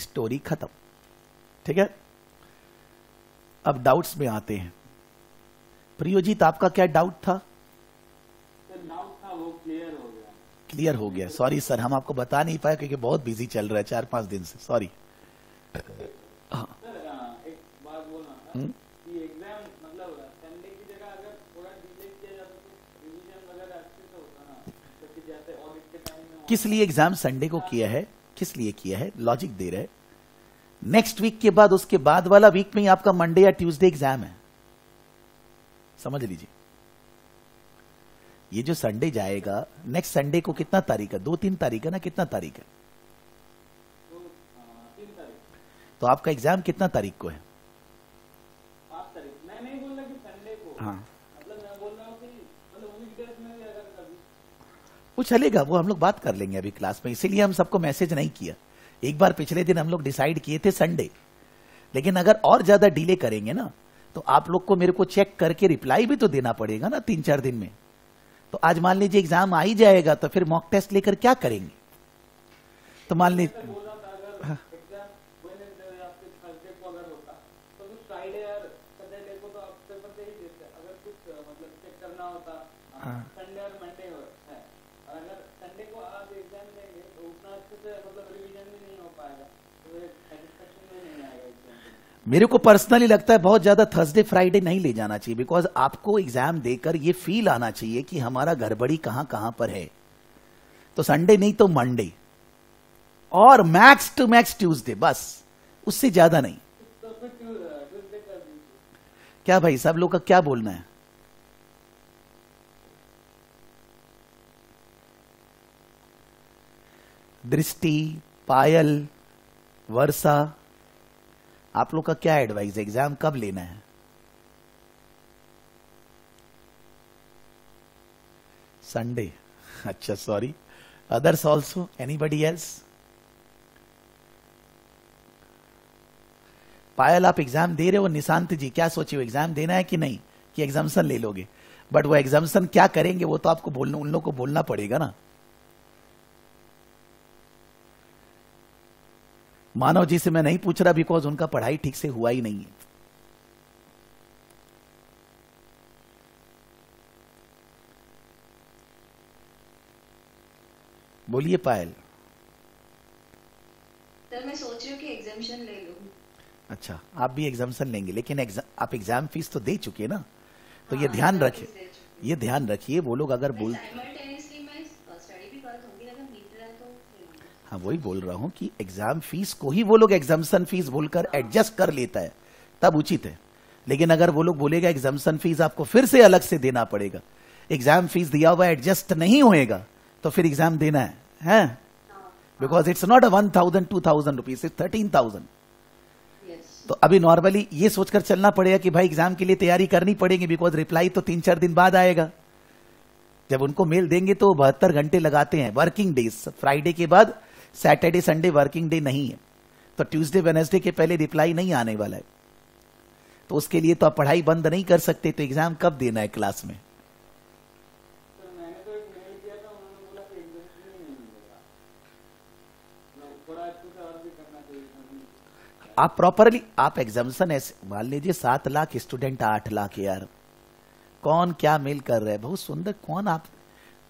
Story खत्म ठीक है अब डाउट्स में आते हैं प्रियोजीत आपका क्या डाउट था क्लियर हो गया सॉरी सर हम आपको बता नहीं पाए क्योंकि बहुत बिजी चल रहा है चार पांच दिन से सॉरी हाँ। हम्म? किस लिए एग्जाम संडे को किया है किस लिए किया है लॉजिक दे रहे हैं नेक्स्ट वीक के बाद उसके बाद वाला वीक में ही आपका मंडे या ट्यूसडे एग्जाम है समझ लीजिए ये जो संडे जाएगा नेक्स्ट संडे को कितना तारीख है दो तीन तारीख है ना कितना तारीख है तो आपका एग्जाम कितना तारीख को है हाँ वो चलेगा वो हम लोग बात कर लेंगे अभी क्लास में इसीलिए हम सबको मैसेज नहीं किया एक बार पिछले दिन हम लोग डिसाइड किए थे संडे लेकिन अगर और ज्यादा डिले करेंगे ना तो आप लोग को मेरे को चेक करके रिप्लाई भी तो देना पड़ेगा ना तीन चार दिन में तो आज मान लीजिए एग्जाम आ ही जाएगा तो फिर मॉक टेस्ट लेकर क्या करेंगे तो मान लीजिए हाँ, हाँ। मेरे को पर्सनली लगता है बहुत ज्यादा थर्सडे फ्राइडे नहीं ले जाना चाहिए बिकॉज आपको एग्जाम देकर ये फील आना चाहिए कि हमारा गड़बड़ी कहां कहां पर है तो संडे नहीं तो मंडे और मैक्स टू मैक्स ट्यूसडे बस उससे ज्यादा नहीं क्या भाई सब लोग का क्या बोलना है दृष्टि पायल वर्षा आप लोग का क्या एडवाइस है एग्जाम कब लेना है संडे अच्छा sorry others also anybody else Payal आप एग्जाम दे रहे हो निशांत जी क्या सोचे हो एग्जाम देना है कि नहीं कि एग्जामेशन ले लोगे बट वो एग्जामेशन क्या करेंगे वो तो आपको बोलना उन लोग को बोलना पड़ेगा ना मानव जी से मैं नहीं पूछ रहा बिकॉज उनका पढ़ाई ठीक से हुआ ही नहीं है बोलिए पायल सर मैं सोच रही कि एग्जामेशन ले लूँ अच्छा आप भी एग्जामेशन लेंगे लेकिन एग्जाम आप एग्जाम फीस तो दे चुके ना तो हाँ, ये ध्यान रखिए ये ध्यान रखिए वो लोग अगर बोल हाँ वही बोल रहा हूं कि एग्जाम फीस को ही वो लोग एग्जामेशन फीस बोलकर एडजस्ट कर लेता है तब उचित है लेकिन अगर वो लोग बोलेगा एग्जामेशन फीस आपको फिर से अलग से देना पड़ेगा एग्जाम फीस दिया हुआ एडजस्ट नहीं होएगा तो फिर एग्जाम देना है हैं because it's not a one thousand two thousand rupees it thirteen thousand तो अभी नॉर्मली ये सोचकर चलना पड़ेगा कि भाई एग्जाम के लिए तैयारी करनी पड़ेगी बिकॉज रिप्लाई तो तीन चार दिन बाद आएगा जब उनको मेल देंगे तो बहत्तर घंटे लगाते हैं वर्किंग डेज फ्राइडे के बाद सैटरडे संडे वर्किंग डे नहीं है तो ट्यूसडे वेनेसडे के पहले रिप्लाई नहीं आने वाला है तो उसके लिए तो आप पढ़ाई बंद नहीं कर सकते तो एग्जाम कब देना है क्लास में तो तो आप प्रॉपरली आप एग्जामिशन ऐसे मान लीजिए सात लाख स्टूडेंट आठ लाख यार कौन क्या मेल कर रहे हैं बहुत सुंदर कौन आप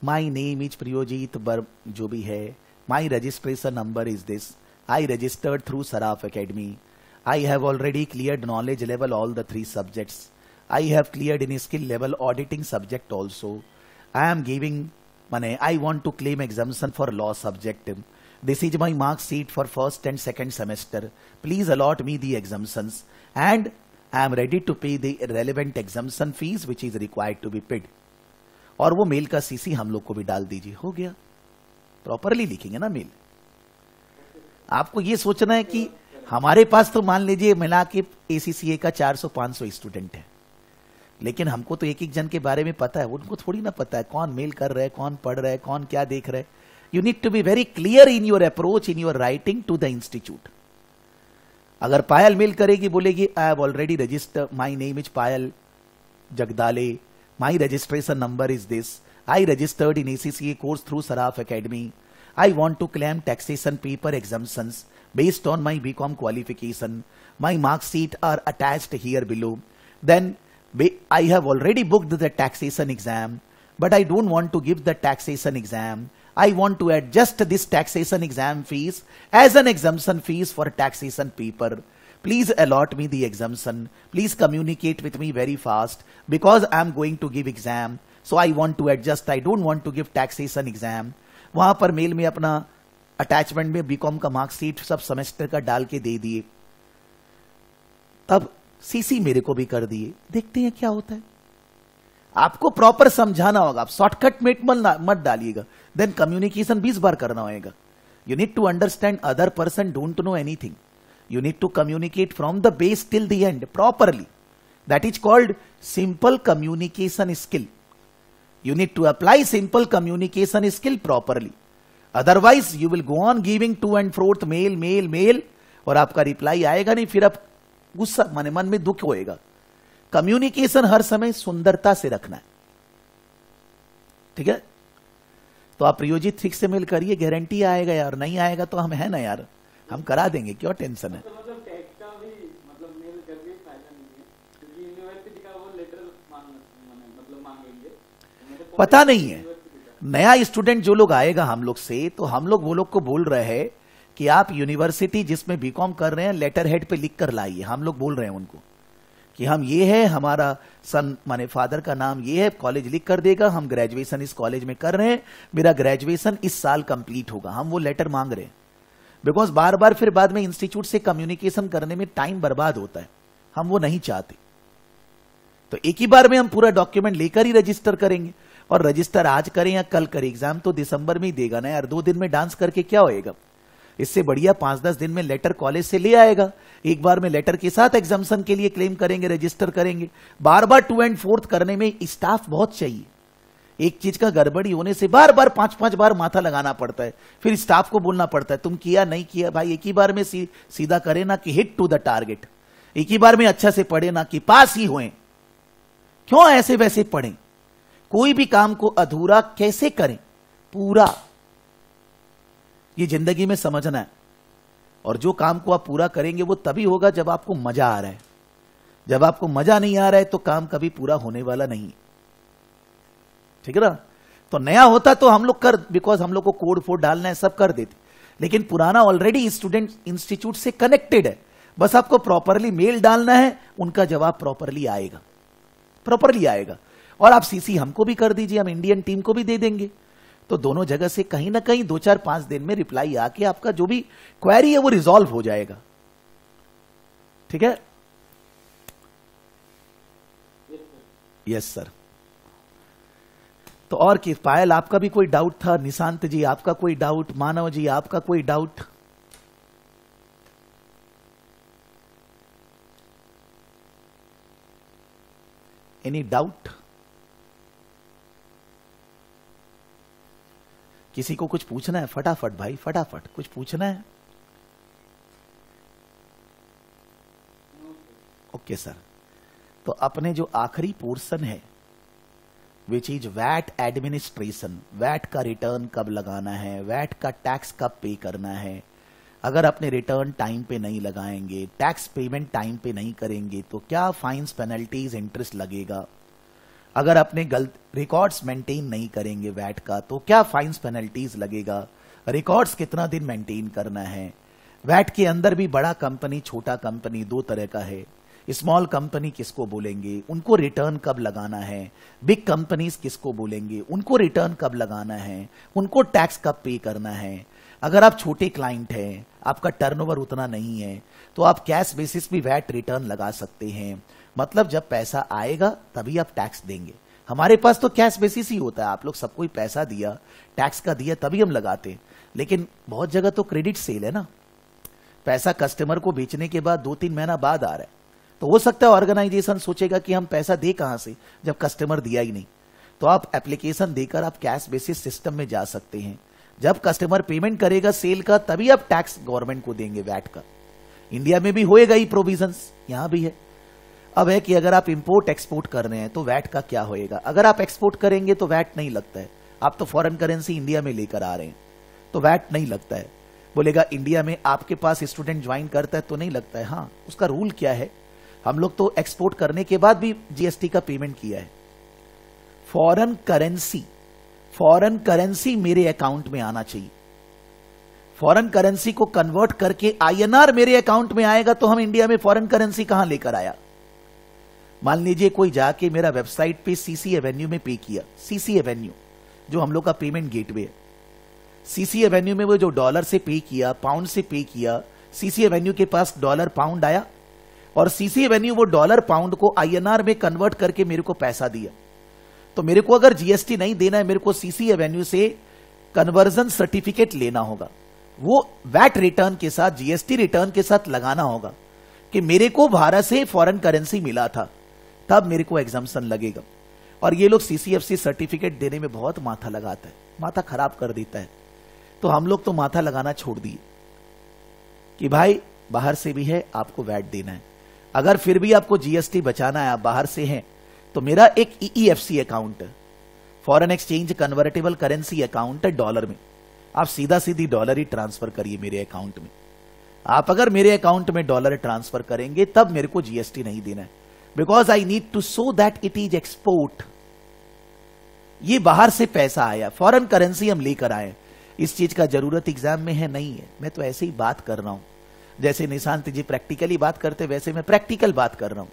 माई नेम इज प्रियोजित बर जो भी है My registration number is this. I registered through Saraf Academy. I have already cleared knowledge level all the three subjects. I have cleared in skill level auditing subject also. I am giving mane I want to claim exemption for law subject. This is my mark sheet for first and second semester. Please allot me the exemptions and I am ready to pay the relevant exemption fees which is required to be paid. और वो mail का CC हम लोग को भी डाल दीजिए हो गया प्रॉपरली लिखेंगे ना मेल आपको ये सोचना है कि हमारे पास तो मान लीजिए मिला के एसीसीए का 400-500 स्टूडेंट है लेकिन हमको तो एक एक जन के बारे में पता है उनको थोड़ी ना पता है कौन मेल कर रहे हैं कौन पढ़ रहे कौन क्या देख रहे you need to be very clear in your approach in your writing to the institute अगर पायल मेल करेगी बोलेगी I have already register my name is Payal Jagdale my registration number is this I registered in ACCA course through Saraf Academy. I want to claim taxation paper exemptions based on my BCom qualification. My mark sheet are attached here below. Then I have already booked the taxation exam, but I don't want to give the taxation exam. I want to adjust this taxation exam fees as an exemption fees for taxation paper. Please allot me the exemption. Please communicate with me very fast because I'm going to give exam. So I want to adjust I don't want to give taxation exam वहां पर mail में अपना attachment में BCom का marksheet सब semester का डाल के दे दिए अब सीसी मेरे को भी कर दिए देखते हैं क्या होता है आपको प्रॉपर समझाना होगा आप शॉर्टकट में मत डालिएगा देन कम्युनिकेशन बीस बार करना होगा you need to understand other person don't know anything you need to communicate from the base till the end properly that is called simple communication skill You need to apply simple communication skill properly. Otherwise, you will go on giving to and forth mail, mail, mail और आपका reply आएगा नहीं फिर आप गुस्सा मन मन में दुख होएगा कम्युनिकेशन हर समय सुंदरता से रखना है ठीक है तो आप प्रयोजित ठीक से मेल करिए गारंटी आएगा यार नहीं आएगा तो हम है ना यार हम करा देंगे क्यों टेंशन है पता नहीं है नया स्टूडेंट जो लोग आएगा हम लोग से तो हम लोग वो लोग को बोल रहे हैं कि आप यूनिवर्सिटी जिसमें बीकॉम कर रहे हैं लेटर हेड पे लिख कर लाइए हम लोग बोल रहे हैं उनको कि हम ये है हमारा सन माने फादर का नाम ये है कॉलेज लिख कर देगा हम ग्रेजुएशन इस कॉलेज में कर रहे हैं मेरा ग्रेजुएशन इस साल कंप्लीट होगा हम वो लेटर मांग रहे हैं बिकॉज बार बार फिर बाद में इंस्टीट्यूट से कम्युनिकेशन करने में टाइम बर्बाद होता है हम वो नहीं चाहते तो एक ही बार में हम पूरा डॉक्यूमेंट लेकर ही रजिस्टर करेंगे और रजिस्टर आज करें या कल करें एग्जाम तो दिसंबर में ही देगा ना यार दो दिन में डांस करके क्या होएगा इससे बढ़िया पांच दस दिन में लेटर कॉलेज से ले आएगा एक बार में लेटर के साथ एग्जामेशन के लिए क्लेम करेंगे रजिस्टर करेंगे बार बार टू एंड फोर्थ करने में स्टाफ बहुत चाहिए एक चीज का गड़बड़ी होने से बार बार पांच पांच बार माथा लगाना पड़ता है फिर स्टाफ को बोलना पड़ता है तुम किया नहीं किया भाई एक ही बार में सी, सीधा करे ना कि हिट टू द टारगेट एक ही बार में अच्छा से पढ़े ना कि पास ही हुए क्यों ऐसे वैसे पढ़े कोई भी काम को अधूरा कैसे करें पूरा ये जिंदगी में समझना है और जो काम को आप पूरा करेंगे वो तभी होगा जब आपको मजा आ रहा है जब आपको मजा नहीं आ रहा है तो काम कभी पूरा होने वाला नहीं ठीक है ना तो नया होता तो हम लोग कर बिकॉज हम लोग को कोड फोड डालना है सब कर देते लेकिन पुराना ऑलरेडी स्टूडेंट इंस्टीट्यूट से कनेक्टेड है बस आपको प्रॉपरली मेल डालना है उनका जवाब प्रॉपरली आएगा प्रॉपरली आएगा और आप सीसी हमको भी कर दीजिए हम इंडियन टीम को भी दे देंगे तो दोनों जगह से कहीं ना कहीं दो चार पांच दिन में रिप्लाई आके आपका जो भी क्वेरी है वो रिजोल्व हो जाएगा ठीक है यस सर तो और कि पायल आपका भी कोई डाउट था निशांत जी आपका कोई डाउट मानव जी आपका कोई डाउट एनी डाउट किसी को कुछ पूछना है फटाफट भाई फटाफट कुछ पूछना है ओके सर तो अपने जो आखिरी पोर्शन है which is VAT administration VAT का रिटर्न कब लगाना है वैट का टैक्स कब पे करना है अगर अपने रिटर्न टाइम पे नहीं लगाएंगे टैक्स पेमेंट टाइम पे नहीं करेंगे तो क्या फाइन्स पेनल्टीज इंटरेस्ट लगेगा अगर अपने गलत रिकॉर्ड्स मेंटेन नहीं करेंगे वैट का तो क्या फाइन्स पेनल्टीज लगेगा रिकॉर्ड्स कितना दिन मेंटेन करना है वैट के अंदर भी बड़ा कंपनी छोटा कंपनी दो तरह का है स्मॉल कंपनी किसको बोलेंगे उनको रिटर्न कब लगाना है बिग कंपनीज किसको बोलेंगे उनको रिटर्न कब लगाना है उनको टैक्स कब पे करना है अगर आप छोटे क्लाइंट हैं आपका टर्नओवर उतना नहीं है तो आप कैश बेसिस भी वैट रिटर्न लगा सकते हैं मतलब जब पैसा आएगा तभी आप टैक्स देंगे हमारे पास तो कैश बेसिस ही होता है आप लोग सबको ही पैसा दिया टैक्स का दिया तभी हम लगाते हैं लेकिन बहुत जगह तो क्रेडिट सेल है ना पैसा कस्टमर को बेचने के बाद दो तीन महीना बाद आ रहा है तो हो सकता है ऑर्गेनाइजेशन सोचेगा कि हम पैसा दे कहां से जब कस्टमर दिया ही नहीं तो आप एप्लीकेशन देकर आप कैश बेसिस सिस्टम में जा सकते हैं जब कस्टमर पेमेंट करेगा सेल का तभी आप टैक्स गवर्नमेंट को देंगे वैट का इंडिया में भी होएगा ही प्रोविजन यहां भी है अब है कि अगर आप इंपोर्ट एक्सपोर्ट कर रहे हैं तो वैट का क्या होएगा अगर आप एक्सपोर्ट करेंगे तो वैट नहीं लगता है आप तो फॉरेन करेंसी इंडिया में लेकर आ रहे हैं तो वैट नहीं लगता है बोलेगा इंडिया में आपके पास स्टूडेंट ज्वाइन करता है तो नहीं लगता है हाँ उसका रूल क्या है हम लोग तो एक्सपोर्ट करने के बाद भी जीएसटी का पेमेंट किया है फॉरन करेंसी फॉरन करेंसी मेरे अकाउंट में आना चाहिए फॉरन करेंसी को कन्वर्ट करके आईएनआर मेरे अकाउंट में आएगा तो हम इंडिया में फॉरन करेंसी कहां लेकर आया मान लीजिए कोई जाके मेरा वेबसाइट पे सीसी एवेन्यू में पे किया सीसी एवेन्यू जो हम लोग का पेमेंट गेटवे है सीसी एवेन्यू में वो जो डॉलर से पे किया पाउंड से पे किया सीसी एवेन्यू के पास डॉलर पाउंड आया और सीसी एवेन्यू वो डॉलर पाउंड को आईएनआर में कन्वर्ट करके मेरे को पैसा दिया तो मेरे को अगर जीएसटी नहीं देना है मेरे को सीसी एवेन्यू से कन्वर्जन सर्टिफिकेट लेना होगा वो वैट रिटर्न के साथ जीएसटी रिटर्न के साथ लगाना होगा कि मेरे को भारत से फॉरेन करेंसी मिला था तब मेरे को एग्जाम्सन लगेगा और ये लोग सीसीएफसी सर्टिफिकेट देने में बहुत माथा लगाता है माथा खराब कर देता है तो हम लोग तो माथा लगाना छोड़ दिए कि भाई बाहर से भी है आपको वैट देना है अगर फिर भी आपको जीएसटी बचाना है आप बाहर से हैं तो मेरा एक ईएफसी e अकाउंट e है foreign exchange convertible currency account है डॉलर में आप सीधा सीधी डॉलर ही ट्रांसफर करिए मेरे अकाउंट में आप अगर मेरे अकाउंट में डॉलर ट्रांसफर करेंगे तब मेरे को जीएसटी नहीं देना है because I need to so that it is export ये बाहर से पैसा आया फॉरेन करेंसी हम लेकर आए इस चीज का जरूरत एग्जाम में है नहीं है मैं तो ऐसे ही बात कर रहा हूं जैसे निशांत जी प्रैक्टिकली बात करते वैसे मैं प्रैक्टिकल बात कर रहा हूं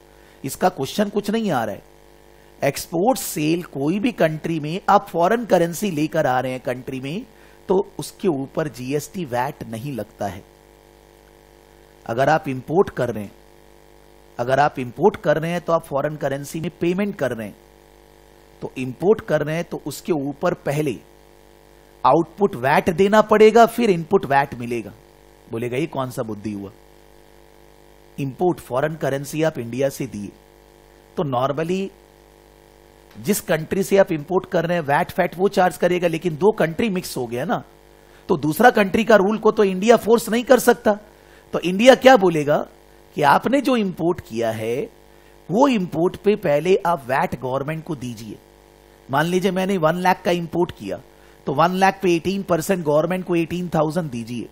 इसका क्वेश्चन कुछ नहीं आ रहा है एक्सपोर्ट सेल कोई भी कंट्री में आप फॉरेन करेंसी लेकर आ रहे हैं कंट्री में तो उसके ऊपर जीएसटी वैट नहीं लगता है अगर आप इंपोर्ट कर रहे हैं अगर आप इंपोर्ट कर रहे हैं तो आप फॉरेन करेंसी में पेमेंट कर रहे हैं तो इंपोर्ट कर रहे हैं तो उसके ऊपर पहले आउटपुट वैट देना पड़ेगा फिर इनपुट वैट मिलेगा बोलेगा ये कौन सा बुद्धि हुआ इंपोर्ट फॉरेन करेंसी आप इंडिया से दिए तो नॉर्मली जिस कंट्री से आप इंपोर्ट कर रहे हैं वैट फैट वो चार्ज करेगा लेकिन दो कंट्री मिक्स हो गया ना तो दूसरा कंट्री का रूल को तो इंडिया फोर्स नहीं कर सकता तो इंडिया क्या बोलेगा कि आपने जो इंपोर्ट किया है वो इंपोर्ट पे पहले आप वैट गवर्नमेंट को दीजिए मान लीजिए मैंने वन लाख का इंपोर्ट किया तो वन लाख पे एटीन परसेंट गवर्नमेंट को एटीन थाउजेंड दीजिए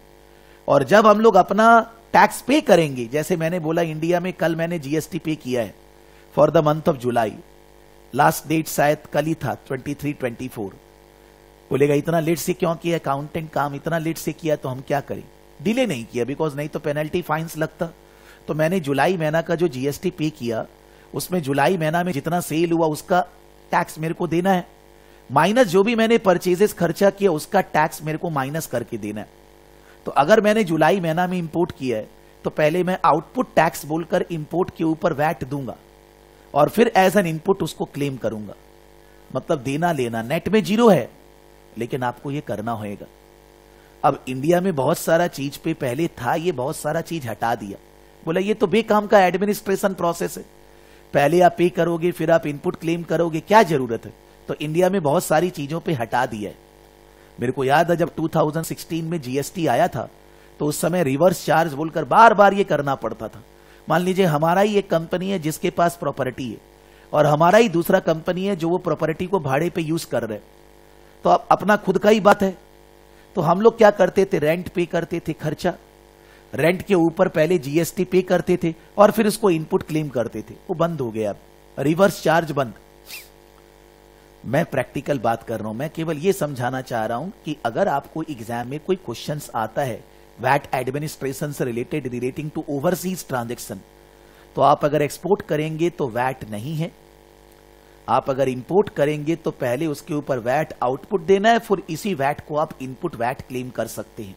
और जब हम लोग अपना टैक्स पे करेंगे जैसे मैंने बोला इंडिया में कल मैंने जीएसटी पे किया है for the month of July last date शायद कल ही था ट्वेंटी थ्री ट्वेंटी फोर बोलेगा इतना लेट से क्यों किया अकाउंटेंट काम इतना लेट से किया तो हम क्या करें डिले नहीं किया बिकॉज नहीं तो पेनल्टी फाइन्स लगता तो मैंने जुलाई महीना का जो जीएसटी पे किया उसमें जुलाई महीना में जितना सेल हुआ उसका टैक्स मेरे को देना है माइनस जो भी मैंने परचेजेस खर्चा किया उसका टैक्स मेरे को माइनस करके देना है तो अगर मैंने जुलाई महीना में इंपोर्ट किया है तो पहले मैं आउटपुट टैक्स बोलकर इंपोर्ट के ऊपर वैट दूंगा और फिर एज एन इनपुट उसको क्लेम करूंगा मतलब देना लेना नेट में जीरो है लेकिन आपको यह करना होगा अब इंडिया में बहुत सारा चीज पे पहले था यह बहुत सारा चीज हटा दिया बोला ये तो बेकाम का एडमिनिस्ट्रेशन प्रोसेस है पहले आप पे करोगे फिर आप इनपुट क्लेम करोगे क्या जरूरत है तो इंडिया में बहुत सारी चीजों पे हटा दिया है मेरे को याद है जब 2016 में जीएसटी आया था तो उस समय रिवर्स चार्ज बोलकर बार बार ये करना पड़ता था मान लीजिए हमारा ही एक कंपनी है जिसके पास प्रॉपर्टी है और हमारा ही दूसरा कंपनी है जो वो प्रॉपर्टी को भाड़े पे यूज कर रहे तो अपना खुद का ही बात है तो हम लोग क्या करते थे रेंट पे करते थे खर्चा रेंट के ऊपर पहले जीएसटी पे करते थे और फिर उसको इनपुट क्लेम करते थे वो बंद हो गया अब रिवर्स चार्ज बंद मैं प्रैक्टिकल बात कर रहा हूं मैं केवल ये समझाना चाह रहा हूं कि अगर आपको एग्जाम में कोई क्वेश्चन आता है वैट एडमिनिस्ट्रेशन से related relating to overseas transaction तो आप अगर एक्सपोर्ट करेंगे तो वैट नहीं है आप अगर इंपोर्ट करेंगे तो पहले उसके ऊपर वैट आउटपुट देना है फिर इसी वैट को आप इनपुट वैट क्लेम कर सकते हैं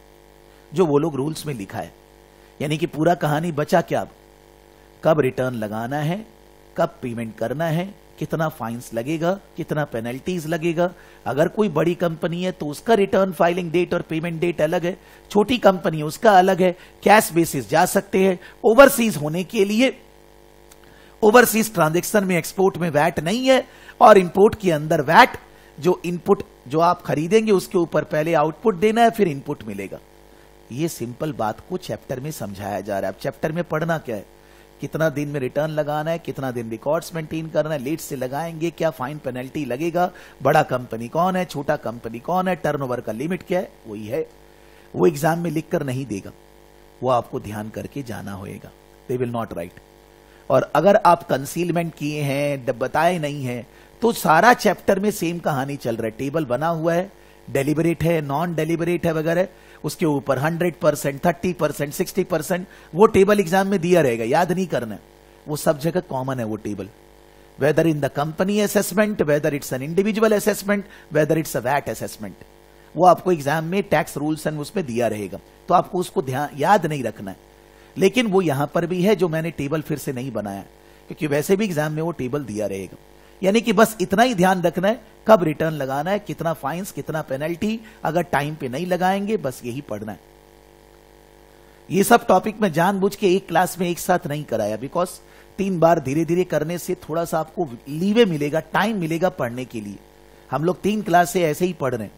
जो वो लोग रूल्स में लिखा है यानी कि पूरा कहानी बचा क्या कब रिटर्न लगाना है कब पेमेंट करना है कितना फाइंस लगेगा कितना पेनल्टीज लगेगा अगर कोई बड़ी कंपनी है तो उसका रिटर्न फाइलिंग डेट और पेमेंट डेट अलग है छोटी कंपनी उसका अलग है कैश बेसिस जा सकते हैं ओवरसीज होने के लिए ओवरसीज ट्रांजेक्शन में एक्सपोर्ट में वैट नहीं है और इंपोर्ट के अंदर वैट जो इनपुट जो आप खरीदेंगे उसके ऊपर पहले आउटपुट देना है फिर इनपुट मिलेगा ये सिंपल बात को चैप्टर में समझाया जा रहा है अब चैप्टर में पढ़ना क्या है कितना दिन में रिटर्न लगाना है कितना दिन रिकॉर्ड्स मेंटेन करना है लेट से लगाएंगे क्या फाइन पेनल्टी लगेगा बड़ा कंपनी कौन है छोटा कंपनी कौन है टर्नओवर का लिमिट क्या है वही है वो एग्जाम में लिख कर नहीं देगा वो आपको ध्यान करके जाना होगा दे विल नॉट राइट और अगर आप कंसीलमेंट किए हैं बताए नहीं है तो सारा चैप्टर में सेम कहानी चल रहा है टेबल बना हुआ है डेलिबरेट है नॉन डेलिबरेट है वगैरह उसके ऊपर hundred percent thirty percent sixty percent वो टेबल एग्जाम में दिया रहेगा याद नहीं करना वो सब जगह कॉमन है वो table whether in the company assessment whether it's an individual assessment whether it's a VAT assessment वो आपको एग्जाम में टैक्स रूल्स एंड उसमें दिया रहेगा तो आपको उसको ध्यान याद नहीं रखना है लेकिन वो यहां पर भी है जो मैंने टेबल फिर से नहीं बनाया क्योंकि वैसे भी एग्जाम में वो टेबल दिया रहेगा यानी कि बस इतना ही ध्यान रखना है कब रिटर्न लगाना है कितना फाइन्स कितना पेनल्टी अगर टाइम पे नहीं लगाएंगे बस यही पढ़ना है ये सब टॉपिक में जानबूझ के एक क्लास में एक साथ नहीं कराया बिकॉज तीन बार धीरे धीरे करने से थोड़ा सा आपको लीवे मिलेगा टाइम मिलेगा पढ़ने के लिए हम लोग तीन क्लास से ऐसे ही पढ़ रहे हैं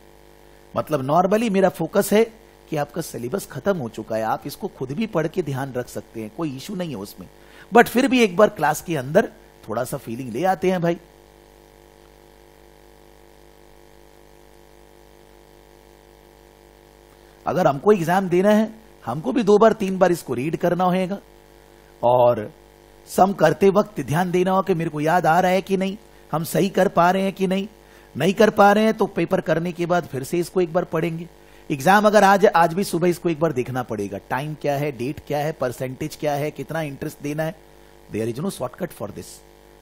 मतलब नॉर्मली मेरा फोकस है कि आपका सिलेबस खत्म हो चुका है आप इसको खुद भी पढ़ के ध्यान रख सकते हैं कोई इश्यू नहीं है उसमें बट फिर भी एक बार क्लास के अंदर थोड़ा सा फीलिंग ले आते हैं भाई अगर हमको एग्जाम देना है हमको भी दो बार तीन बार इसको रीड करना होगा और सम करते वक्त ध्यान देना हो कि मेरे को याद आ रहा है कि नहीं हम सही कर पा रहे हैं कि नहीं नहीं कर पा रहे हैं तो पेपर करने के बाद फिर से इसको एक बार पढ़ेंगे एग्जाम अगर आज आज भी सुबह इसको एक बार देखना पड़ेगा टाइम क्या है डेट क्या है परसेंटेज क्या है कितना इंटरेस्ट देना है there is no shortcut for this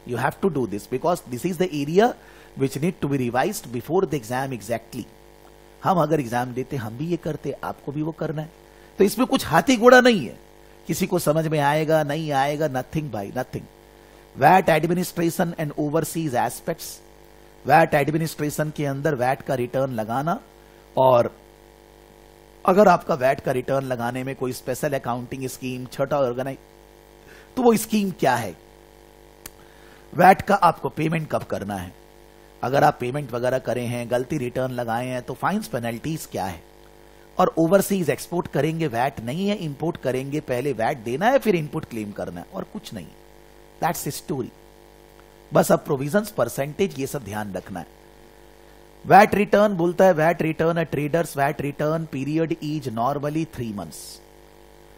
you have to do this because this is the area which need to be revise before the exam exactly हम अगर एग्जाम देते हम भी ये करते आपको भी वो करना है तो इसमें कुछ हाथी घोड़ा नहीं है किसी को समझ में आएगा नहीं आएगा nothing by nothing VAT administration and overseas aspects VAT administration के अंदर वैट का रिटर्न लगाना और अगर आपका वैट का रिटर्न लगाने में कोई स्पेशल अकाउंटिंग स्कीम छठा ऑर्गेनाइज तो वो स्कीम क्या है वैट का आपको पेमेंट कब करना है अगर आप पेमेंट वगैरह करें हैं गलती रिटर्न लगाए हैं तो फाइन्स पेनल्टीज क्या है और ओवरसीज एक्सपोर्ट करेंगे वैट नहीं है इंपोर्ट करेंगे पहले वैट देना है फिर इनपुट क्लेम करना है और कुछ नहीं दैट्स स्टोरी बस अब प्रोविजन परसेंटेज ये सब ध्यान रखना है वैट रिटर्न बोलता है VAT return traders VAT return period is normally three months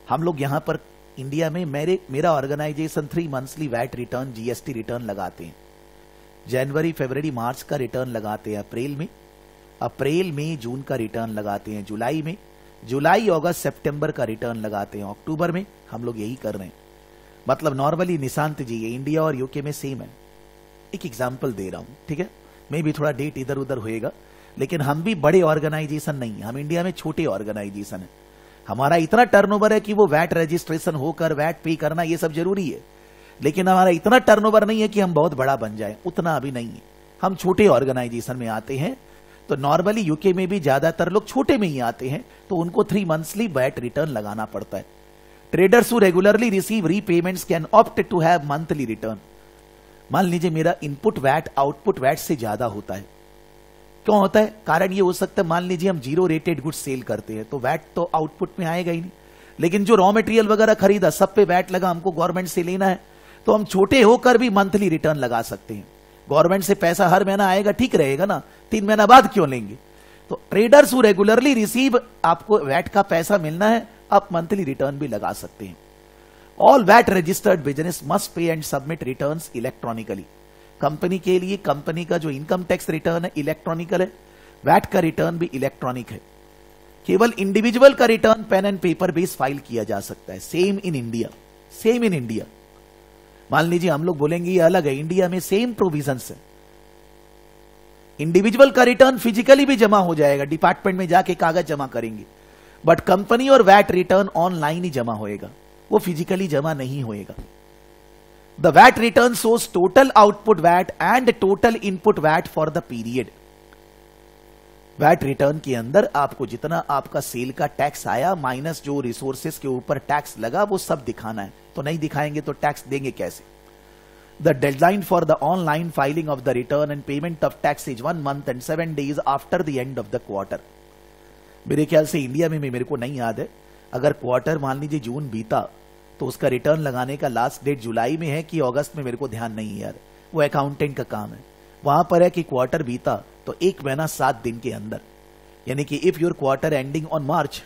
हम लोग यहां पर इंडिया में मेरे मेरा organisation three monthly VAT return GST return लगाते हैं जनवरी फरवरी मार्च का रिटर्न लगाते हैं अप्रैल में अप्रैल में जून का रिटर्न लगाते हैं जुलाई में जुलाई अगस्त सितंबर का रिटर्न लगाते हैं अक्टूबर में हम लोग यही कर रहे हैं मतलब नॉर्मली निशांत जी ये इंडिया और यूके में सेम है एक एग्जाम्पल दे रहा हूं ठीक है मे भी थोड़ा डेट इधर उधर होएगा लेकिन हम भी बड़े ऑर्गेनाइजेशन नहीं हम इंडिया में छोटे ऑर्गेनाइजेशन है हमारा इतना टर्नओवर है कि वो वैट रजिस्ट्रेशन होकर वैट पे करना ये सब जरूरी है लेकिन हमारा इतना टर्नओवर नहीं है कि हम बहुत बड़ा बन जाए उतना अभी नहीं है हम छोटे ऑर्गेनाइजेशन में आते हैं तो नॉर्मली यूके में भी ज्यादातर लोग छोटे में ही आते हैं तो उनको थ्री मंथली बैट रिटर्न लगाना पड़ता है traders who regularly receive repayment can opt to have monthly return मान लीजिए मेरा इनपुट वैट आउटपुट वैट से ज्यादा होता है क्यों होता है कारण ये हो सकता है मान लीजिए हम जीरो रेटेड गुड सेल करते हैं तो वैट तो आउटपुट में आएगा ही नहीं लेकिन जो रॉ मटेरियल वगैरह खरीदा सब पे वैट लगा हमको गवर्नमेंट से लेना है तो हम छोटे होकर भी मंथली रिटर्न लगा सकते हैं गवर्नमेंट से पैसा हर महीना आएगा ठीक रहेगा ना तीन महीना बाद क्यों लेंगे तो ट्रेडर्स रेगुलरली रिसीव आपको वैट का पैसा मिलना है आप मंथली रिटर्न भी लगा सकते हैं all VAT registered business must pay and submit return electronically company के लिए कंपनी का जो इनकम टैक्स रिटर्न है इलेक्ट्रॉनिकल है वैट का रिटर्न भी इलेक्ट्रॉनिक है केवल इंडिविजुअल का return pen and paper base file किया जा सकता है same in India same in India मान लीजिए हम लोग बोलेंगे ये अलग है इंडिया में सेम प्रोविजन है इंडिविजुअल का रिटर्न फिजिकली भी जमा हो जाएगा डिपार्टमेंट में जाके कागज जमा करेंगे बट कंपनी और वैट रिटर्न ऑनलाइन ही जमा होएगा वो फिजिकली जमा नहीं होएगा the VAT return source total output VAT and total input VAT for the period VAT return के अंदर आपको जितना आपका सेल का टैक्स आया माइनस जो रिसोर्सेस के ऊपर टैक्स लगा वो सब दिखाना है तो नहीं दिखाएंगे तो टैक्स देंगे कैसे the deadline for the online filing of the return and payment of tax is one month and seven days after the end of the quarter मेरे ख्याल से इंडिया में, में मेरे को नहीं याद है अगर क्वार्टर मान लीजिए जून बीता तो उसका रिटर्न लगाने का लास्ट डेट जुलाई में है कि अगस्त में मेरे को ध्यान नहीं यार वो अकाउंटेंट का काम है वहां पर है कि क्वार्टर बीता तो एक महीना सात दिन के अंदर यानी कि if your quarter ending on March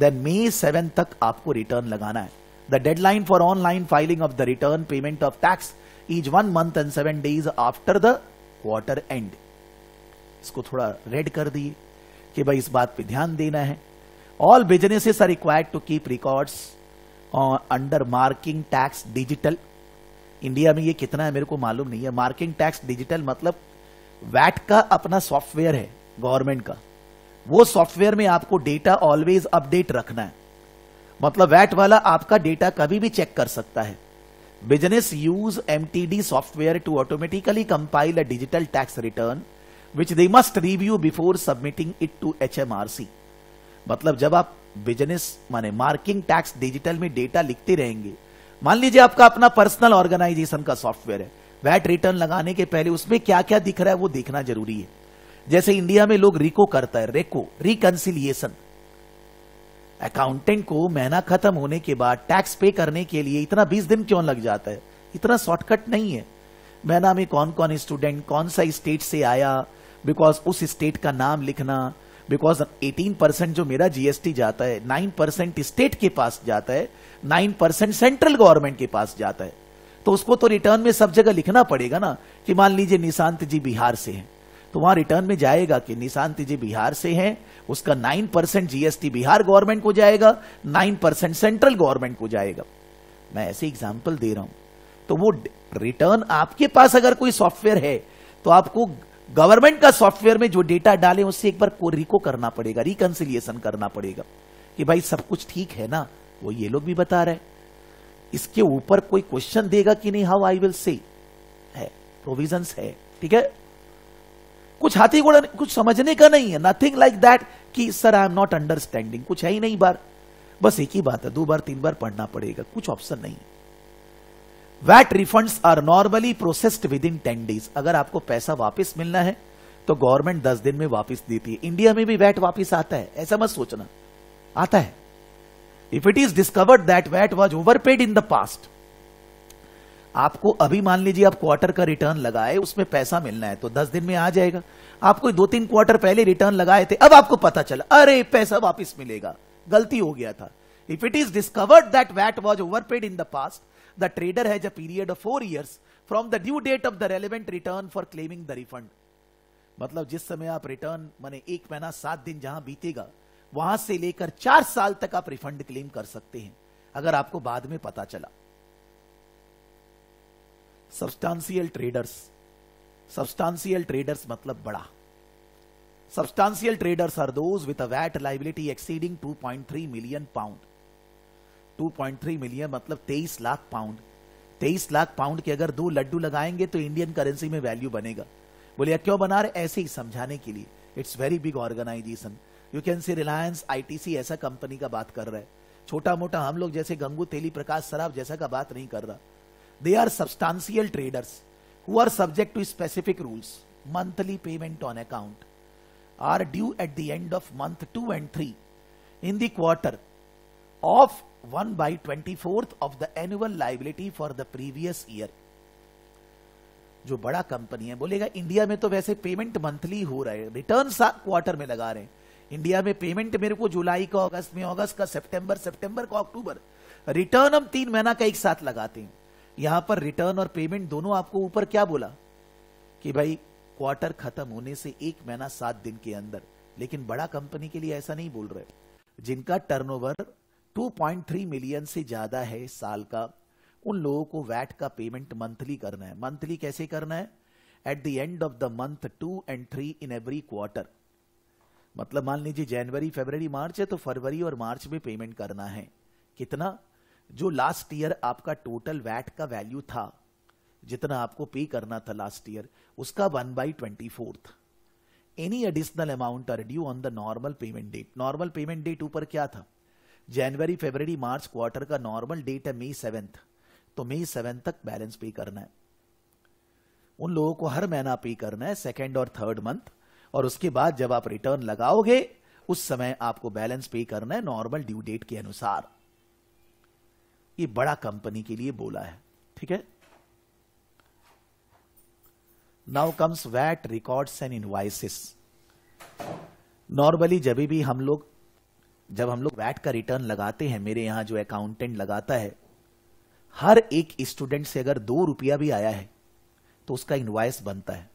then May seven तक आपको रिटर्न लगाना है the deadline for online filing of the return payment of tax is one month and seven days after the quarter end इसको थोड़ा red कर दिए कि भाई इस बात पे ध्यान देना है all businesses are required to keep records under marking tax digital India में ये कितना है मेरे को मालूम नहीं है मार्किंग टैक्स डिजिटल मतलब वैट का अपना सॉफ्टवेयर है गवर्नमेंट का वो सॉफ्टवेयर में आपको डेटा ऑलवेज अपडेट रखना है मतलब वैट वाला आपका डेटा कभी भी चेक कर सकता है business use MTD software to automatically compile a digital tax return which they must review before submitting it to H मतलब जब आप बिजनेस माने मार्किंग टैक्स डिजिटल में डेटा लिखते रहेंगे मान लीजिए आपका अपना पर्सनल ऑर्गेनाइजेशन का सॉफ्टवेयर है वैट रिटर्न लगाने के पहले उसमें क्या क्या दिख रहा है वो देखना जरूरी है जैसे इंडिया में लोग रिको करता है रेको रिकंसिलिएशन अकाउंटेंट को महीना खत्म होने के बाद टैक्स पे करने के लिए इतना बीस दिन क्यों लग जाता है इतना शॉर्टकट नहीं है महीना में कौन कौन स्टूडेंट कौन सा स्टेट से आया बिकॉज उस स्टेट का नाम लिखना बिकॉज एटीन परसेंट जो मेरा जीएसटी जाता है नाइन परसेंट स्टेट के पास जाता है नाइन परसेंट सेंट्रल गवर्नमेंट के पास जाता है तो उसको तो रिटर्न में सब जगह लिखना पड़ेगा ना कि मान लीजिए निशांत जी बिहार से हैं तो वहां रिटर्न में जाएगा कि निशांत जी बिहार से हैं उसका nine percent GST Bihar government को जाएगा नाइन परसेंट सेंट्रल गवर्नमेंट को जाएगा मैं ऐसे एग्जाम्पल दे रहा हूं तो वो रिटर्न आपके पास अगर कोई सॉफ्टवेयर है तो आपको गवर्नमेंट का सॉफ्टवेयर में जो डेटा डाले उससे एक बार को रिको करना पड़ेगा रिकनसिलियेशन करना पड़ेगा कि भाई सब कुछ ठीक है ना वो ये लोग भी बता रहे इसके ऊपर कोई क्वेश्चन देगा कि नहीं हाउ आई विल से है प्रोविजंस है ठीक है कुछ हाथी घोड़ा कुछ समझने का नहीं है नथिंग लाइक दैट कि sir I am not understanding कुछ है ही नहीं बार बस एक ही बात है दो बार तीन बार पढ़ना पड़ेगा कुछ ऑप्शन नहीं VAT refunds are normally processed within ten days अगर आपको पैसा वापस मिलना है तो गवर्नमेंट दस दिन में वापस देती है इंडिया में भी वैट वापस आता है ऐसा मत सोचना आता है if it is discovered that VAT was over paid in the past आपको अभी मान लीजिए आप क्वार्टर का रिटर्न लगाए उसमें पैसा मिलना है तो दस दिन में आ जाएगा आपको दो तीन क्वार्टर पहले रिटर्न लगाए थे अब आपको पता चला अरे पैसा वापिस मिलेगा गलती हो गया था if it is discovered that VAT was over paid in the past the trader has a period of four years from the due date of the relevant return for claiming the refund. मतलब जिस समय आप return माने एक महीना सात दिन जहां बीतेगा वहां से लेकर चार साल तक आप रिफंड क्लेम कर सकते हैं अगर आपको बाद में पता चला सब्सटांसियल ट्रेडर्स सब्सटांसियल ट्रेडर्स मतलब बड़ा substantial traders are those with a VAT liability exceeding 2.3 million pound 2.3 million मतलब 23 लाख पाउंड 23 लाख पाउंड के अगर दो लड्डू लगाएंगे तो इंडियन करेंसी में वैल्यू बनेगा बोले क्यों बना रहे ऐसे ही समझाने के लिए it's very big organisation you can see Reliance ITC ऐसा कंपनी का बात कर रहा है छोटा मोटा हम लोग जैसे गंगू तेली प्रकाश सराफ जैसा का बात नहीं कर रहा they are substantial traders who are subject to specific rules monthly payment on account are due at the end of month two and three in the quarter of by twenty fourth of the annual liability for the previous year जो बड़ा company है बोलेगा India में तो वैसे payment monthly हो रहा है रिटर्न क्वार्टर में लगा रहे हैं इंडिया में पेमेंट मेरे को जुलाई का अगस्त में अगस्त का सितंबर सितंबर का अक्टूबर रिटर्न हम तीन महीना का एक साथ लगाते हैं यहां पर रिटर्न और पेमेंट दोनों आपको ऊपर क्या बोला कि भाई क्वार्टर खत्म होने से एक महीना सात दिन के अंदर लेकिन बड़ा कंपनी के लिए ऐसा नहीं बोल रहे जिनका टर्नओवर 2.3 मिलियन से ज्यादा है साल का उन लोगों को वैट का पेमेंट मंथली करना है मंथली कैसे करना है at the end of the month two and three in every quarter मतलब मान लीजिए जनवरी फरवरी मार्च है तो फरवरी और मार्च में पेमेंट करना है कितना जो लास्ट ईयर आपका टोटल वैट का वैल्यू था जितना आपको पे करना था लास्ट ईयर उसका one by twenty fourth any additional amount are due on the normal payment date normal payment date ऊपर क्या था जनवरी फेबररी मार्च क्वार्टर का नॉर्मल डेट है मई सेवेंथ तो मई सेवेंथ तक बैलेंस पे करना है उन लोगों को हर महीना पे करना है सेकेंड और थर्ड मंथ और उसके बाद जब आप रिटर्न लगाओगे उस समय आपको बैलेंस पे करना है नॉर्मल ड्यू डेट के अनुसार ये बड़ा कंपनी के लिए बोला है ठीक है now comes VAT records and invoices normally जब भी हम लोग जब हम लोग वैट का रिटर्न लगाते हैं मेरे यहां जो अकाउंटेंट लगाता है हर एक स्टूडेंट से अगर दो रुपया भी आया है तो उसका इन्वाइस बनता है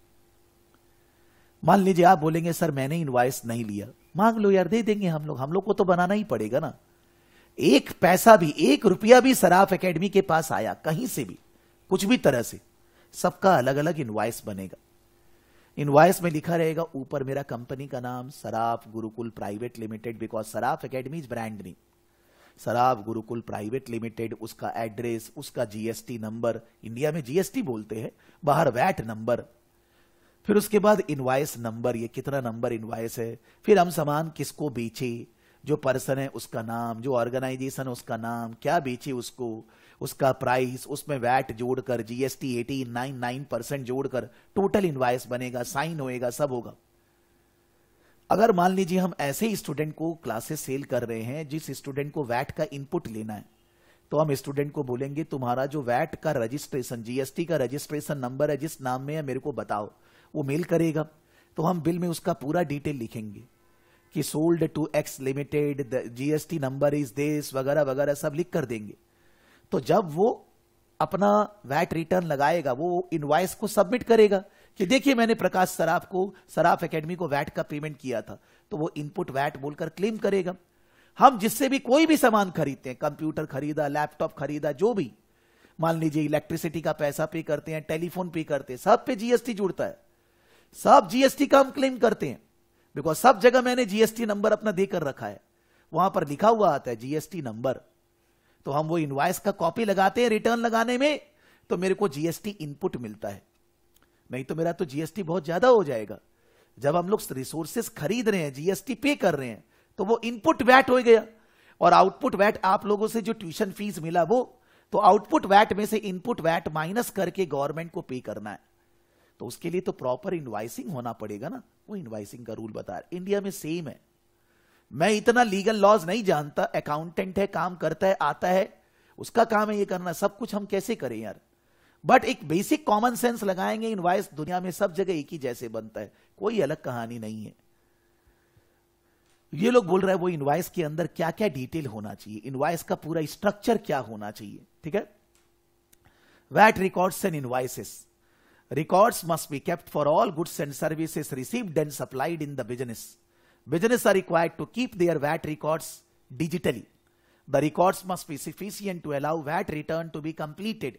मान लीजिए आप बोलेंगे सर मैंने इन्वाइस नहीं लिया मांग लो यार दे देंगे हम लोग हम लोग को तो बनाना ही पड़ेगा ना एक पैसा भी एक रुपया भी सराफ एकेडमी के पास आया कहीं से भी कुछ भी तरह से सबका अलग अलग इन्वाइस बनेगा इनवाइस में लिखा रहेगा ऊपर मेरा कंपनी का नाम Saraf Gurukul private limited because Saraf academy is brand नहीं सराफ गुरुकुल प्राइवेट लिमिटेड उसका एड्रेस उसका जीएसटी नंबर इंडिया में जीएसटी बोलते हैं बाहर वैट नंबर फिर उसके बाद इनवाइस नंबर ये कितना नंबर इनवाइस है फिर हम सामान किसको बेचे जो पर्सन है उसका नाम जो ऑर्गेनाइजेशन है उसका नाम क्या बेचे उसको उसका प्राइस उसमें वैट जोड़कर GST eighty nine nine percent जोड़कर टोटल इन्वाइस बनेगा साइन होएगा सब होगा अगर मान लीजिए हम ऐसे स्टूडेंट को क्लासेस सेल कर रहे हैं जिस स्टूडेंट को वैट का इनपुट लेना है तो हम स्टूडेंट को बोलेंगे तुम्हारा जो वैट का रजिस्ट्रेशन जीएसटी का रजिस्ट्रेशन नंबर है जिस नाम में है मेरे को बताओ वो मेल करेगा तो हम बिल में उसका पूरा डिटेल लिखेंगे कि sold to X limited GST number is देश वगैरह वगैरह सब लिख कर देंगे तो जब वो अपना वैट रिटर्न लगाएगा वो इनवाइस को सबमिट करेगा कि देखिए मैंने प्रकाश सराफ को सराफ एकेडमी को वैट का पेमेंट किया था तो वो इनपुट वैट बोलकर क्लेम करेगा हम जिससे भी कोई भी सामान खरीदते हैं कंप्यूटर खरीदा लैपटॉप खरीदा जो भी मान लीजिए इलेक्ट्रिसिटी का पैसा पे करते हैं टेलीफोन पे करते हैं सब पे जीएसटी जुड़ता है सब जीएसटी का हम क्लेम करते हैं बिकॉज सब जगह मैंने जीएसटी नंबर अपना देकर रखा है वहां पर लिखा हुआ आता है जीएसटी नंबर तो हम वो इनवाइस का कॉपी लगाते हैं रिटर्न लगाने में तो मेरे को जीएसटी इनपुट मिलता है नहीं तो मेरा तो जीएसटी बहुत ज्यादा हो जाएगा जब हम लोग रिसोर्सेस खरीद रहे हैं जीएसटी पे कर रहे हैं तो वो इनपुट वैट हो गया और आउटपुट वैट आप लोगों से जो ट्यूशन फीस मिला वो तो आउटपुट वैट में से इनपुट वैट माइनस करके गवर्नमेंट को पे करना है तो उसके लिए तो प्रॉपर इनवाइसिंग होना पड़ेगा ना वो इनवाइसिंग का रूल बता रहा इंडिया में सेम है मैं इतना लीगल लॉज नहीं जानता अकाउंटेंट है काम करता है आता है उसका काम है ये करना सब कुछ हम कैसे करें यार बट एक बेसिक कॉमन सेंस लगाएंगे इनवाइस दुनिया में सब जगह एक ही जैसे बनता है कोई अलग कहानी नहीं है ये लोग बोल रहे हैं वो इनवाइस के अंदर क्या क्या डिटेल होना चाहिए इनवाइस का पूरा स्ट्रक्चर क्या होना चाहिए ठीक है VAT records and invoices records must be kept for all goods and services received and supplied in the business Business are required to keep their VAT records digitally. The records must be sufficient to allow VAT return to be completed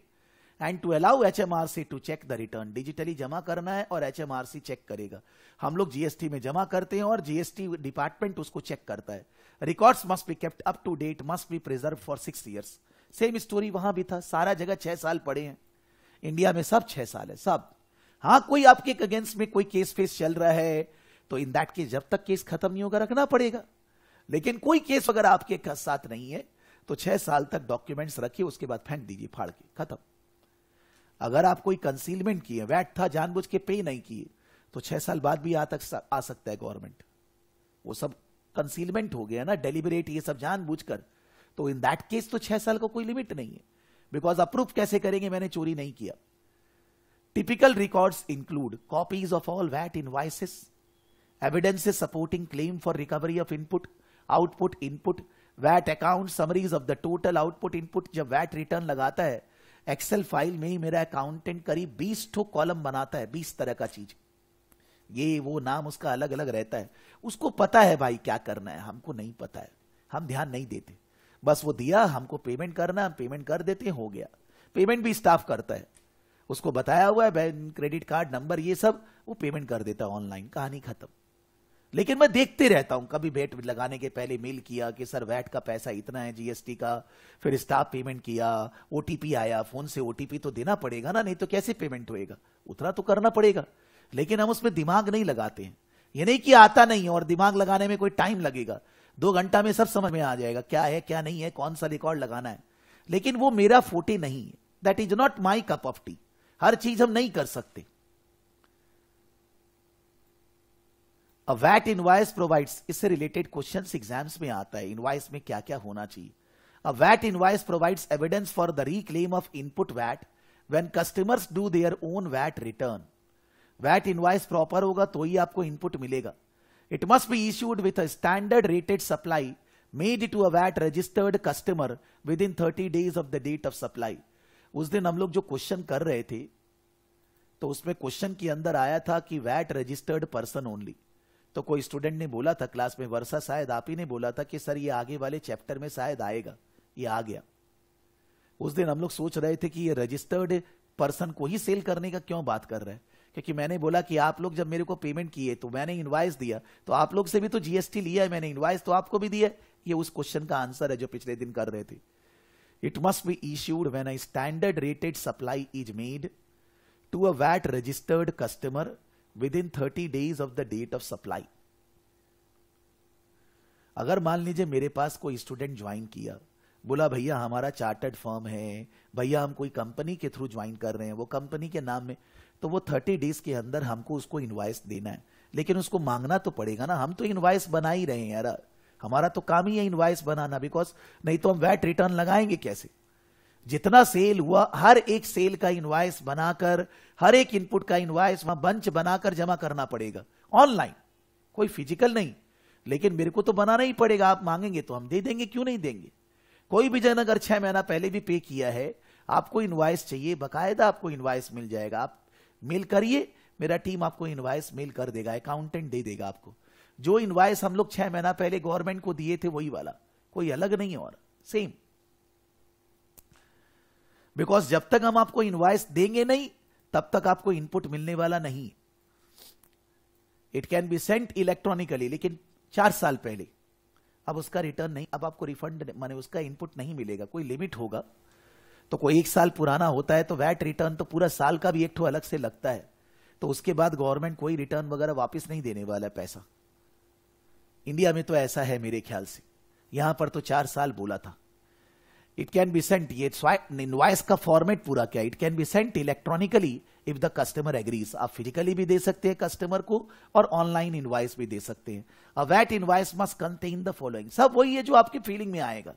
and to allow H M R C to check the return digitally जमा करना है और H M R C check करेगा हम लोग GST में जमा करते हैं और जीएसटी डिपार्टमेंट उसको चेक करता है records must be kept up to date must be preserve for six years same story वहां भी था सारा जगह छह साल पड़े हैं इंडिया में सब छह साल है सब हाँ कोई आपके अगेंस्ट में कोई केस फेस चल रहा है तो इन दैट केस जब तक केस खत्म नहीं होगा रखना पड़ेगा लेकिन कोई केस अगर आपके साथ नहीं है तो छह साल तक डॉक्यूमेंट्स रखिए उसके बाद फेंक दीजिए फाड़ के खत्म अगर आप कोई कंसीलमेंट किए वैट था जानबूझ के पे नहीं किए तो छह साल बाद भी तक आ सकता है गवर्नमेंट वो सब कंसीलमेंट हो गया ना डेलीबरेट ये सब जानबूझकर तो इन दैट केस तो छह साल को कोई लिमिट नहीं है बिकॉज अप्रूव कैसे करेंगे मैंने चोरी नहीं किया typical records include copies of all VAT invoices evidences supporting claim for recovery of input, output, input, VAT account summaries of the total output input जब वैट रिटर्न लगाता है एक्सेल फाइल में ही मेरा अकाउंटेंट करीब 20 ठो column बनाता है 20 तरह का चीज ये वो नाम उसका अलग अलग रहता है उसको पता है भाई क्या करना है हमको नहीं पता है हम ध्यान नहीं देते बस वो दिया हमको पेमेंट करना हम पेमेंट कर देते हो गया पेमेंट भी स्टाफ करता है उसको बताया हुआ है क्रेडिट कार्ड नंबर ये सब वो पेमेंट कर देता है ऑनलाइन कहानी खत्म लेकिन मैं देखते रहता हूं कभी भेंट लगाने के पहले मेल किया कि सर वैट का पैसा इतना है जीएसटी का फिर स्टाफ पेमेंट किया ओटीपी आया फोन से ओटीपी तो देना पड़ेगा ना नहीं तो कैसे पेमेंट होएगा उतना तो करना पड़ेगा लेकिन हम उसमें दिमाग नहीं लगाते हैं ये नहीं कि आता नहीं है और दिमाग लगाने में कोई टाइम लगेगा दो घंटा में सब समझ में आ जाएगा क्या है क्या नहीं है कौन सा रिकॉर्ड लगाना है लेकिन वो मेरा फोटे नहीं है that is not my cup of tea हर चीज हम नहीं कर सकते वैट इनवाइस प्रोवाइड्स इससे रिलेटेड क्वेश्चन एग्जाम्स में आता है इनवाइस में क्या क्या होना चाहिए VAT invoice provides evidence for the reclaim of input VAT when customers do their own VAT return VAT invoice proper होगा तो ही आपको इनपुट मिलेगा it must be issued with standard rated supply made to a VAT registered customer within thirty days of the date of supply उस दिन हम लोग जो क्वेश्चन कर रहे थे तो उसमें क्वेश्चन के अंदर आया था कि वैट रजिस्टर्ड पर्सन ओनली तो कोई स्टूडेंट ने बोला था क्लास में वर्षा शायद आप ही ने बोला था कि सर ये आगे वाले चैप्टर में शायद आएगा ये आ गया उस दिन हम लोग सोच रहे थे कि ये रजिस्टर्ड पर्सन को ही सेल करने का क्यों बात कर रहे हैं क्योंकि मैंने बोला कि आप लोग जब मेरे को पेमेंट किए तो मैंने इन्वाइस दिया तो आप लोग से भी तो जीएसटी लिया है मैंने इन्वाइस तो आपको भी दिया ये उस क्वेश्चन का आंसर है जो पिछले दिन कर रहे थे it must be issued when a standard rated supply is made to a VAT registered customer in thirty days of the date of supply अगर मान लीजिए मेरे पास कोई स्टूडेंट ज्वाइन किया बोला भैया हमारा चार्टर्ड फर्म है भैया हम कोई कंपनी के थ्रू ज्वाइन कर रहे हैं वो कंपनी के नाम में तो वो थर्टी डेज के अंदर हमको उसको इन्वाइस देना है लेकिन उसको मांगना तो पड़ेगा ना हम तो इन्वाइस बना ही रहे हैं यार हमारा तो काम ही है इन्वाइस बनाना बिकॉज नहीं तो हम वैट रिटर्न लगाएंगे कैसे जितना सेल हुआ हर एक सेल का इन्वाइस बनाकर हर एक इनपुट का इनवाइस वहां बंच बनाकर जमा करना पड़ेगा ऑनलाइन कोई फिजिकल नहीं लेकिन मेरे को तो बनाना ही पड़ेगा आप मांगेंगे तो हम दे देंगे क्यों नहीं देंगे कोई भी जन अगर छह महीना पहले भी पे किया है आपको इनवाइस चाहिए बकायदा आपको इनवाइस मिल जाएगा आप मेल करिए मेरा टीम आपको इनवाइस मेल कर देगा अकाउंटेंट दे देगा आपको जो इनवाइस हम लोग छह महीना पहले गवर्नमेंट को दिए थे वही वाला कोई अलग नहीं और सेम बिकॉज जब तक हम आपको इनवाइस देंगे नहीं तब तक आपको इनपुट मिलने वाला नहीं it can be sent electronically लेकिन चार साल पहले अब उसका रिटर्न नहीं अब आपको रिफंड माने उसका इनपुट नहीं मिलेगा कोई लिमिट होगा तो कोई एक साल पुराना होता है तो वैट रिटर्न तो पूरा साल का भी एक अलग से लगता है तो उसके बाद गवर्नमेंट कोई रिटर्न वगैरह वापस नहीं देने वाला है पैसा इंडिया में तो ऐसा है मेरे ख्याल से यहां पर तो चार साल बोला था इट कैन बी सेंट ये इनवाइस का फॉर्मेट पूरा क्या it can be sent electronically if the customer agrees आप फिजिकली भी दे सकते हैं कस्टमर को और ऑनलाइन इनवाइस भी दे सकते हैं a VAT invoice must contain the following सब वही है जो आपकी फीलिंग में आएगा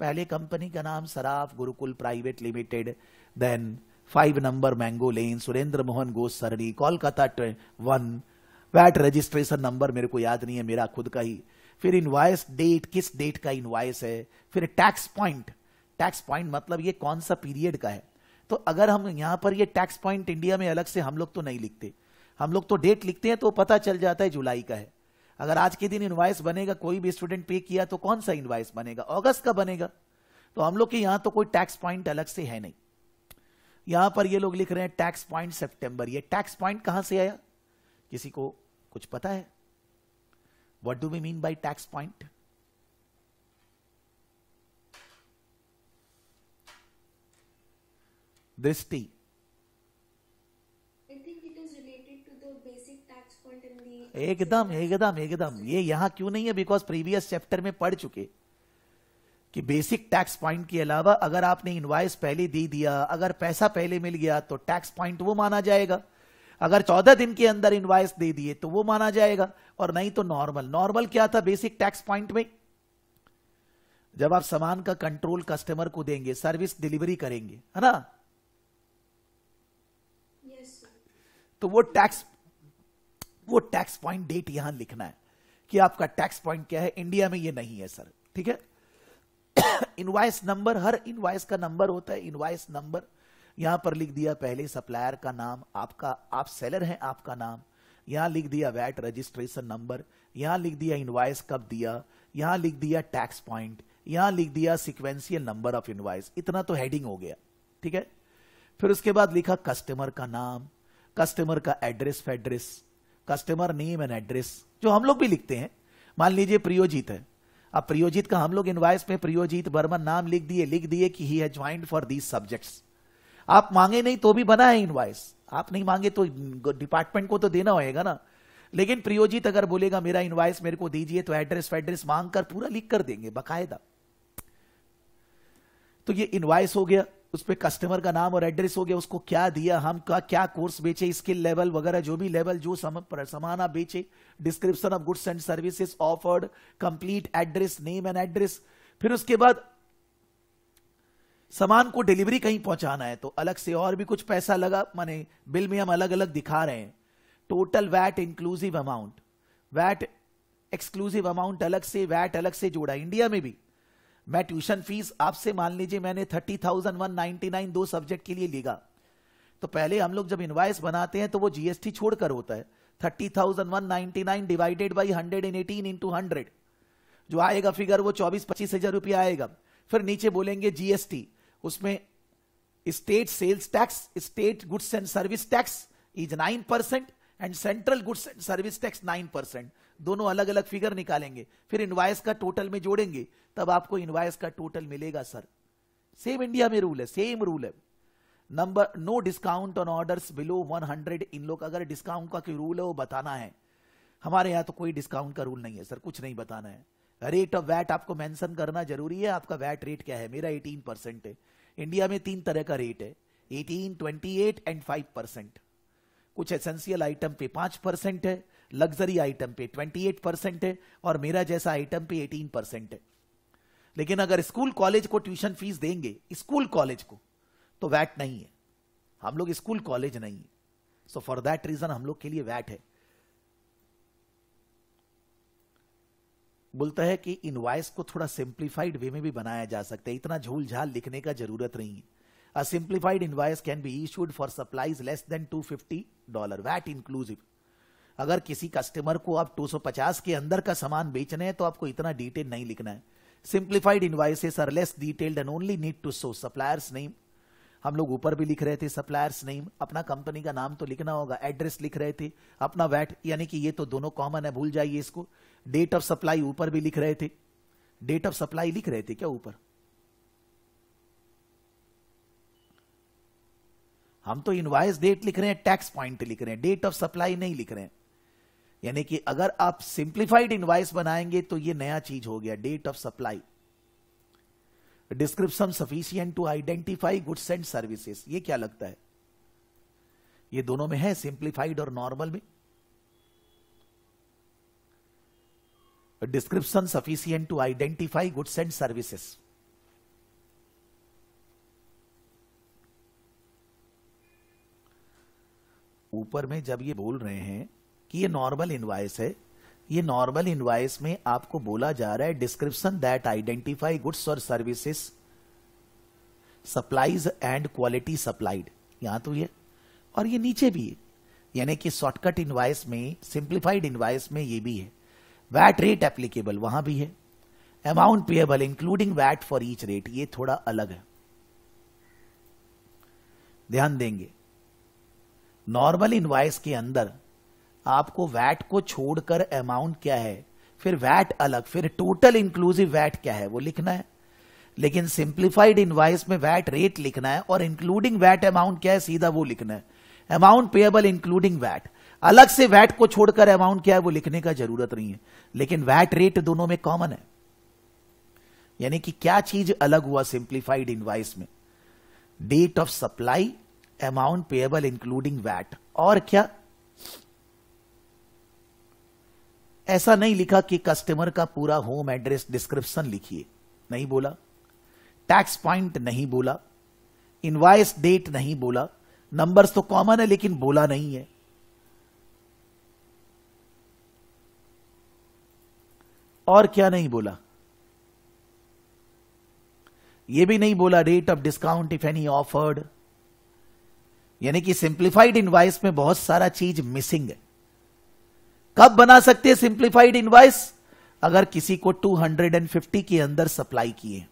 पहले कंपनी का नाम Saraf Gurukul private limited then five number mango lane Surendra Mohan Ghosh Sarani Kolkata one VAT registration number मेरे को याद नहीं है मेरा खुद का ही फिर इनवाइस डेट किस डेट का इनवाइस है फिर टैक्स पॉइंट टैक्स पॉइंट मतलब ये कौन सा पीरियड का है तो अगर हम यहां पर ये टैक्स पॉइंट इंडिया में अलग से हम लोग तो नहीं लिखते हम लोग तो डेट लिखते हैं तो पता चल जाता है जुलाई का है अगर आज के दिन इन्वाइस बनेगा कोई भी स्टूडेंट पे किया तो कौन सा इन्वाइस बनेगा अगस्त का बनेगा तो हम लोग के यहां तो कोई टैक्स पॉइंट अलग से है नहीं यहां पर ये लोग लिख रहे हैं टैक्स पॉइंट सेप्टेंबर ये टैक्स पॉइंट कहां से आया किसी को कुछ पता है what do we mean by tax point drishti एकदम एकदम एकदम ये यहां क्यों नहीं है बिकॉज प्रीवियस चैप्टर में पढ़ चुके कि बेसिक टैक्स पॉइंट के अलावा अगर आपने इनवाइस पहले दे दिया अगर पैसा पहले मिल गया तो टैक्स पॉइंट वो माना जाएगा अगर चौदह दिन के अंदर इनवाइस दे दिए तो वो माना जाएगा और नहीं तो नॉर्मल नॉर्मल क्या था बेसिक टैक्स पॉइंट में जब आप सामान का कंट्रोल कस्टमर को देंगे सर्विस डिलीवरी करेंगे है ना तो वो टैक्स वो टैक्स पॉइंट डेट यहां लिखना है कि आपका टैक्स पॉइंट क्या है इंडिया में ये नहीं है सर ठीक है इनवाइस नंबर हर इनवाइस का नंबर होता है इनवाइस नंबर यहां पर लिख दिया पहले सप्लायर का नाम आपका आप सेलर हैं आपका नाम यहां लिख दिया वैट रजिस्ट्रेशन नंबर यहां लिख दिया इनवाइस कब दिया यहां लिख दिया टैक्स पॉइंट यहां लिख दिया सिक्वेंसियल नंबर ऑफ इनवाइस इतना तो हेडिंग हो गया ठीक है फिर उसके बाद लिखा कस्टमर का नाम कस्टमर का एड्रेस फेड्रेस कस्टमर नेम एंड एड्रेस जो हम लोग भी लिखते हैं मान लीजिए प्रियोजीत है अब प्रियोजीत का हम लोग इनवाइस में प्रियोजीत बर्मन नाम लिख दिए लिख दिए कि ही है ज्वाइंट फॉर दीज सब्जेक्ट आप मांगे नहीं तो भी बना है इनवाइस आप नहीं मांगे तो डिपार्टमेंट को तो देना होगा ना लेकिन प्रियोजीत अगर बोलेगा मेरा इनवाइस मेरे को दीजिए तो एड्रेस फेड्रेस मांग कर पूरा लिख कर देंगे बकायदा तो ये इनवाइस हो गया उस पर कस्टमर का नाम और एड्रेस हो गया उसको क्या दिया हम का क्या कोर्स बेचे स्किल लेवल वगैरह जो भी लेवल जो सामान आप बेचे description of goods and services offered complete address name and address फिर उसके बाद सामान को डिलीवरी कहीं पहुंचाना है तो अलग से और भी कुछ पैसा लगा माने बिल में हम अलग अलग दिखा रहे हैं total VAT inclusive amount VAT exclusive amount अलग से वैट अलग से जोड़ा इंडिया में भी मैं ट्यूशन फीस आपसे मान लीजिए मैंने thirty thousand one ninety nine दो सब्जेक्ट के लिए लेगा तो पहले हम लोग जब इन्वाइस बनाते हैं तो वो जीएसटी छोड़कर होता है thirty thousand one ninety nine divided by hundred and eighteen into hundred जो आएगा फिगर वो चौबीस पच्चीस हजार रुपया आएगा फिर नीचे बोलेंगे जीएसटी उसमें state sales tax state goods and service tax is nine percent and central goods and service tax nine percent दोनों अलग अलग फिगर निकालेंगे फिर इनवाइस का टोटल में जोड़ेंगे तब आपको इनवाइस का टोटल मिलेगा सर सेम इंडिया में रूल है सेम रूल है number no discount on orders below 100 इन लोग अगर डिस्काउंट का कोई रूल है वो बताना है हमारे यहाँ तो कोई डिस्काउंट का रूल नहीं है सर कुछ नहीं बताना है रेट ऑफ वैट आपको मेंशन करना जरूरी है आपका वैट रेट क्या है मेरा 18 परसेंट है इंडिया में तीन तरह का रेट है 18, 28 एंड 5 परसेंट कुछ एसेंशियल आइटम पे पांच परसेंट है लग्जरी आइटम पे 28 परसेंट है और मेरा जैसा आइटम पे 18 परसेंट है लेकिन अगर स्कूल कॉलेज को ट्यूशन फीस देंगे स्कूल कॉलेज को तो वैट नहीं है हम लोग स्कूल कॉलेज नहीं है सो फॉर दैट रीजन हम लोग के लिए वैट है बोलता है कि इनवाइस को थोड़ा सिंप्लीफाइड वे में भी बनाया जा सकता है इतना झूल झाल लिखने का जरूरत नहीं है simplified invoice can be issued for supplies less than two fifty dollar VAT inclusive अगर किसी कस्टमर को आप 250 के अंदर का सामान बेचने हैं तो आपको इतना डिटेल नहीं लिखना है simplified invoices are less detailed and only need to show suppliers name हम लोग ऊपर भी लिख रहे थे सप्लायर्स नेम अपना कंपनी का नाम तो लिखना होगा एड्रेस लिख रहे थे अपना वैट यानी कि ये तो दोनों कॉमन है भूल जाइए इसको डेट ऑफ सप्लाई ऊपर भी लिख रहे थे डेट ऑफ सप्लाई लिख रहे थे क्या ऊपर हम तो इनवाइस डेट लिख रहे हैं टैक्स पॉइंट लिख रहे हैं डेट ऑफ सप्लाई नहीं लिख रहे हैं यानी कि अगर आप सिंप्लीफाइड इनवाइस बनाएंगे तो ये नया चीज हो गया date of supply description sufficient to identify goods and services ये क्या लगता है ये दोनों में है सिंप्लीफाइड और नॉर्मल में description sufficient to identify goods and services ऊपर में जब ये बोल रहे हैं कि ये नॉर्मल इनवाइस है ये नॉर्मल इनवाइस में आपको बोला जा रहा है डिस्क्रिप्शन दैट आइडेंटिफाई गुड्स और services supplies and quality supplied यहां तो ये और ये नीचे भी है यानी कि शॉर्टकट इनवाइस में सिंप्लीफाइड इनवाइस में ये भी है वैट रेट एप्लीकेबल वहां भी है amount payable including VAT for each rate ये थोड़ा अलग है ध्यान देंगे नॉर्मल इनवाइस के अंदर आपको वैट को छोड़कर अमाउंट क्या है फिर वैट अलग फिर टोटल इंक्लूसिव वैट क्या है वो लिखना है लेकिन सिंप्लीफाइड इनवाइस में वैट रेट लिखना है और इंक्लूडिंग वैट अमाउंट क्या है सीधा वो लिखना है अमाउंट पेएबल इंक्लूडिंग वैट अलग से वैट को छोड़कर अमाउंट क्या है वो लिखने का जरूरत नहीं है लेकिन वैट रेट दोनों में कॉमन है यानी कि क्या चीज अलग हुआ सिंप्लीफाइड इनवाइस में date of supply amount payable including VAT और क्या ऐसा नहीं लिखा कि कस्टमर का पूरा होम एड्रेस डिस्क्रिप्शन लिखिए नहीं बोला टैक्स पॉइंट नहीं बोला इनवाइस डेट नहीं बोला नंबर्स तो कॉमन है लेकिन बोला नहीं है और क्या नहीं बोला यह भी नहीं बोला rate of discount if any offered यानी कि सिंप्लीफाइड इनवाइस में बहुत सारा चीज मिसिंग है कब बना सकते हैं सिंप्लीफाइड इनवाइस अगर किसी को 250 के अंदर सप्लाई किए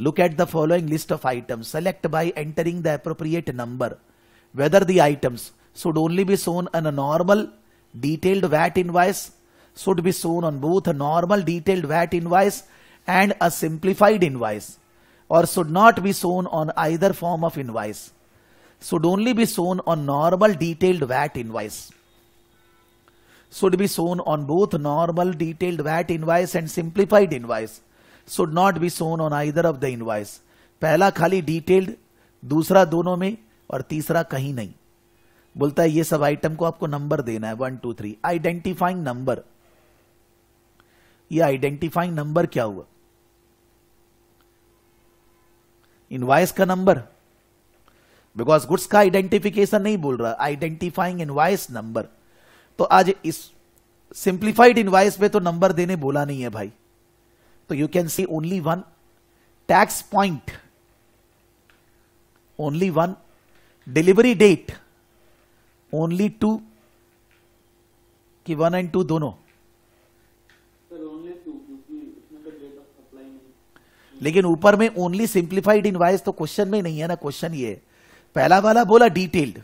look at the following list of items select by entering the appropriate number whether the items should only be shown an normal detailed VAT invoice should be shown on both normal detailed VAT invoice and a simplified invoice और should not be shown on either form of invoice should only be shown on normal detailed VAT invoice should be shown on both normal detailed VAT invoice and simplified invoice. Should not be shown on either of the invoice. पहला खाली detailed, दूसरा दोनों में और तीसरा कहीं नहीं बोलता है ये सब आइटम को आपको नंबर देना है one two three identifying number ये आइडेंटिफाइंग नंबर क्या हुआ इनवाइस का नंबर बिकॉज गुड्स का आइडेंटिफिकेशन नहीं बोल रहा आइडेंटिफाइंग इनवाइस नंबर तो आज इस सिंप्लीफाइड इनवाइस में तो नंबर देने बोला नहीं है भाई तो you can see only one tax point only one delivery date only two कि वन एंड टू दोनों तो लेकिन ऊपर में ओनली सिंप्लीफाइड इनवाइस तो क्वेश्चन में नहीं है ना क्वेश्चन ये पहला वाला बोला डिटेल्ड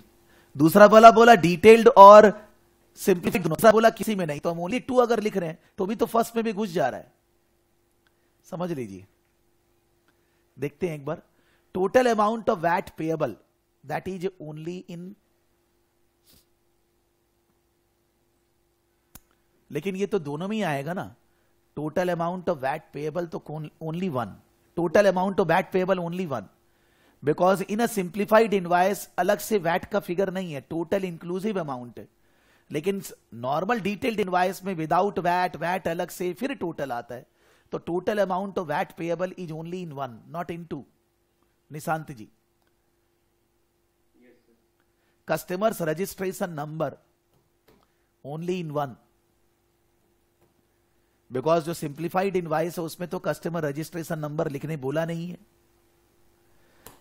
दूसरा वाला बोला डिटेल्ड और सिंप्लीफिक दोनों बोला किसी में नहीं तो हम ओनली टू अगर लिख रहे हैं तो भी तो फर्स्ट में भी घुस जा रहा है समझ लीजिए देखते हैं एक बार total amount of VAT payable that is only in लेकिन ये तो दोनों में ही आएगा ना total amount of VAT payable तो only one total amount of VAT payable only one because in a simplified invoice अलग से वैट का फिगर नहीं है टोटल इंक्लूसिव अमाउंट है लेकिन नॉर्मल डिटेल्ड इनवाइस में विदाउट वैट वैट अलग से फिर टोटल आता है तो total amount of VAT payable is only in one not in two Nishant ji customers registration number only in one because जो सिंप्लीफाइड इनवाइस है उसमें तो कस्टमर रजिस्ट्रेशन नंबर लिखने बोला नहीं है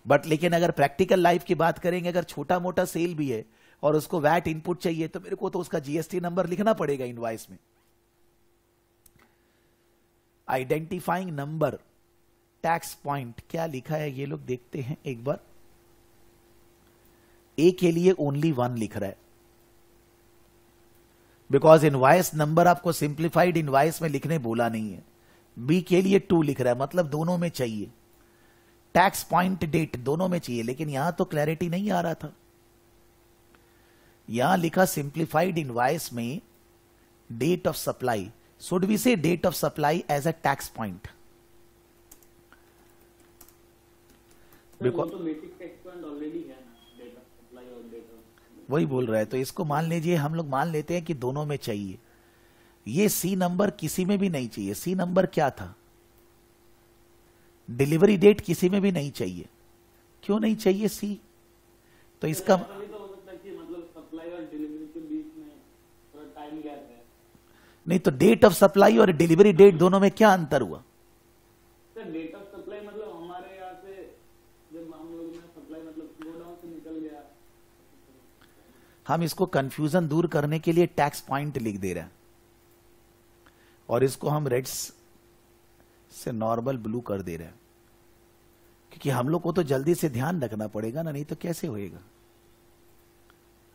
बट लेकिन अगर प्रैक्टिकल लाइफ की बात करेंगे अगर छोटा मोटा सेल भी है और उसको वैट इनपुट चाहिए तो मेरे को तो उसका जीएसटी नंबर लिखना पड़ेगा इनवाइस में आइडेंटिफाइंग नंबर टैक्स पॉइंट क्या लिखा है ये लोग देखते हैं एक बार ए के लिए ओनली वन लिख रहा है बिकॉज इनवाइस नंबर आपको सिंप्लीफाइड इनवाइस में लिखने बोला नहीं है बी के लिए टू लिख रहा है मतलब दोनों में चाहिए टैक्स पॉइंट डेट दोनों में चाहिए लेकिन यहां तो क्लैरिटी नहीं आ रहा था यहां लिखा सिंप्लीफाइड इनवाइस में date of supply should be से date of supply as a tax point वही बोल रहा है तो इसको मान लीजिए हम लोग मान लेते हैं कि दोनों में चाहिए ये सी नंबर किसी में भी नहीं चाहिए सी नंबर क्या था डिलीवरी डेट किसी में भी नहीं चाहिए क्यों नहीं चाहिए सी तो इसका नहीं तो डेट ऑफ सप्लाई और डिलीवरी डेट दोनों में क्या अंतर हुआ डेट ऑफ सप्लाई मतलब हमारे यहाँ से जब हम लोग सप्लाई मतलब से निकल गया हम इसको कंफ्यूजन दूर करने के लिए टैक्स पॉइंट लिख दे रहे हैं और इसको हम रेड्स से नॉर्मल ब्लू कर दे रहे हैं क्योंकि हम लोग को तो जल्दी से ध्यान रखना पड़ेगा ना नहीं तो कैसे होएगा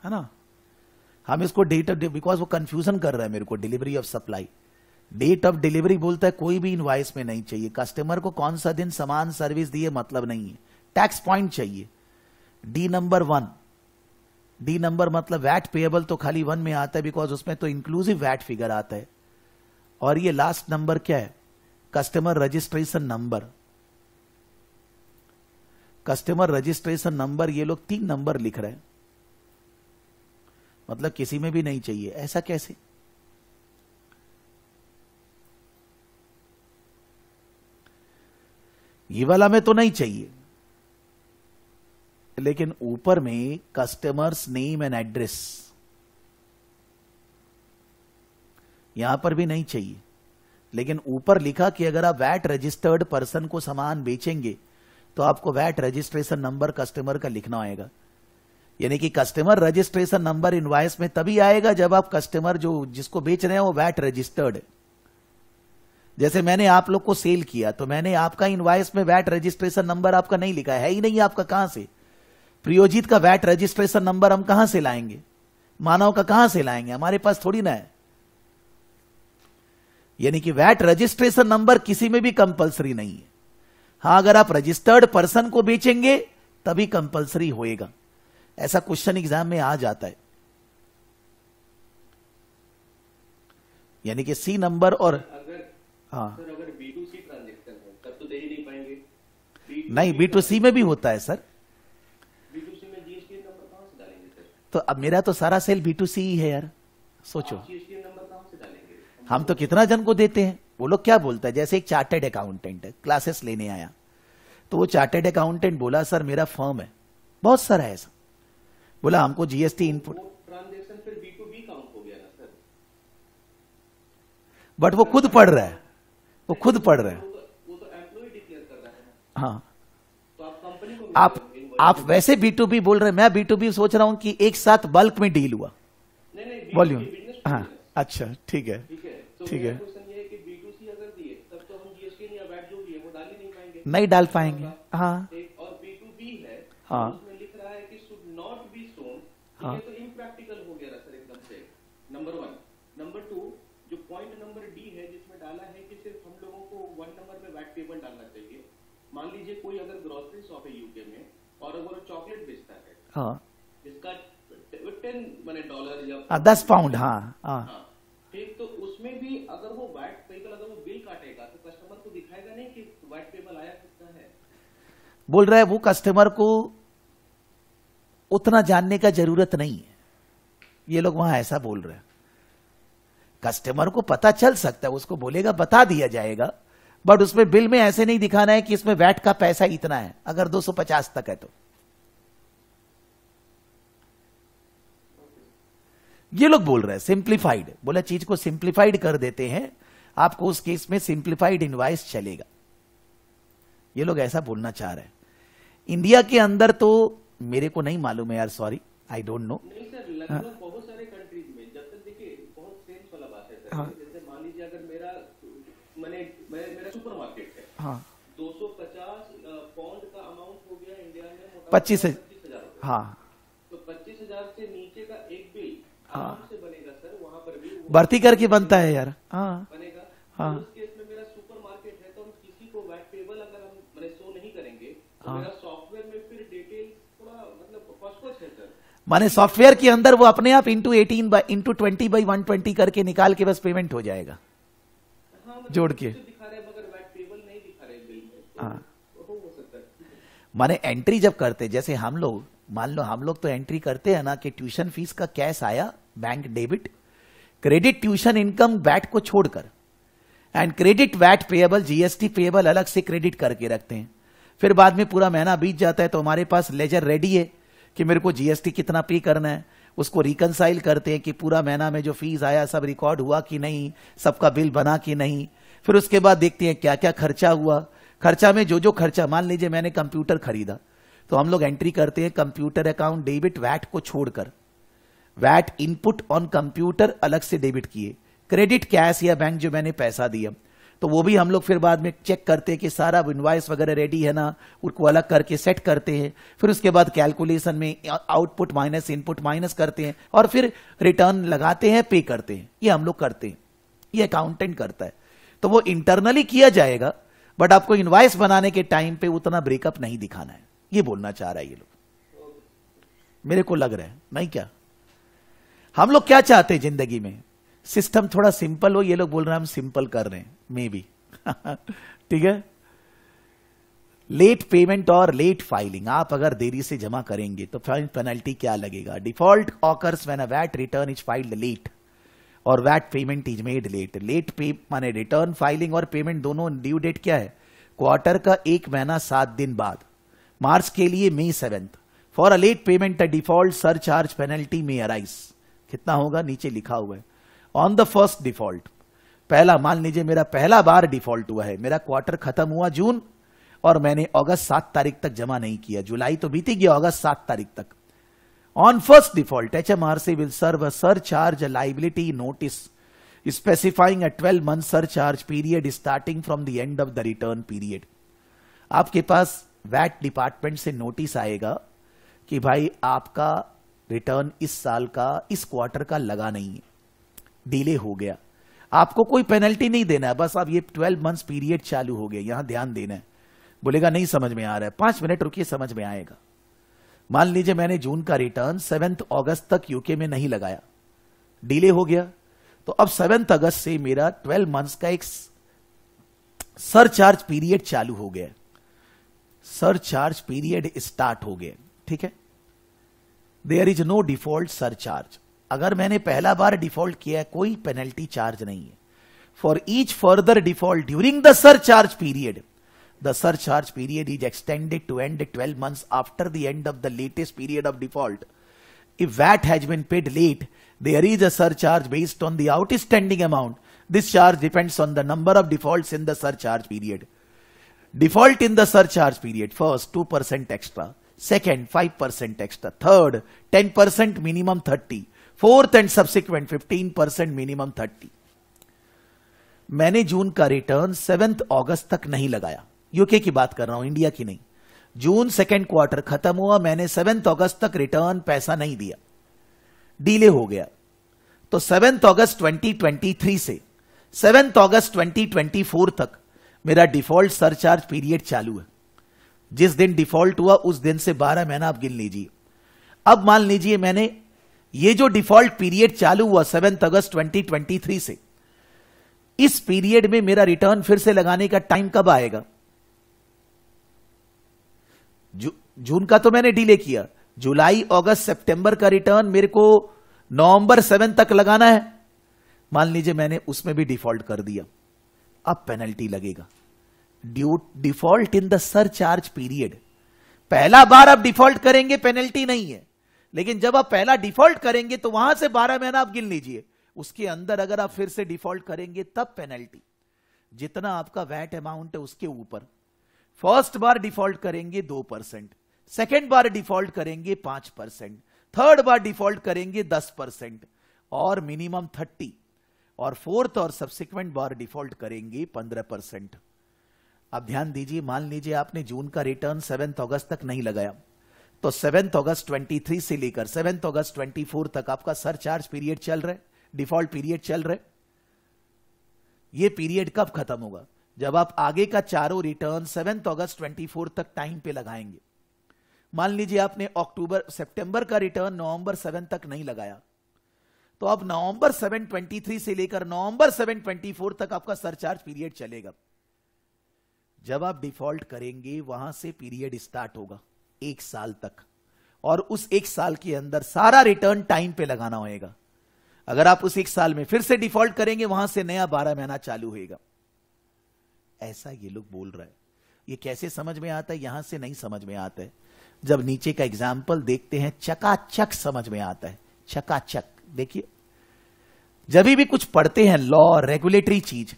है ना हम इसको डेट ऑफ बिकॉज वो कंफ्यूजन कर रहा है मेरे को delivery of supply date of delivery बोलता है कोई भी इनवाइस में नहीं चाहिए कस्टमर को कौन सा दिन समान सर्विस दिए मतलब नहीं है टैक्स पॉइंट चाहिए D number one D number मतलब वैट पेएबल तो खाली वन में आता है बिकॉज उसमें तो इंक्लूसिव वैट फिगर आता है और ये लास्ट नंबर क्या है customer registration number customer registration number ये लोग तीन नंबर लिख रहे हैं मतलब किसी में भी नहीं चाहिए ऐसा कैसे ये वाला में तो नहीं चाहिए लेकिन ऊपर में कस्टमर्स नेम एंड एड्रेस यहां पर भी नहीं चाहिए लेकिन ऊपर लिखा कि अगर आप वैट रजिस्टर्ड पर्सन को सामान बेचेंगे तो आपको वैट रजिस्ट्रेशन नंबर कस्टमर का लिखना आएगा यानी कि कस्टमर रजिस्ट्रेशन नंबर इनवाइस में तभी आएगा जब आप कस्टमर जो जिसको बेच रहे हैं वो वैट रजिस्टर्ड जैसे मैंने आप लोग को सेल किया तो मैंने आपका इनवाइस में वैट रजिस्ट्रेशन नंबर आपका नहीं लिखा है ही नहीं आपका कहां से प्रियोजित का वैट रजिस्ट्रेशन नंबर हम कहां से लाएंगे मानव का कहां से लाएंगे हमारे पास थोड़ी ना है यानी कि वैट रजिस्ट्रेशन नंबर किसी में भी कंपलसरी नहीं है हाँ अगर आप रजिस्टर्ड पर्सन को बेचेंगे तभी कंपलसरी होएगा ऐसा क्वेश्चन एग्जाम में आ जाता है यानी कि सी नंबर और हाँ सी तो नहीं बी टू सी में भी होता है सर तो अब मेरा तो सारा सेल बी टू सी ही है यार सोचो हम तो कितना जन को देते हैं वो लोग क्या बोलता है जैसे एक चार्टेड अकाउंटेंट क्लासेस लेने आया तो वो चार्टेड अकाउंटेंट बोला सर मेरा फॉर्म है बहुत सारा है सर बोला हमको जीएसटी इनपुट ट्रांजेक्शन फिर बी टू बी काउंट हो गया ना सर बट वो खुद पढ़ रहा है वो खुद पढ़ रहा है तो, तो हाँ तो आप आप आप वैसे बी टू बी बोल रहे हैं मैं बी टू बी सोच रहा हूं कि एक साथ बल्क में डील हुआ वॉल्यूम हाँ अच्छा ठीक है ठीक है नहीं डाल पाएंगे हाँ हाँ हाँ। तो इम्प्रैक्टिकल हो गया सर एकदम से नंबर वन नंबर टू जो पॉइंट नंबर डी है जिसमें डाला है कि सिर्फ हम लोगों को वन नंबर वैट टेबल डालना चाहिए मान लीजिए कोई अगर ग्रोसरी शॉप है यूके में और अगर चॉकलेट बेचता है हाँ जिसका टेन मैंने डॉलर या हाँ, दस पाउंड हाँ, हाँ हाँ ठीक तो उसमें भी अगर वो वैट पेबल अगर वो बिल काटेगा तो कस्टमर को दिखाएगा नहीं कि वैट पेबल आया कितना है बोल रहा है वो कस्टमर को उतना जानने का जरूरत नहीं है ये लोग वहां ऐसा बोल रहे हैं कस्टमर को पता चल सकता है उसको बोलेगा बता दिया जाएगा बट उसमें बिल में ऐसे नहीं दिखाना है कि इसमें वैट का पैसा इतना है अगर 250 तक है तो ये लोग बोल रहे हैं सिंप्लीफाइड बोला चीज को सिंप्लीफाइड कर देते हैं आपको उस केस में सिंप्लीफाइड इनवाइस चलेगा ये लोग ऐसा बोलना चाह रहे हैं इंडिया के अंदर तो मेरे को नहीं मालूम है यार सॉरी आई डोंट नो बहुत सारे कंट्रीज में जब तक देखिए बहुत सेंस वाला बात है हाँ। जैसे मान लीजिए अगर मेरा मैंने मेरा है हाँ 250 पाउंड का अमाउंट हो गया इंडिया में पच्चीस हजार हाँ तो पच्चीस हजार से नीचे का एक बिल हाँ से बनेगा सर वहाँ पर भी भर्ती करके बनता है यार हाँ बनेगा हाँ तो उस केस में मेरा है तो हम किसी को वेट टेबल अगर हम शो नहीं करेंगे तो हाँ। मेरा माने सॉफ्टवेयर के अंदर वो अपने आप into eighteen by into twenty by one twenty करके निकाल के बस पेमेंट हो जाएगा हाँ, मतलब जोड़ के तो हाँ। तो माने एंट्री जब करते जैसे हम लोग मान लो हम लोग तो एंट्री करते हैं ना कि ट्यूशन फीस का कैश आया bank debit credit tuition income VAT को छोड़कर and credit VAT payable GST payable अलग से क्रेडिट करके रखते हैं फिर बाद में पूरा महीना बीत जाता है तो हमारे पास लेजर रेडी है कि मेरे को जीएसटी कितना पे करना है उसको रिकनसाइल करते हैं कि पूरा महीना में जो फीस आया सब रिकॉर्ड हुआ कि नहीं सबका बिल बना कि नहीं फिर उसके बाद देखते हैं क्या क्या खर्चा हुआ खर्चा में जो जो खर्चा मान लीजिए मैंने कंप्यूटर खरीदा तो हम लोग एंट्री करते हैं कंप्यूटर अकाउंट डेबिट वैट को छोड़कर वैट इनपुट ऑन कंप्यूटर अलग से डेबिट किए क्रेडिट कैश या बैंक जो मैंने पैसा दिया तो वो भी हम लोग फिर बाद में चेक करते हैं कि सारा इन्वाइस वगैरह रेडी है ना उनको अलग करके सेट करते हैं फिर उसके बाद कैलकुलेशन में आउटपुट माइनस इनपुट माइनस करते हैं और फिर रिटर्न लगाते हैं पे करते हैं ये हम लोग करते हैं ये अकाउंटेंट करता है तो वो इंटरनली किया जाएगा बट आपको इन्वाइस बनाने के टाइम पे उतना ब्रेकअप नहीं दिखाना है ये बोलना चाह रहा है ये लोग मेरे को लग रहा है नहीं क्या हम लोग क्या चाहते हैं जिंदगी में सिस्टम थोड़ा सिंपल हो ये लोग बोल रहे हैं हम सिंपल कर रहे हैं मे बी ठीक है लेट पेमेंट और लेट फाइलिंग आप अगर देरी से जमा करेंगे तो पेनल्टी क्या लगेगा default occurs when a VAT return is filed late और VAT payment is made late late pay माने रिटर्न फाइलिंग और पेमेंट दोनों ड्यू डेट क्या है क्वार्टर का एक महीना सात दिन बाद मार्च के लिए May seventh for a late payment a default surcharge penalty में अराइज कितना होगा नीचे लिखा हुआ है ऑन द फर्स्ट डिफॉल्ट पहला मान लीजिए मेरा पहला बार डिफॉल्ट हुआ है मेरा क्वार्टर खत्म हुआ जून और मैंने अगस्त सात तारीख तक जमा नहीं किया जुलाई तो बीती गया अगस्त सात तारीख तक on first default H M R C will serve surcharge liability notice specifying a twelve month surcharge period starting from the end of the return period आपके पास वैट डिपार्टमेंट से नोटिस आएगा कि भाई आपका return इस साल का इस क्वार्टर का लगा नहीं है डिले हो गया आपको कोई पेनल्टी नहीं देना है बस आप ये ट्वेल्व मंथ पीरियड चालू हो गया यहां ध्यान देना है बोलेगा नहीं समझ में आ रहा है पांच मिनट रुकिए समझ में आएगा मान लीजिए मैंने जून का रिटर्न सेवेंथ अगस्त तक यूके में नहीं लगाया डिले हो गया तो अब सेवेंथ अगस्त से मेरा ट्वेल्व मंथ्स का एक सरचार्ज पीरियड चालू हो गया सरचार्ज पीरियड स्टार्ट हो गया ठीक है there is no default surcharge अगर मैंने पहला बार डिफॉल्ट किया है कोई पेनल्टी चार्ज नहीं है for each further default during the surcharge period the surcharge period is extended to end twelve month after the end of the latest period of default if VAT has been paid late there is a surcharge based on the standing amount this charge depends on the number of default in the surcharge period default in the surcharge period first two percent extra second five percent extra third ten percent minimum thirty fourth and subsequent 15 percent minimum 30 मैंने जून का return seventh अगस्त तक नहीं लगाया UK की बात कर रहा हूं इंडिया की नहीं जून सेकेंड क्वार्टर खत्म हुआ मैंने सेवेंथ अगस्त तक रिटर्न पैसा नहीं दिया डीले हो गया तो सेवेंथ अगस्त 2023 से सेवेंथ अगस्त 2024 तक मेरा डिफॉल्ट सरचार्ज पीरियड चालू है जिस दिन डिफॉल्ट हुआ उस दिन से 12 महीना आप गिन लीजिए अब मान लीजिए मैंने ये जो डिफॉल्ट पीरियड चालू हुआ सेवेंथ अगस्त 2023 से इस पीरियड में मेरा रिटर्न फिर से लगाने का टाइम कब आएगा जू, जून का तो मैंने डिले किया जुलाई अगस्त सितंबर का रिटर्न मेरे को नवंबर सेवन तक लगाना है मान लीजिए मैंने उसमें भी डिफॉल्ट कर दिया अब पेनल्टी लगेगा due default in the surcharge period पहला बार आप डिफॉल्ट करेंगे पेनल्टी नहीं है लेकिन जब आप पहला डिफॉल्ट करेंगे तो वहां से बारह महीना आप गिन लीजिए उसके अंदर अगर आप फिर से डिफॉल्ट करेंगे तब पेनल्टी जितना आपका वैट अमाउंट है उसके ऊपर फर्स्ट बार डिफॉल्ट करेंगे दो परसेंट सेकेंड बार डिफॉल्ट करेंगे पांच परसेंट थर्ड बार डिफॉल्ट करेंगे दस परसेंट और मिनिमम थर्टी और फोर्थ और सब्सिक्वेंट बार डिफॉल्ट करेंगे पंद्रह परसेंट अब ध्यान दीजिए मान लीजिए आपने जून का रिटर्न सेवेंथ अगस्त तक नहीं लगाया तो सेवेंथ अगस्त 23 से लेकर सेवेंथ अगस्त 24 तक आपका सरचार्ज पीरियड चल रहा है डिफॉल्ट पीरियड चल रहा है ये पीरियड कब खत्म होगा जब आप आगे का चारों रिटर्न सेवेंथ अगस्त 24 तक टाइम पे लगाएंगे मान लीजिए आपने अक्टूबर सितंबर का रिटर्न नवंबर 7 तक नहीं लगाया तो अब नवंबर 723 से लेकर नवंबर 724 तक आपका सरचार्ज पीरियड चलेगा जब आप डिफॉल्ट करेंगे वहां से पीरियड स्टार्ट होगा एक साल तक और उस एक साल के अंदर सारा रिटर्न टाइम पे लगाना होगा अगर आप उस एक साल में फिर से डिफॉल्ट करेंगे वहां से नया बारह महीना चालू होगा ऐसा ये लोग बोल रहे हैं ये कैसे समझ में आता है यहां से नहीं समझ में आता है जब नीचे का एग्जाम्पल देखते हैं चकाचक समझ में आता है चकाचक देखिए जब भी कुछ पढ़ते हैं लॉ रेगुलेटरी चीज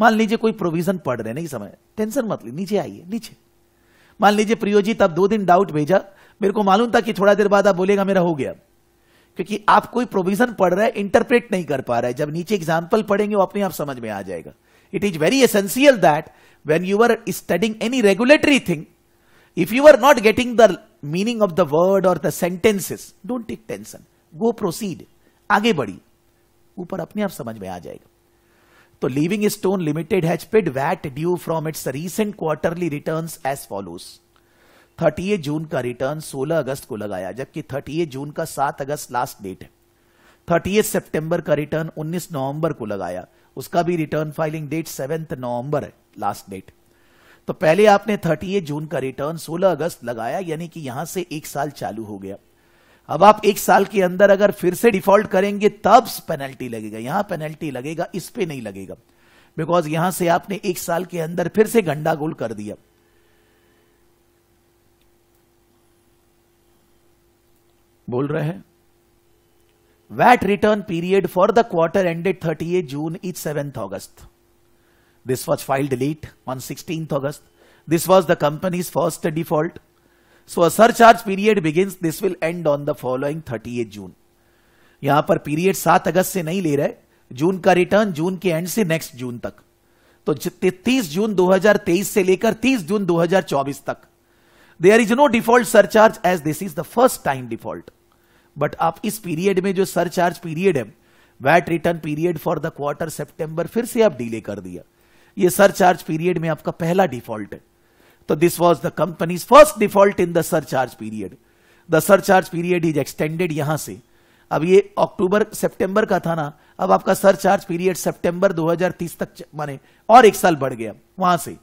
मान लीजिए कोई प्रोविजन पढ़ रहे नहीं समझ टेंशन मत ली नीचे आइए नीचे मान लीजिए प्रियोजी तब दो दिन डाउट भेजा मेरे को मालूम था कि थोड़ा देर बाद आप बोलेगा मेरा हो गया क्योंकि आप कोई प्रोविजन पढ़ रहा है इंटरप्रेट नहीं कर पा रहा है जब नीचे एग्जाम्पल पढ़ेंगे वो अपने आप समझ में आ जाएगा it is very essential that when you are studying any regulatory thing if you are not getting the meaning of the word और the sentences don't take tension go proceed आगे बढ़ी ऊपर अपने आप समझ में आ जाएगा तो living stone limited has paid VAT due from its recent quarterly return as follows thirty June का रिटर्न 16 अगस्त को लगाया जबकि थर्टी जून का 7 अगस्त लास्ट डेट है 30 सितंबर का रिटर्न 19 नवंबर को लगाया उसका भी return filing date seventh November है लास्ट डेट तो पहले आपने 38 जून का रिटर्न 16 अगस्त लगाया यानी कि यहां से एक साल चालू हो गया अब आप एक साल के अंदर अगर फिर से डिफॉल्ट करेंगे तब पेनल्टी लगेगा यहां पेनल्टी लगेगा इस पे नहीं लगेगा बिकॉज यहां से आपने एक साल के अंदर फिर से गंडा गोल कर दिया बोल रहे हैं VAT return period for the quarter ended thirty a June is seventh August this was filed late on sixteenth August this was the company's first default surcharge period begin this will end end on the following 38 June यहां पर period सात अगस्त से नहीं ले रहे जून का return जून के and से नेक्स्ट जून तक तो तीस जून 2023 से लेकर 30 जून 2024 तक there is no default surcharge as this is the first time default but आप इस पीरियड में जो सरचार्ज पीरियड है VAT return period for the quarter September फिर से आप डिले कर दिया ये सरचार्ज पीरियड में आपका पहला डिफॉल्ट है तो this was the company first default in the surcharge period the surcharge period is extended यहां से अब ये अक्टूबर सितंबर का था ना अब आपका सरचार्ज पीरियड सितंबर 2030 तक माने और एक साल बढ़ गया वहां से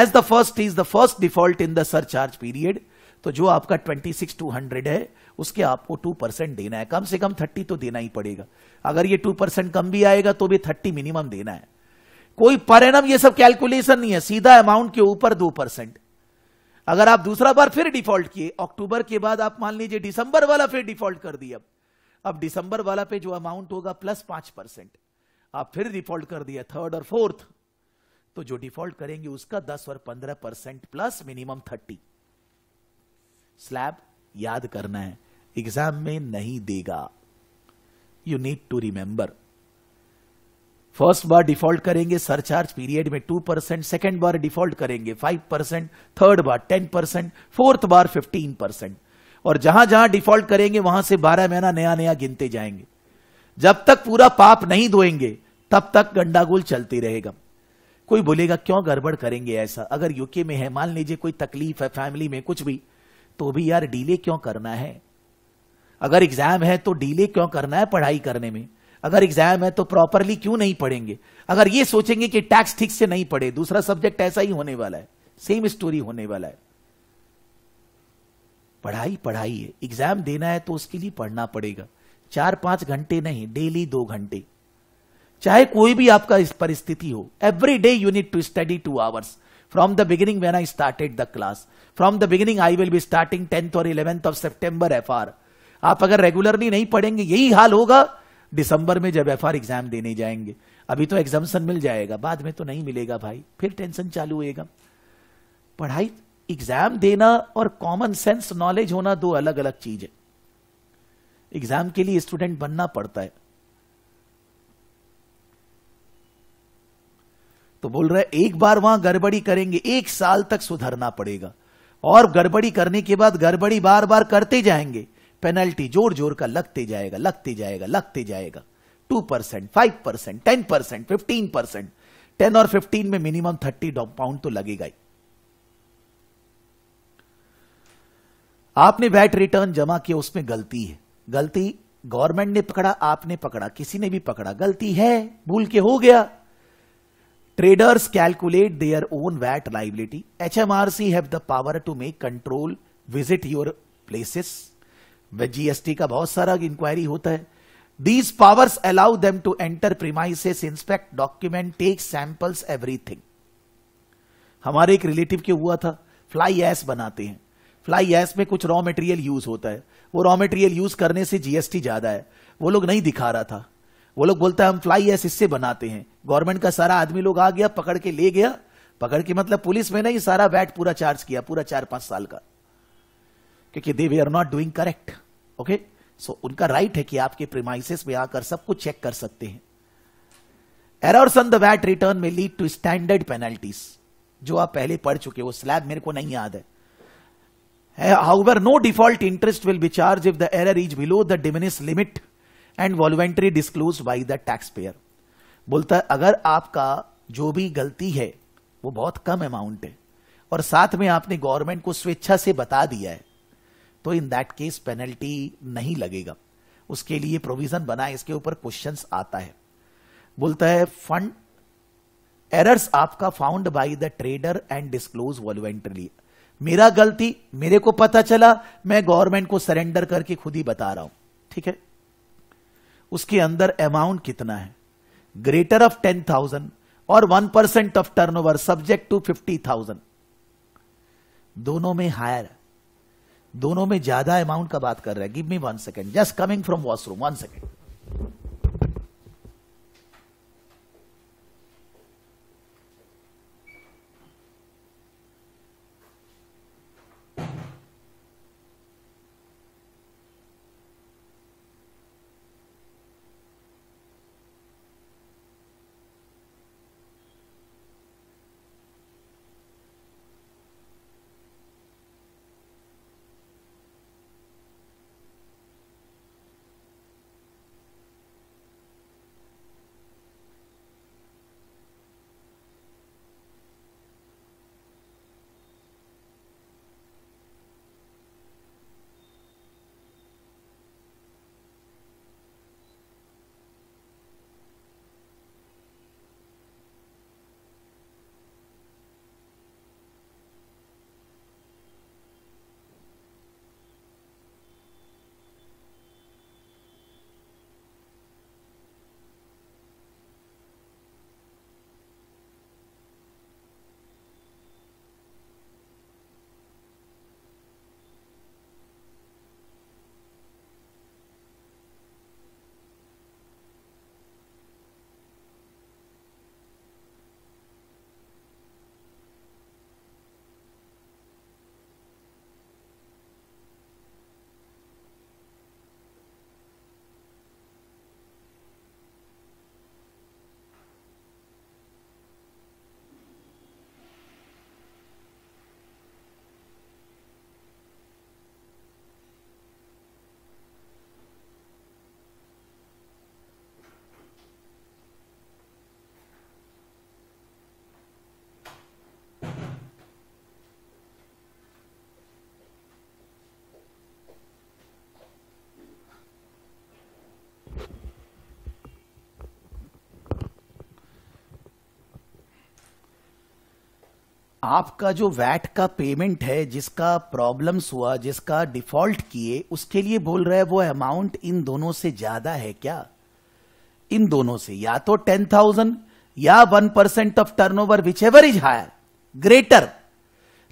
as the first is the first default in the surcharge period तो जो आपका ट्वेंटी सिक्स टू हंड्रेड है उसके आपको टू परसेंट देना है कम से कम थर्टी तो देना ही पड़ेगा अगर ये टू परसेंट कम भी आएगा तो भी थर्टी मिनिमम देना है कोई परिणाम ये सब कैलकुलेशन नहीं है सीधा अमाउंट के ऊपर दो परसेंट अगर आप दूसरा बार फिर डिफॉल्ट किए अक्टूबर के बाद आप मान लीजिए दिसंबर वाला फिर डिफॉल्ट कर दिया अब दिसंबर वाला पे जो अमाउंट होगा प्लस पांच परसेंट आप फिर डिफॉल्ट कर दिया थर्ड और फोर्थ तो जो डिफॉल्ट करेंगे उसका दस और पंद्रह percent plus minimum thirty slab याद करना है एग्जाम में नहीं देगा you need to remember first बार डिफॉल्ट करेंगे सरचार्ज पीरियड में टू परसेंट सेकेंड बार डिफॉल्ट करेंगे फाइव परसेंट थर्ड बार टेन परसेंट फोर्थ बार फिफ्टीन परसेंट और जहां जहां डिफॉल्ट करेंगे वहां से बारह महीना नया नया गिनते जाएंगे जब तक पूरा पाप नहीं धोएंगे तब तक गंडागोल चलते रहेगा कोई बोलेगा क्यों गड़बड़ करेंगे ऐसा अगर यूके में है मान लीजिए कोई तकलीफ है फैमिली में कुछ भी तो भी यार डीले क्यों करना है अगर एग्जाम है तो डीले क्यों करना है पढ़ाई करने में अगर एग्जाम है तो प्रॉपरली क्यों नहीं पढ़ेंगे अगर ये सोचेंगे कि टैक्स ठीक से नहीं पढ़े दूसरा सब्जेक्ट ऐसा ही होने वाला है सेम स्टोरी होने वाला है पढ़ाई पढ़ाई है एग्जाम देना है तो उसके लिए पढ़ना पड़ेगा चार पांच घंटे नहीं डेली दो घंटे चाहे कोई भी आपका इस परिस्थिति हो every day you need to study two hours from the beginning when I started the class from the beginning I will be starting tenth और ऑफ सेप्टेंबर एफ आर आप अगर रेगुलरली नहीं पढ़ेंगे यही हाल होगा दिसंबर में जब एफ एग्जाम देने जाएंगे अभी तो एग्जामसन मिल जाएगा बाद में तो नहीं मिलेगा भाई फिर टेंशन चालू होएगा पढ़ाई एग्जाम देना और कॉमन सेंस नॉलेज होना दो अलग अलग चीज है एग्जाम के लिए स्टूडेंट बनना पड़ता है तो बोल रहे एक बार वहां गड़बड़ी करेंगे एक साल तक सुधरना पड़ेगा और गड़बड़ी करने के बाद गड़बड़ी बार बार करते जाएंगे पेनल्टी जोर जोर का लगते जाएगा लगते जाएगा लगते जाएगा two percent five percent ten percent fifteen percent ten और फिफ्टीन में मिनिमम थर्टी पाउंड तो लगेगा ही आपने वैट रिटर्न जमा किया उसमें गलती है गलती गवर्नमेंट ने पकड़ा आपने पकड़ा किसी ने भी पकड़ा गलती है भूल के हो गया traders own VAT liability H M R C have the power to make control visit your places GST का बहुत सारा इंक्वायरी होता है these powers allow them to enter premises inspect document take samples everything हमारे एक relative के हुआ था फ्लाई एस बनाते हैं फ्लाई एस में कुछ रॉ मटेरियल यूज होता है वो रॉ मटेरियल यूज करने से जीएसटी ज्यादा है वो लोग नहीं दिखा रहा था वो लोग बोलता है हम फ्लाई एस इससे बनाते हैं गवर्नमेंट का सारा आदमी लोग आ गया पकड़ के ले गया पकड़ के मतलब पुलिस में नहीं सारा बैट पूरा चार्ज किया पूरा चार पांच साल का क्योंकि they we are not doing correct okay so उनका राइट है कि आपके प्रीमाइसिस में आकर सब कुछ चेक कर सकते हैं errors on the VAT return में लीड टू स्टैंडर्ड पेनल्टीज जो आप पहले पढ़ चुके वो स्लैब मेरे को नहीं याद है however no default interest will be charge if the error is below the de minimis limit and voluntary disclose by the taxpayer बोलता है अगर आपका जो भी गलती है वो बहुत कम अमाउंट है और साथ में आपने गवर्नमेंट को स्वेच्छा से बता दिया है तो इन दैट केस पेनल्टी नहीं लगेगा उसके लिए प्रोविजन बना इसके ऊपर क्वेश्चंस आता है बोलता है फंड एरर्स आपका found by the trader and disclose voluntarily मेरा गलती मेरे को पता चला मैं गवर्नमेंट को सरेंडर करके खुद ही बता रहा हूं ठीक है उसके अंदर अमाउंट कितना है ग्रेटर ऑफ टेन थाउजेंड और one percent of turn subject to fifty thousand दोनों में हायर है दोनों में ज्यादा अमाउंट का बात कर रहा है give me one second just coming from washroom one second आपका जो वैट का पेमेंट है जिसका प्रॉब्लम्स हुआ जिसका डिफॉल्ट किए उसके लिए बोल रहे है वो अमाउंट इन दोनों से ज्यादा है क्या इन दोनों से या तो टेन थाउजेंड या one percent of turnover whichever is higher greater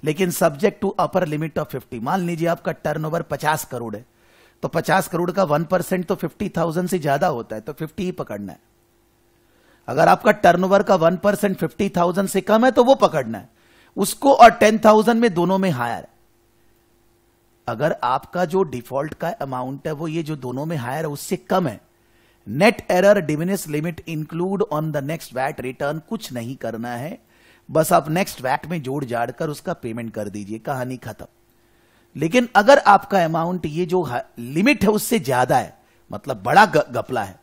लेकिन subject to upper limit of fifty मान लीजिए आपका टर्न ओवर पचास करोड़ है तो पचास करोड़ का वन परसेंट तो फिफ्टी थाउजेंड से ज्यादा होता है तो फिफ्टी ही पकड़ना है अगर आपका टर्नओवर का वन परसेंट फिफ्टी थाउजेंड से कम है तो वो पकड़ना है उसको और टेन थाउजेंड में दोनों में हायर अगर आपका जो डिफॉल्ट का अमाउंट है वो ये जो दोनों में हायर है उससे कम है net error de minimis limit include on the next VAT return कुछ नहीं करना है बस आप नेक्स्ट वैट में जोड़ जाड़ कर उसका पेमेंट कर दीजिए कहानी खत्म लेकिन अगर आपका अमाउंट ये जो लिमिट है उससे ज्यादा है मतलब बड़ा गपला है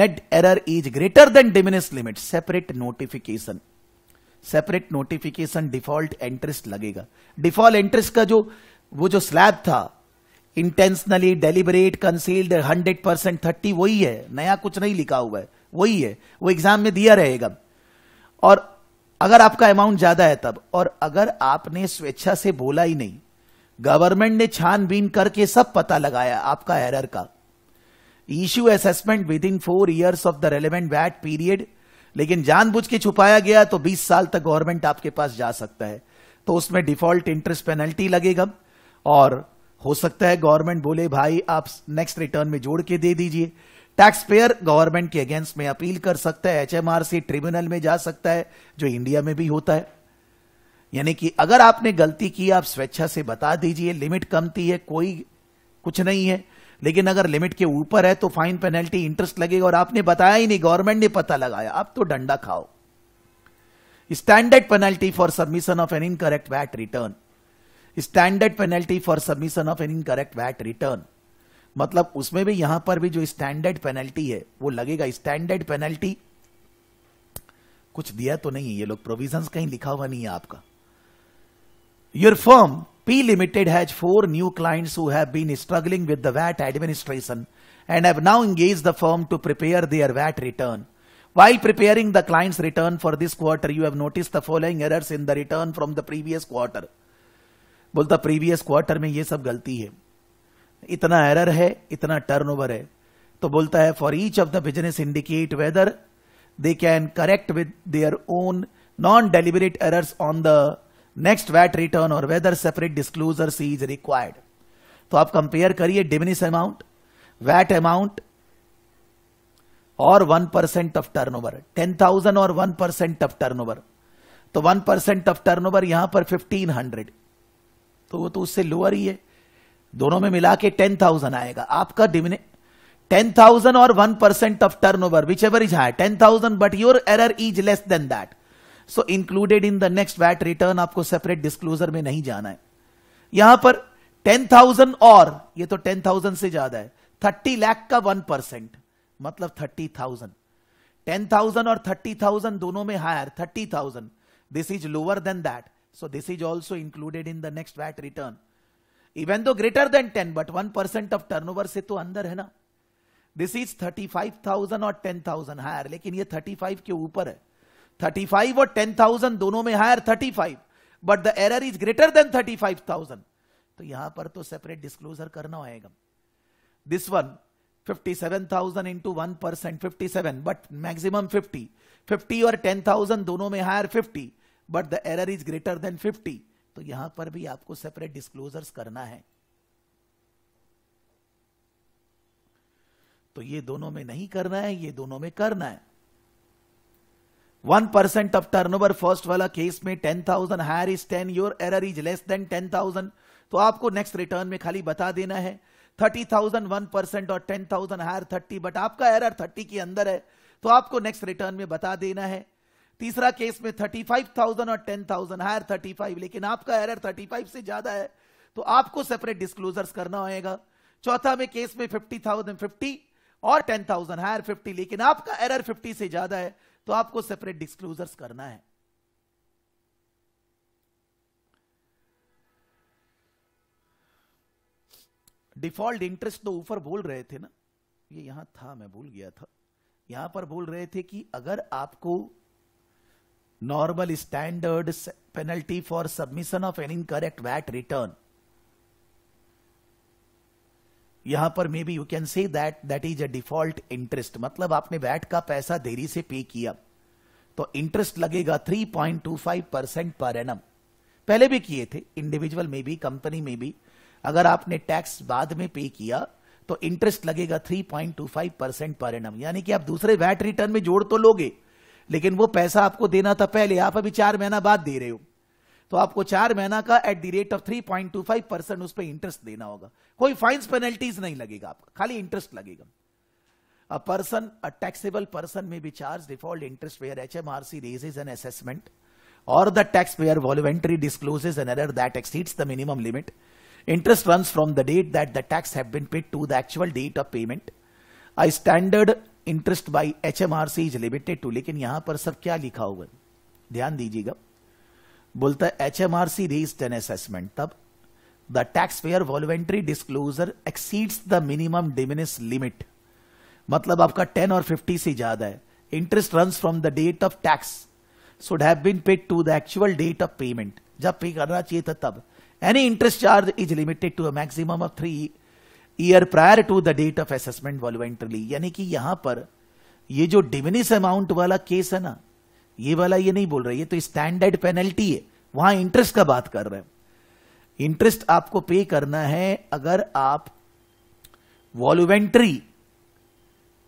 net error is greater than de minimis limit separate notification separate notification default interest लगेगा डिफॉल्ट इंटरेस्ट का जो वो जो स्लैब था intentionally deliberate concealed hundred percent thirty वही है नया कुछ नहीं लिखा हुआ है वही है वो एग्जाम में दिया रहेगा और अगर आपका अमाउंट ज्यादा है तब और अगर आपने स्वेच्छा से बोला ही नहीं गवर्नमेंट ने छानबीन करके सब पता लगाया आपका एरर का issue assessment within four years of the relevant VAT period लेकिन जानबूझ के छुपाया गया तो 20 साल तक गवर्नमेंट आपके पास जा सकता है तो उसमें डिफॉल्ट इंटरेस्ट पेनल्टी लगेगा और हो सकता है गवर्नमेंट बोले भाई आप नेक्स्ट रिटर्न में जोड़ के दे दीजिए टैक्स पेयर गवर्नमेंट के अगेंस्ट में अपील कर सकता है एचएमआरसी ट्रिब्यूनल में जा सकता है जो इंडिया में भी होता है यानी कि अगर आपने गलती की आप स्वेच्छा से बता दीजिए लिमिट कम थी है कोई कुछ नहीं है लेकिन अगर लिमिट के ऊपर है तो फाइन पेनल्टी इंटरेस्ट लगेगा और आपने बताया ही नहीं गवर्नमेंट ने पता लगाया आप तो डंडा खाओ standard penalty for submission of an incorrect VAT return standard penalty for submission of an incorrect VAT return मतलब उसमें भी यहां पर भी जो स्टैंडर्ड पेनल्टी है वो लगेगा स्टैंडर्ड पेनल्टी कुछ दिया तो नहीं है ये लोग प्रोविजंस कहीं लिखा हुआ नहीं है आपका your firm P Limited has four new clients who have been struggling with the VAT administration and have now engaged the firm to prepare their VAT return. While preparing the client's return for this quarter, you have noticed the following errors in the return from the previous quarter. बोलता previous quarter में ये सब गलती है इतना error है इतना turnover है तो बोलता है for each of the business indicate whether they can correct with their own non-deliberate errors on the. Next VAT return और whether separate disclosure see is required तो आप कंपेयर करिए डिमिनिस अमाउंट वैट अमाउंट और one percent of turnover ten thousand और one percent of turnover तो one percent of turnover यहां पर fifteen hundred तो वो तो उससे लोअर ही है दोनों में मिला के टेन थाउजेंड आएगा आपका डिमिने टेन थाउजेंड और one percent of turnover whichever is high ten thousand but your error is less than that so included in the next VAT return आपको सेपरेट डिस्क्लोजर में नहीं जाना है यहां पर टेन थाउजेंड और ये तो टेन थाउजेंड से ज्यादा है थर्टी लाख का वन परसेंट मतलब थर्टी थाउजेंड टेन थाउजेंड और थर्टी थाउजेंड दोनों में higher thirty thousand this is lower than that so this is also included in the next VAT return even though greater than ten but one percent of turn से तो अंदर है ना this is thirty five thousand और ten thousand higher लेकिन ये thirty five के ऊपर है थर्टी फाइव और टेन थाउजेंड दोनों में higher thirty five but the error is greater than thirty five thousand तो यहां पर तो सेपरेट डिस्क्लोजर करना होएगा this one fifty seven thousand into one percent fifty seven but maximum fifty fifty और टेन थाउजेंड दोनों में higher fifty but the error is greater than fifty तो यहां पर भी आपको सेपरेट डिस्क्लोजर्स करना है तो ये दोनों में नहीं करना है ये दोनों में करना है one percent of over first वाला केस में ten thousand higher is ten your error is less than ten thousand तो आपको नेक्स्ट रिटर्न में खाली बता देना है थर्टी थाउजेंड वन परसेंट और ten thousand higher thirty but आपका एरर थर्टी के अंदर है तो आपको नेक्स्ट रिटर्न में बता देना है तीसरा केस में थर्टी फाइव थाउजेंड और ten thousand higher thirty five लेकिन आपका एरर थर्टी फाइव से ज्यादा है तो आपको सेपरेट डिस्क्लोजर्स करना होगा चौथा में केस में फिफ्टी थाउजेंड फिफ्टी और टेन थाउजेंड हायर फिफ्टी लेकिन आपका एरर फिफ्टी से ज्यादा है तो आपको सेपरेट डिस्क्लोजर्स करना है डिफॉल्ट इंटरेस्ट तो ऊपर बोल रहे थे ना ये यहां था मैं भूल गया था यहां पर बोल रहे थे कि अगर आपको normal standard penalty for submission of an incorrect VAT return यहां पर may be you can say that that is a default interest मतलब आपने वैट का पैसा देरी से पे किया तो इंटरेस्ट लगेगा 3.25 परसेंट पर एनम पहले भी किए थे इंडिविजुअल में भी कंपनी में भी अगर आपने टैक्स बाद में पे किया तो इंटरेस्ट लगेगा 3.25 परसेंट पर एनम यानी कि आप दूसरे वैट रिटर्न में जोड़ तो लोगे लेकिन वो पैसा आपको देना था पहले आप अभी चार महीना बाद दे रहे हो तो आपको चार महीना का at the rate of three point two five percent उस पर इंटरेस्ट देना होगा कोई फाइन्स पेनल्टीज नहीं लगेगा आपका खाली इंटरेस्ट लगेगा a person a taxable person may be charge default interest where H M R C raises an assessment और the taxpayer voluntary discloses an error that exceeds the minimum limit interest run from the date that the tax have paid to the actual date of payment I standard interest by H M R C is limited to लेकिन यहां पर सब क्या लिखा हुआ ध्यान दीजिएगा बोलता है H M R C raise ten assessment तब the taxpayer voluntary disclosure exceeds the minimum de minimis limit मतलब आपका टेन और फिफ्टी से ज्यादा है interest run from the date of tax should have been paid to the actual date of payment जब pay करना चाहिए था तब any interest charge is limited to a maximum of three year prior to the date of assessment वॉलुमेंट्रली यानी कि यहां पर ये जो डिमिनिस अमाउंट वाला केस है ना ये वाला ये नहीं बोल रहा ये तो स्टैंडर्ड पेनल्टी है वहां इंटरेस्ट का बात कर रहे हैं इंटरेस्ट आपको पे करना है अगर आप वॉल्यूमेंट्री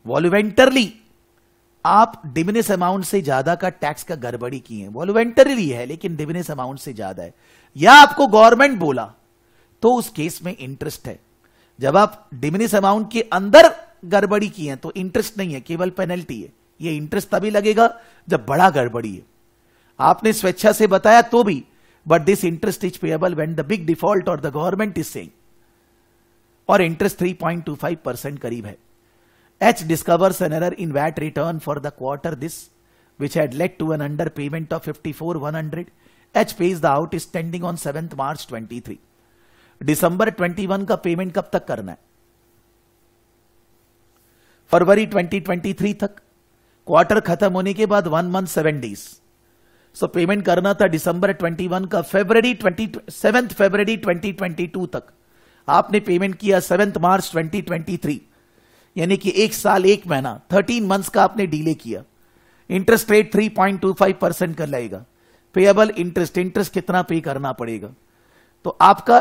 वॉल्यूमेंटरली आप डिमिनिस अमाउंट से ज्यादा का टैक्स का गड़बड़ी किए है वॉल्यूमेंटरली है लेकिन डिमिनिस अमाउंट से ज्यादा है या आपको गवर्नमेंट बोला तो उस केस में इंटरेस्ट है जब आप डिमिनिस अमाउंट के अंदर गड़बड़ी किए तो इंटरेस्ट नहीं है केवल पेनल्टी है ये इंटरेस्ट तभी लगेगा जब बड़ा गड़बड़ी है आपने स्वेच्छा से बताया तो भी but this interest is payable when the big default or the government is saying और इंटरेस्ट 3.25 परसेंट करीब है H discovers an error in VAT return for the quarter this which had led to an under payment of fifty four one hundred H pays the outstanding on seventh March twenty three December twenty one का payment कब तक करना है February twenty twenty three तक quarter खत्म होने के बाद one month seven days so payment करना था दिसंबर 21 का फेबर ट्वेंटी सेवेंथ फेबररी 2022 तक आपने पेमेंट किया सेवेंथ मार्च 2023 यानी कि एक साल एक महीना थर्टीन मंथ्स का आपने डिले किया interest rate three point two five percent कर लाएगा पेएबल इंटरेस्ट इंटरेस्ट कितना पे करना पड़ेगा तो आपका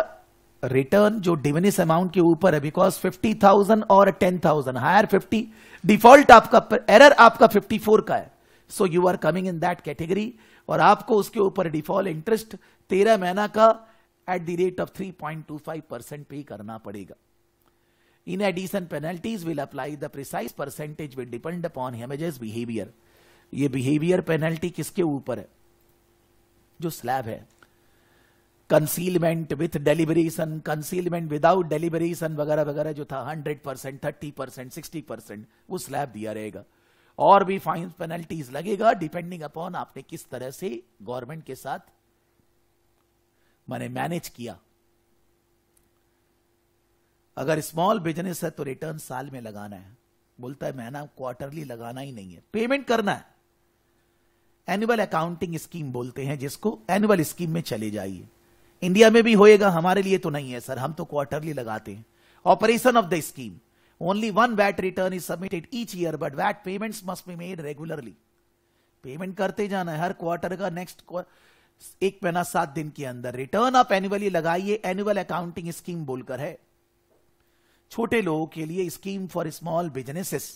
रिटर्न जो डिविनिस अमाउंट के ऊपर है बिकॉज फिफ्टी थाउजेंड और ten thousand higher fifty default आपका एरर आपका फिफ्टी फोर का है so you are coming in that category और आपको उसके ऊपर डिफॉल्ट इंटरेस्ट तेरह महीना का at the rate of three point two five percent pay करना पड़ेगा in addition penalties will apply the precise percentage will depend upon हेमेजेस बिहेवियर ये बिहेवियर पेनल्टी किसके ऊपर है जो स्लैब है concealment with deliberation concealment without deliberation वगैरह वगैरह जो था 100 percent thirty percent sixty percent वो स्लैब दिया रहेगा और भी फाइन पेनल्टीज लगेगा डिपेंडिंग अपॉन आपने किस तरह से गवर्नमेंट के साथ मैंने मैनेज किया अगर स्मॉल बिजनेस है तो रिटर्न साल में लगाना है बोलता है मैंने क्वार्टरली लगाना ही नहीं है पेमेंट करना है एनुअल अकाउंटिंग स्कीम बोलते हैं जिसको एनुअल स्कीम में चले जाइए इंडिया में भी होएगा हमारे लिए तो नहीं है सर हम तो क्वार्टरली लगाते हैं operation of the scheme only one VAT return is submitted each year but VAT payments must be made regularly payment करते जाना है हर क्वार्टर का नेक्स्ट एक महीना सात दिन के अंदर रिटर्न आप एनुअली लगाइए एनुअल अकाउंटिंग स्कीम बोलकर है छोटे लोगों के लिए scheme for small businesses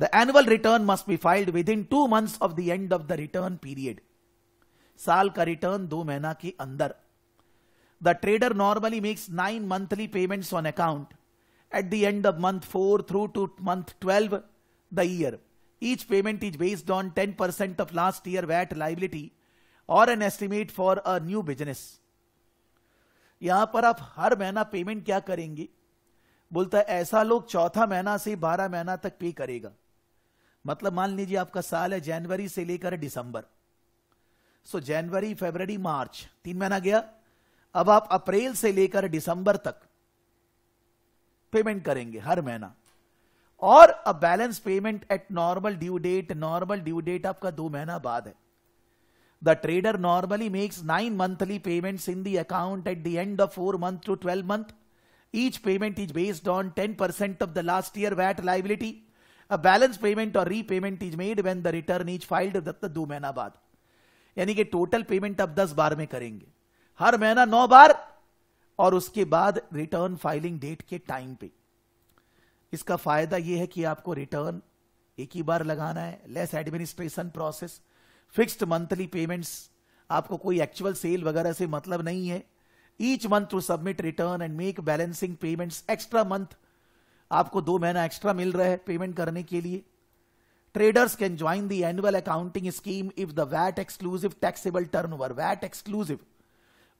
the annual return must be filed within two months of the end of the return period साल का रिटर्न दो महीना के अंदर The trader normally makes nine monthly payments on account at the end of month 4 through to month 12 the year. Each payment is based on 10% of last year VAT liability or an estimate for a new business यहां पर आप हर महीना payment क्या करेंगे बोलता है ऐसा लोग चौथा महीना से बारह महीना तक पे करेगा मतलब मान लीजिए आपका साल है जनवरी से लेकर दिसंबर सो जनवरी फरवरी मार्च तीन महीना गया अब आप अप्रैल से लेकर दिसंबर तक पेमेंट करेंगे हर महीना और a balance payment at normal due date normal due date आपका दो महीना बाद है the trader normally makes nine monthly payment in the account at the end of four month to twelve month each payment is based on ten percent of the last year VAT liability a balance payment और repayment is made when the return is filed दो महीना बाद यानी कि total payment आप दस बार में करेंगे हर महीना नौ बार और उसके बाद रिटर्न फाइलिंग डेट के टाइम पे इसका फायदा यह है कि आपको रिटर्न एक ही बार लगाना है less administration process fixed monthly payments आपको कोई एक्चुअल सेल वगैरह से मतलब नहीं है each month to submit return and make balancing payments extra month आपको दो महीना एक्स्ट्रा मिल रहा है पेमेंट करने के लिए traders can join the annual accounting scheme if the VAT exclusive taxable turnover VAT exclusive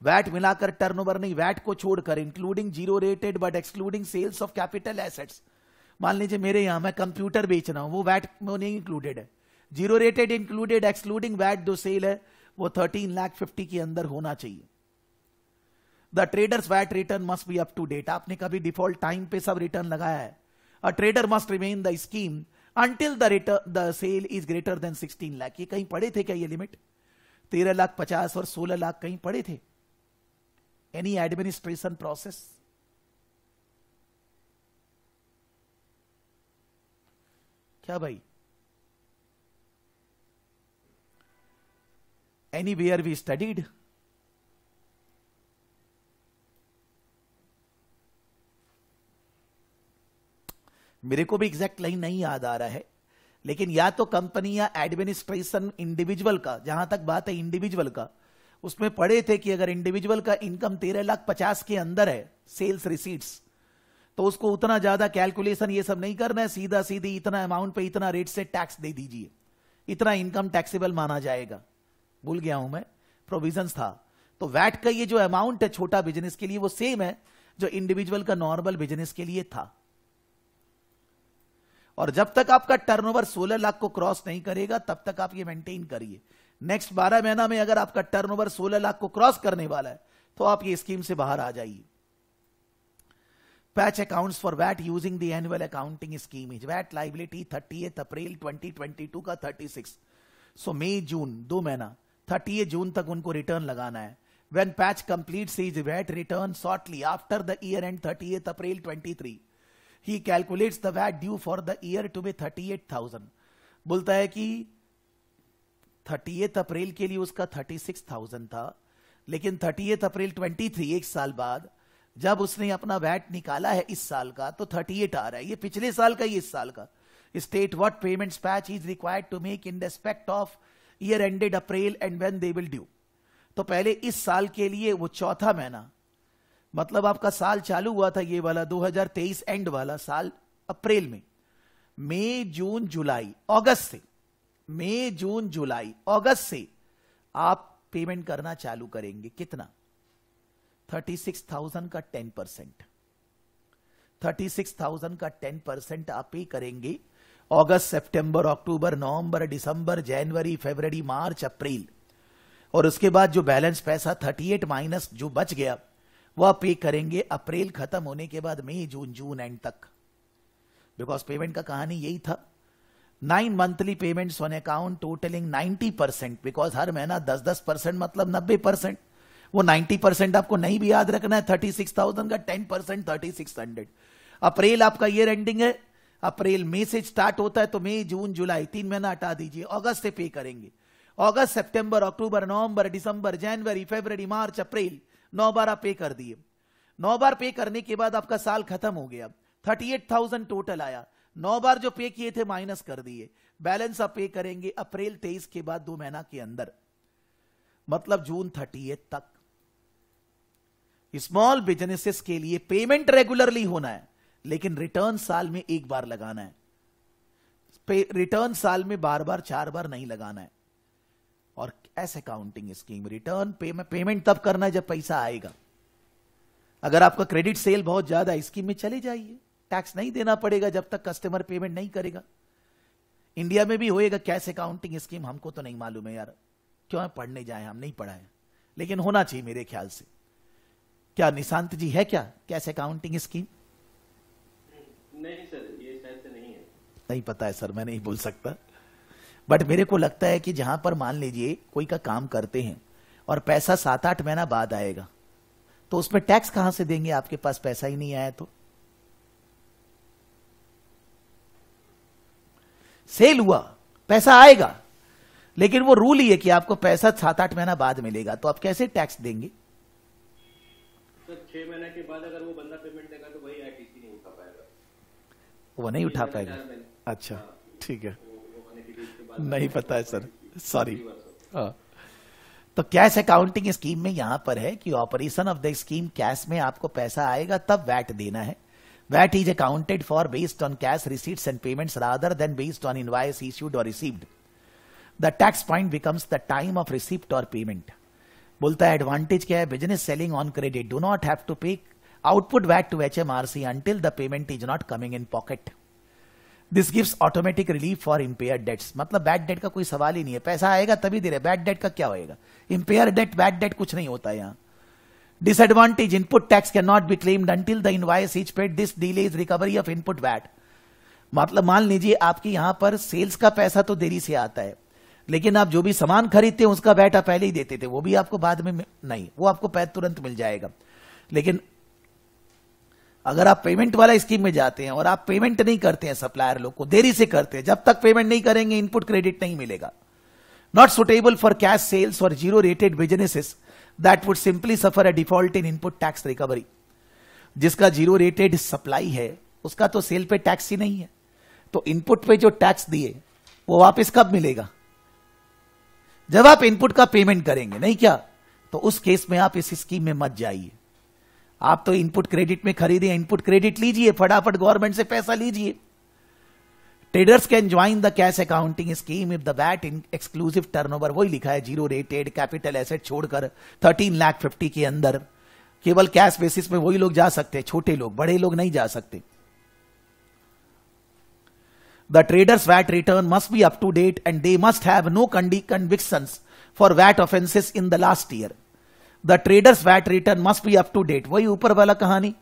VAT मिलाकर टर्नओवर नहीं वैट को छोड़कर including zero rated but excluding sales of capital assets मान लीजिए मेरे यहां मैं कंप्यूटर बेच रहा हूं वो वैट में नहीं इंक्लूडेड है zero rated included excluding VAT जो सेल है वो थर्टीन लाख फिफ्टी के अंदर होना चाहिए the traders VAT return must be up to date आपने कभी डिफॉल्ट टाइम पे सब रिटर्न लगाया है a trader must remain the scheme until the return the sale is greater than sixteen lakh ये कहीं पड़े थे क्या ये लिमिट तेरह लाख पचास और सोलह लाख कहीं पड़े थे any administration process? क्या भाई एनी वेयर वी स्टडीड मेरे को भी एग्जैक्ट लाइन नहीं याद आ रहा है लेकिन या तो कंपनी या एडमिनिस्ट्रेशन इंडिविजुअल का जहां तक बात है इंडिविजुअल का उसमें पढ़े थे कि अगर इंडिविजुअल का इनकम तेरह लाख पचास के अंदर है सेल्स रिसीट्स तो उसको उतना ज्यादा कैलकुलेशन ये सब नहीं करना है सीधा सीधी इतना अमाउंट पे इतना रेट से टैक्स दे दीजिए इतना इनकम टैक्सेबल माना जाएगा भूल गया हूं मैं प्रोविजन था तो वैट का ये जो अमाउंट है छोटा बिजनेस के लिए वो सेम है जो इंडिविजुअल का नॉर्मल बिजनेस के लिए था और जब तक आपका टर्नओवर 16 लाख को क्रॉस नहीं करेगा तब तक आप ये मेंटेन करिए नेक्स्ट बारह महीना में अगर आपका टर्नओवर 16 लाख को क्रॉस करने वाला है तो आप ये स्कीम से बाहर आ जाइए Patch accounts for VAT using the annual accounting scheme is VAT liability thirty April twenty twenty two का thirty six so May June दो महीना थर्टी जून तक उनको रिटर्न लगाना है when Patch complete is VAT return shortly after the year end thirty April twenty three he calculate the VAT due for the year to be thirty eight thousand बोलता है कि thirty April के लिए उसका thirty six thousand था लेकिन thirty April twenty three एक साल बाद जब उसने अपना वैट निकाला है इस साल का तो थर्टी एट आ रहा है ये पिछले साल का ही इस साल का state VAT payment Patch is required to make in respect of year ended April and when they will due तो पहले इस साल के लिए वो चौथा महीना मतलब आपका साल चालू हुआ था ये वाला 2023 एंड वाला साल अप्रैल में मई जून जुलाई अगस्त से मई जून जुलाई अगस्त से आप पेमेंट करना चालू करेंगे कितना थर्टी सिक्स थाउजेंड का ten percent thirty six thousand का टेन परसेंट आप पे करेंगे अगस्त सितंबर, अक्टूबर नवंबर दिसंबर जनवरी फरवरी मार्च अप्रैल और उसके बाद जो बैलेंस पैसा थर्टी एट माइनस जो बच गया वह पे करेंगे अप्रैल खत्म होने के बाद मई जून जून एंड तक बिकॉज पेमेंट का कहानी यही था nine monthly payment on account totalling 90 percent because हर महीना दस दस परसेंट मतलब नब्बे परसेंट वो 90 परसेंट आपको नहीं भी याद रखना है थर्टी सिक्स थाउजेंड का ten percent thirty six hundred April आपका ईयर एंडिंग है अप्रैल मई से स्टार्ट होता है तो मई जून जुलाई तीन महीना हटा दीजिए अगस्त से पे करेंगे अगस्त सितंबर अक्टूबर नवंबर दिसंबर जनवरी फरवरी मार्च अप्रैल नौ बार आप पे कर दिए नौ बार पे करने के बाद आपका साल खत्म हो गया थर्टी एट थाउजेंड टोटल आया नौ बार जो पे किए थे माइनस कर दिए बैलेंस आप पे करेंगे अप्रैल तेईस के बाद दो महीना के अंदर मतलब जून थर्टी तक स्मॉल बिजनेसेस के लिए पेमेंट रेगुलरली होना है लेकिन रिटर्न साल में एक बार लगाना है रिटर्न साल में बार बार चार बार नहीं लगाना है और ऐसे काउंटिंग स्कीम रिटर्न पेमेंट तब करना है जब पैसा आएगा अगर आपका क्रेडिट सेल बहुत ज्यादा स्कीम में चले जाइए टैक्स नहीं देना पड़ेगा जब तक कस्टमर पेमेंट नहीं करेगा इंडिया में भी होएगा कैश अकाउंटिंग स्कीम हमको तो नहीं मालूम है यार क्यों है पढ़ने जाए हम नहीं पढ़ाए लेकिन होना चाहिए मेरे ख्याल से क्या निशांत जी है क्या कैश अकाउंटिंग स्कीम नहीं सर ये शायद से नहीं है नहीं पता है सर मैं नहीं बोल सकता बट मेरे को लगता है कि जहां पर मान लीजिए कोई का काम करते हैं और पैसा सात आठ महीना बाद आएगा तो उसमें टैक्स कहां से देंगे आपके पास पैसा ही नहीं आया तो सेल हुआ पैसा आएगा लेकिन वो रूल ही है कि आपको पैसा सात आठ महीना बाद मिलेगा तो आप कैसे टैक्स देंगे छह महीने के बाद अगर वो बंदा पेमेंट देगा तो वही आईटीसी नहीं उठा पाएगा वो नहीं उठा पाएगा अच्छा हाँ। ठीक है नहीं पता है सर सॉरी हाँ। तो कैश अकाउंटिंग स्कीम में यहां पर है कि operation of the scheme cash में आपको पैसा आएगा तब वैट देना है That is accounted for based on cash receipts and payments rather than based on invoice issued or received. The tax point becomes the time of receipt or payment. बोलता है advantage क्या है business selling on credit do not have to pay output VAT to H M R C until the payment is not coming in pocket this gives automatic relief for impaired debts मतलब bad debt का कोई सवाल ही नहीं है पैसा आएगा तभी दे रहे बैड डेट का क्या होएगा इम्पेयर डेट बैड डेट कुछ नहीं होता यहाँ Disadvantage input tax cannot be claimed until the invoice is paid. This delays recovery of input VAT. मतलब मान लीजिए आपकी यहां पर सेल्स का पैसा तो देरी से आता है लेकिन आप जो भी सामान खरीदते हैं उसका बैट आप पहले ही देते थे वो भी आपको बाद में नहीं वो आपको पैद तुरंत मिल जाएगा लेकिन अगर आप पेमेंट वाला स्कीम में जाते हैं और आप पेमेंट नहीं करते हैं सप्लायर लोग को देरी से करते हैं जब तक पेमेंट नहीं करेंगे इनपुट क्रेडिट नहीं मिलेगा not suitable for cash sales और zero rated businesses that would simply suffer a default in input tax recovery जिसका जीरो रेटेड सप्लाई है उसका तो सेल पे टैक्स ही नहीं है तो इनपुट पे जो टैक्स दिए वो वापस कब मिलेगा जब आप इनपुट का पेमेंट करेंगे नहीं क्या तो उस केस में आप इस स्कीम में मत जाइए आप तो इनपुट क्रेडिट में खरीदे इनपुट क्रेडिट लीजिए फटाफट गवर्नमेंट से पैसा लीजिए traders can join the cash accounting scheme if the VAT in exclusive turnover वही लिखा है जीरो रेटेड कैपिटल एसेट छोड़कर थर्टीन लाख फिफ्टी के अंदर केवल कैश बेसिस में वही लोग जा सकते हैं छोटे लोग बड़े लोग नहीं जा सकते the traders VAT return must be up to date and they must have no conviction for VAT offences in the last year the traders VAT return must be up to date वही ऊपर वाला कहानी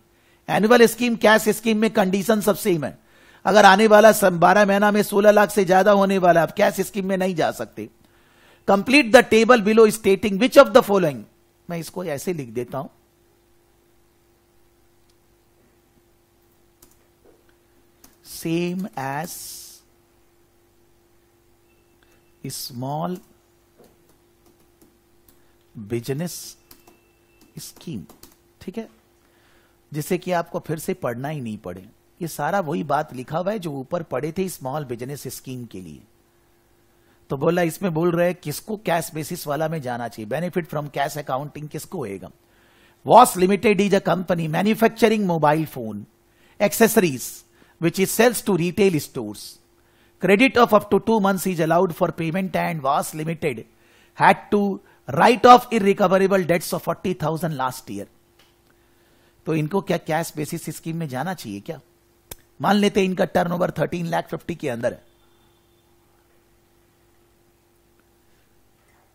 annual scheme cash scheme में condition सब same है अगर आने वाला बारह महीना में सोलह लाख से ज्यादा होने वाला आप कैश स्कीम में नहीं जा सकते complete the table below stating which of the following मैं इसको ऐसे लिख देता हूं same as small business scheme ठीक है जिसे कि आपको फिर से पढ़ना ही नहीं पड़े ये सारा वही बात लिखा हुआ है जो ऊपर पड़े थे स्मॉल बिजनेस स्कीम के लिए तो बोला इसमें बोल रहे किसको कैश बेसिस वाला में जाना चाहिए बेनिफिट फ्रॉम कैश अकाउंटिंग किसको होगा Voss limited is a company manufacturing mobile phone accessories which is sales to retail stores credit of up to two months is allowed for payment and Voss limited had to write off recoverable debts of forty last year तो इनको क्या cash basis scheme में जाना चाहिए क्या मान लेते इनका टर्नओवर थर्टीन लाख फिफ्टी के अंदर है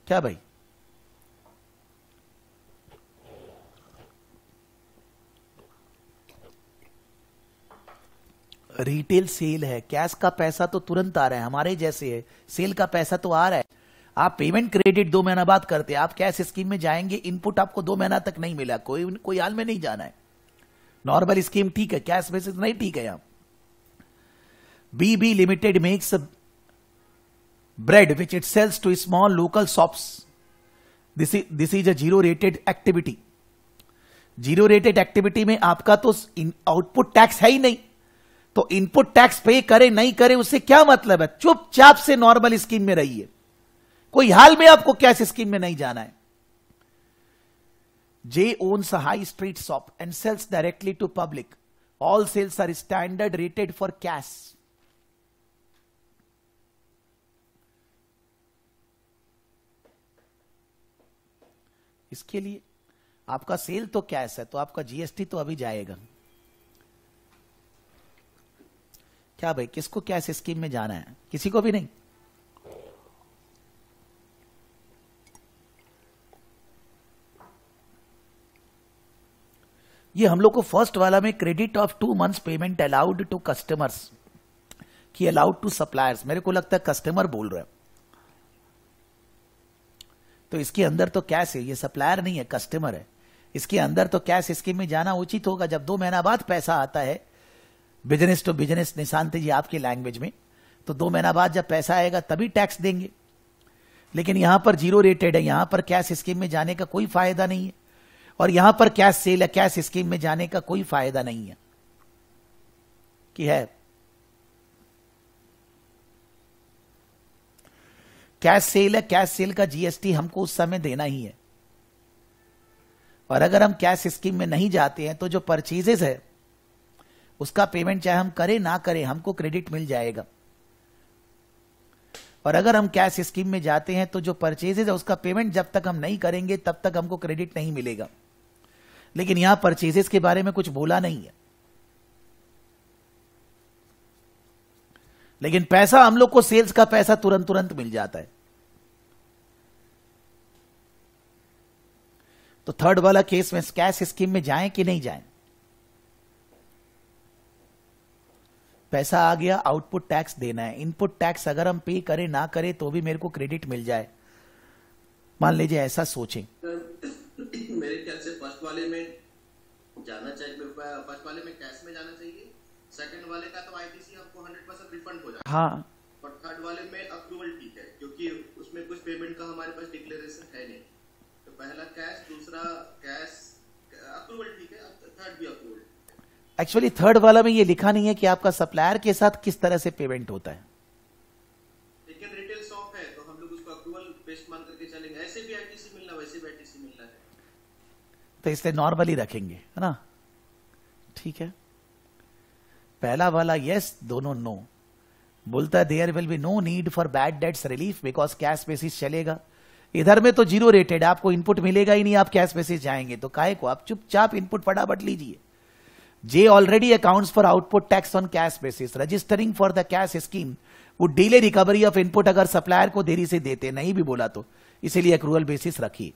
क्या भाई रिटेल सेल है कैश का पैसा तो तुरंत आ रहा है हमारे जैसे है सेल का पैसा तो आ रहा है आप पेमेंट क्रेडिट दो महीना बाद करते हैं आप कैश स्कीम में जाएंगे इनपुट आपको दो महीना तक नहीं मिला कोई कोई हाल में नहीं जाना है नॉर्मल स्कीम ठीक है कैश बेसिस नहीं ठीक है यहां BB Limited makes bread which it sells to small local shops. This is, this is a zero rated activity. Zero rated activity में आपका तो आउटपुट टैक्स है ही नहीं तो इनपुट टैक्स पे करे नहीं करे उससे क्या मतलब है चुपचाप से नॉर्मल स्कीम में रहिए कोई हाल में आपको कैश स्कीम में नहीं जाना है J owns high street shop and sales directly to public all sales are standard rated for cash इसके लिए आपका सेल तो कैश है तो आपका जीएसटी तो अभी जाएगा क्या भाई किसको कैश स्कीम में जाना है किसी को भी नहीं ये हम लोग को फर्स्ट वाला में credit of two months payment allowed to customers की अलाउड टू सप्लायर्स मेरे को लगता है कस्टमर बोल रहे हैं तो इसके अंदर तो कैश है ये सप्लायर नहीं है कस्टमर है इसके अंदर तो कैश स्कीम में जाना उचित होगा जब दो महीना बाद पैसा आता है business to business Nishant ji आपकी लैंग्वेज में तो दो महीना बाद जब पैसा आएगा तभी टैक्स देंगे लेकिन यहां पर जीरो रेटेड है यहां पर कैश स्कीम में जाने का कोई फायदा नहीं है और यहां पर कैश सेल है कैश स्कीम में जाने का कोई फायदा नहीं है कि है कैश सेल है कैश सेल का जीएसटी हमको उस समय देना ही है और अगर हम कैश स्कीम में नहीं जाते हैं तो जो परचेजेस है उसका पेमेंट चाहे हम करें ना करें हमको क्रेडिट मिल जाएगा और अगर हम कैश स्कीम में जाते हैं तो जो परचेजेज है उसका पेमेंट जब तक हम नहीं करेंगे तब तक हमको क्रेडिट नहीं मिलेगा लेकिन यहां परचेजेस के बारे में कुछ बोला नहीं है लेकिन पैसा हम लोग को सेल्स का पैसा तुरंत तुरंत मिल जाता है तो थर्ड वाला केस में कैश स्कीम में जाए कि नहीं जाए पैसा आ गया आउटपुट टैक्स देना है इनपुट टैक्स अगर हम पे करें ना करें तो भी मेरे को क्रेडिट मिल जाए मान लीजिए ऐसा सोचें मेरे ख्याल से फर्स्ट वाले में जाना चाहिए फर्स्ट वाले में कैश में जाना चाहिए सेकंड वाले का तो आईटीसी आपको 100 परसेंट रिफंड हो जाएगा हाँ और थर्ड वाले में अप्रूवल ठीक है क्योंकि उसमें कुछ पेमेंट का हमारे पास डिक्लेरेशन है नहीं तो पहला कैश दूसरा कैश अप्रूवल ठीक है थर्ड भी अप्रूवल एक्चुअली थर्ड वाला में ये लिखा नहीं है कि आपका सप्लायर के साथ किस तरह से पेमेंट होता है लेकिन रिटेल शॉप है तो हम लोग उसको अप्रूवल बेस्ड मान करके चलेंगे ऐसे भी आईटीसी मिलना वैसे भी आईटीसी मिलना है तो इसलिए नॉर्मली रखेंगे है ना ठीक है पहला वाला यस दोनों नो बोलता है there will be no need for bad debts relief because cash basis चलेगा इधर में तो जीरो रेटेड आपको इनपुट मिलेगा ही नहीं आप कैश बेसिस जाएंगे तो काहे को आप चुपचाप इनपुट फटाफट लीजिए J already accounts for output tax on cash basis registering for the cash scheme वो डीले रिकवरी ऑफ इनपुट अगर सप्लायर को देरी से देते नहीं भी बोला तो इसीलिए अक्रूवल बेसिस रखिए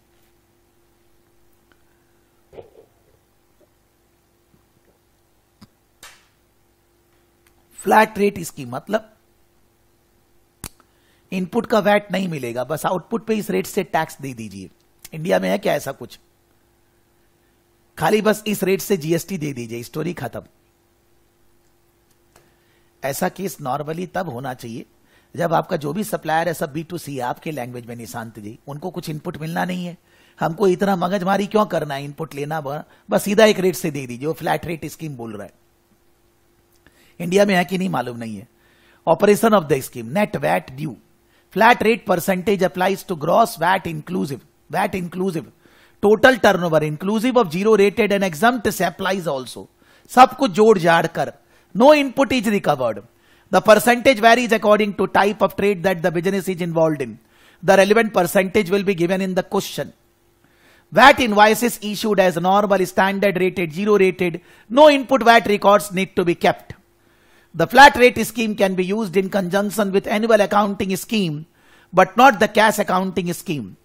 फ्लैट रेट इसकी मतलब इनपुट का वैट नहीं मिलेगा बस आउटपुट पे इस रेट से टैक्स दे दीजिए इंडिया में है क्या ऐसा कुछ खाली बस इस रेट से जीएसटी दे दीजिए स्टोरी खत्म ऐसा केस नॉर्मली तब होना चाहिए जब आपका जो भी सप्लायर है सब बी टू सी आपके लैंग्वेज में निशांत जी उनको कुछ इनपुट मिलना नहीं है हमको इतना मगजमारी क्यों करना है इनपुट लेना बस सीधा एक रेट से दे दीजिए वो फ्लैट रेट स्कीम बोल रहा है इंडिया में है कि नहीं मालूम नहीं है operation of the scheme net VAT due flat rate percentage applies to gross VAT inclusive VAT inclusive total turnover inclusive of zero rated and exam से अप्लाइज ऑल्सो सब कुछ जोड़ जाड़ कर no input is recovered the percentage varies according to type of trade that the business is involve in the relevant percentage will be given in the question VAT invoices issued as normal standard rated zero rated no input VAT record need to be kept. The flat rate scheme can be used in conjunction with annual accounting scheme, but not the cash accounting scheme.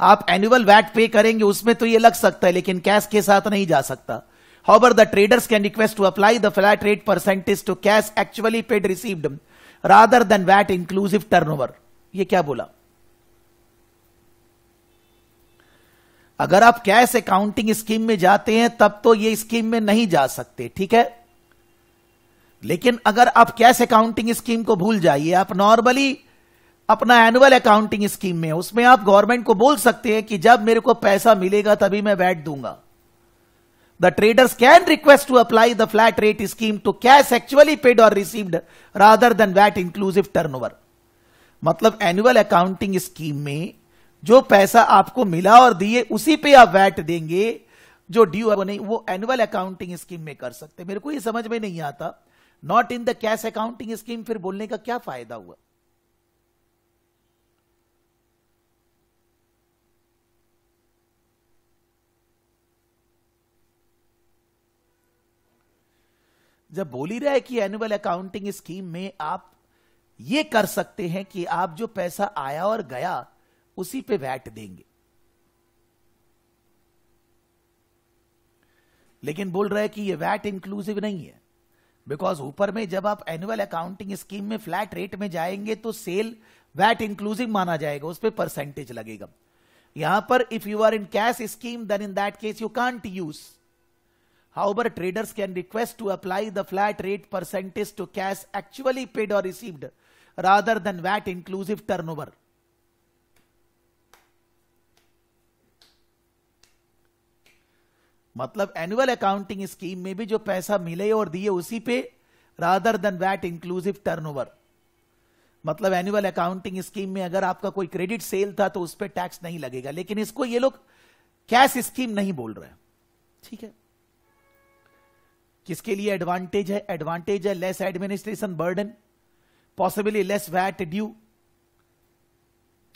आप annual VAT pay करेंगे उसमें तो ये लग सकता है लेकिन cash के साथ नहीं जा सकता however the traders can request to apply the flat rate percentage to cash actually paid received rather than VAT inclusive turnover ये क्या बोला अगर आप कैश अकाउंटिंग स्कीम में जाते हैं तब तो ये स्कीम में नहीं जा सकते ठीक है लेकिन अगर आप कैश अकाउंटिंग स्कीम को भूल जाइए आप नॉर्मली अपना एनुअल अकाउंटिंग स्कीम में उसमें आप गवर्नमेंट को बोल सकते हैं कि जब मेरे को पैसा मिलेगा तभी मैं वैट दूंगा the traders can request to apply the flat rate scheme to cash actually paid और received rather than VAT inclusive turn मतलब एनुअल अकाउंटिंग स्कीम में जो पैसा आपको मिला और दिए उसी पे आप वैट देंगे जो ड्यू नहीं वो एनुअल अकाउंटिंग स्कीम में कर सकते मेरे को ये समझ में नहीं आता not in the cash accounting scheme फिर बोलने का क्या फायदा हुआ जब बोल ही रहा है कि एनुअल अकाउंटिंग स्कीम में आप ये कर सकते हैं कि आप जो पैसा आया और गया उसी पे वैट देंगे लेकिन बोल रहा है कि ये वैट इंक्लूसिव नहीं है बिकॉज ऊपर में जब आप एनुअल अकाउंटिंग स्कीम में फ्लैट रेट में जाएंगे तो सेल वैट इंक्लूसिव माना जाएगा उस परसेंटेज लगेगा यहां पर if you are in cash scheme then in that case you can't use however traders can request to apply the flat rate percentage to cash actually paid और received rather than VAT inclusive turnover मतलब annual accounting scheme में भी जो पैसा मिले और दिए उसी पे rather than VAT inclusive turnover मतलब एनुअल अकाउंटिंग स्कीम में अगर आपका कोई क्रेडिट सेल था तो उस पर टैक्स नहीं लगेगा लेकिन इसको ये लोग कैश स्कीम नहीं बोल रहे ठीक है किसके लिए एडवांटेज है एडवांटेज है less administration burden possibly less VAT due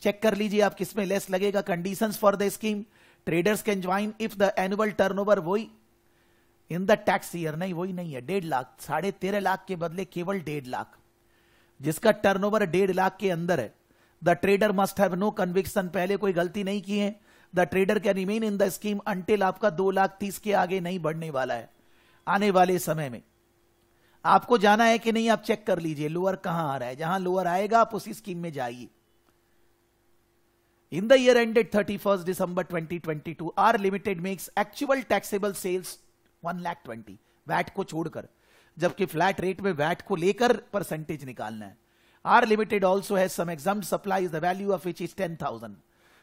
check कर लीजिए आप किसमें लेस लगेगा conditions for the scheme traders can join if the annual turnover वही इन द टैक्स ईयर नहीं वही नहीं है डेढ़ लाख साढ़े तेरह लाख के बदले केवल डेढ़ लाख जिसका टर्नओवर डेढ़ लाख के अंदर है the trader must have no conviction पहले कोई गलती नहीं की है the trader can remain in the scheme until आपका दो लाख तीस के आगे नहीं बढ़ने वाला है आने वाले समय में आपको जाना है कि नहीं आप चेक कर लीजिए लोअर कहां आ रहा है जहां लोअर आएगा आप उसी स्कीम में जाइए in the year ended 31st December 2022, our limited makes actual taxable sales 1 lakh 20. VAT ko chodkar. Jabki flat rate mein VAT ko lekar percentage nikalna hai. Our limited also has some exempt supplies, the value of which is 10,000.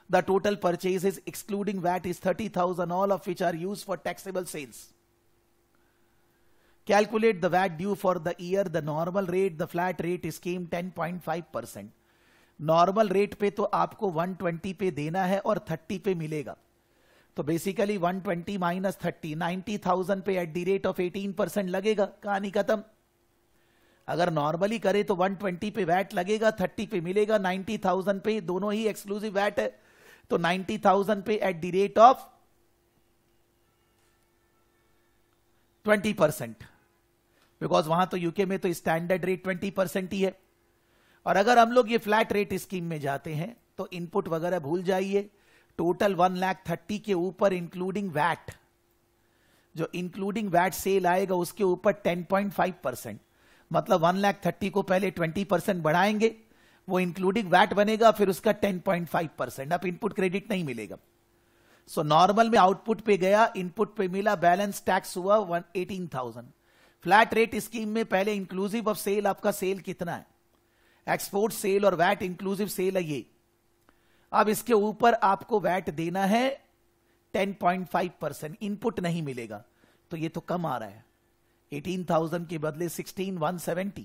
The total purchases excluding VAT is 30,000, all of which are used for taxable sales. Calculate the VAT due for the year. The normal rate, the flat rate is came 10.5%. Normal rate पे तो आपको 120 पे देना है और 30 पे मिलेगा तो basically 120 twenty minus thirty ninety thousand पे at the rate of 18 percent लगेगा कहानी खत्म अगर नॉर्मली करे तो 120 पे वैट लगेगा 30 पे मिलेगा 90,000 पे दोनों ही एक्सक्लूसिव वैट है तो 90,000 पे at the rate of 20 percent because वहां तो यूके में तो स्टैंडर्ड रेट 20 परसेंट ही है और अगर हम लोग ये फ्लैट रेट स्कीम में जाते हैं तो इनपुट वगैरह भूल जाइए टोटल वन लाख थर्टी के ऊपर इंक्लूडिंग वैट जो इंक्लूडिंग वैट सेल आएगा उसके ऊपर टेन पॉइंट फाइव परसेंट मतलब वन लाख थर्टी को पहले ट्वेंटी परसेंट बढ़ाएंगे वो इंक्लूडिंग वैट बनेगा फिर उसका टेन पॉइंट फाइव परसेंट अब इनपुट क्रेडिट नहीं मिलेगा सो so, नॉर्मल में आउटपुट पे गया इनपुट पे मिला बैलेंस टैक्स हुआ eighteen thousand flat rate scheme में पहले इंक्लूसिव ऑफ सेल आपका सेल कितना है एक्सपोर्ट सेल और वैट इंक्लूसिव सेल है ये अब इसके ऊपर आपको वैट देना है 10.5 परसेंट इनपुट नहीं मिलेगा तो ये तो कम आ रहा है 18,000 के बदले 16,170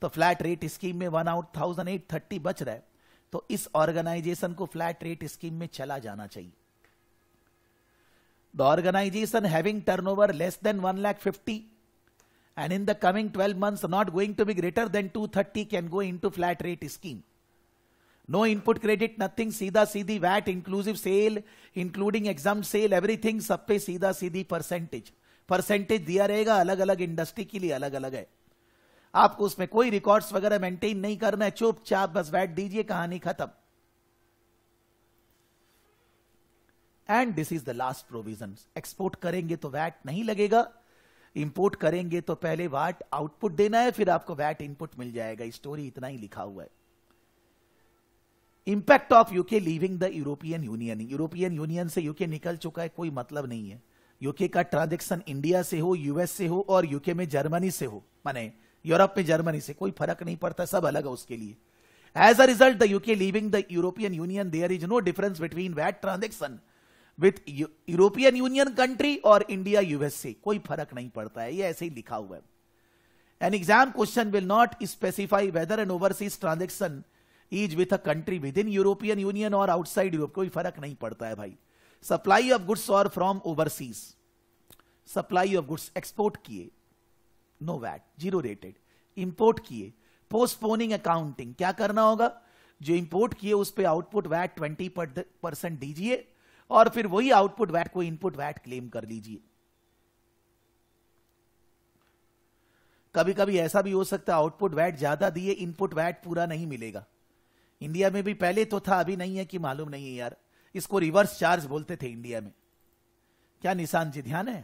तो फ्लैट रेट स्कीम में one out thousand eight thirty बच रहा है तो इस ऑर्गेनाइजेशन को फ्लैट रेट स्कीम में चला जाना चाहिए the organization having turnover less than one lakh fifty and in the coming 12 months not going to be greater than 230 can go into flat rate scheme. No input credit, nothing, seedha seedhi VAT, inclusive sale, including exempt sale, everything, sab pe seedha seedhi percentage percentage दिया रहेगा अलग अलग industry के लिए अलग अलग है आपको उसमें कोई रिकॉर्ड्स वगैरह मेंटेन नहीं करना है चुपचाप बस वैट दीजिए कहानी खत्म and this is the last provision export करेंगे तो वैट नहीं लगेगा इंपोर्ट करेंगे तो पहले वाट आउटपुट देना है फिर आपको वैट इनपुट मिल जाएगा स्टोरी इतना ही लिखा हुआ है impact of UK leaving the European Union European Union से यूके निकल चुका है कोई मतलब नहीं है यूके का ट्रांजेक्शन इंडिया से हो यूएस से हो और यूके में जर्मनी से हो माने यूरोप में जर्मनी से कोई फर्क नहीं पड़ता सब अलग है उसके लिए as a result the UK leaving the European Union there is no difference between VAT transaction with European Union country और इंडिया यूएसए कोई फर्क नहीं पड़ता है ये ऐसे ही लिखा हुआ है an exam question will not specify whether an overseas transaction is with a country within European Union और आउटसाइड यूरोप कोई फर्क नहीं पड़ता है भाई सप्लाई ऑफ गुड्स और from overseas supply of goods export किए no VAT zero rated import किए पोस्टपोनिंग अकाउंटिंग क्या करना होगा जो इंपोर्ट किए उस पर आउटपुट वैट ट्वेंटी परसेंट दीजिए और फिर वही आउटपुट वैट को इनपुट वैट क्लेम कर लीजिए कभी कभी ऐसा भी हो सकता है आउटपुट वैट ज्यादा दिए इनपुट वैट पूरा नहीं मिलेगा इंडिया में भी पहले तो था अभी नहीं है कि मालूम नहीं है यार इसको रिवर्स चार्ज बोलते थे इंडिया में क्या निशान जी ध्यान है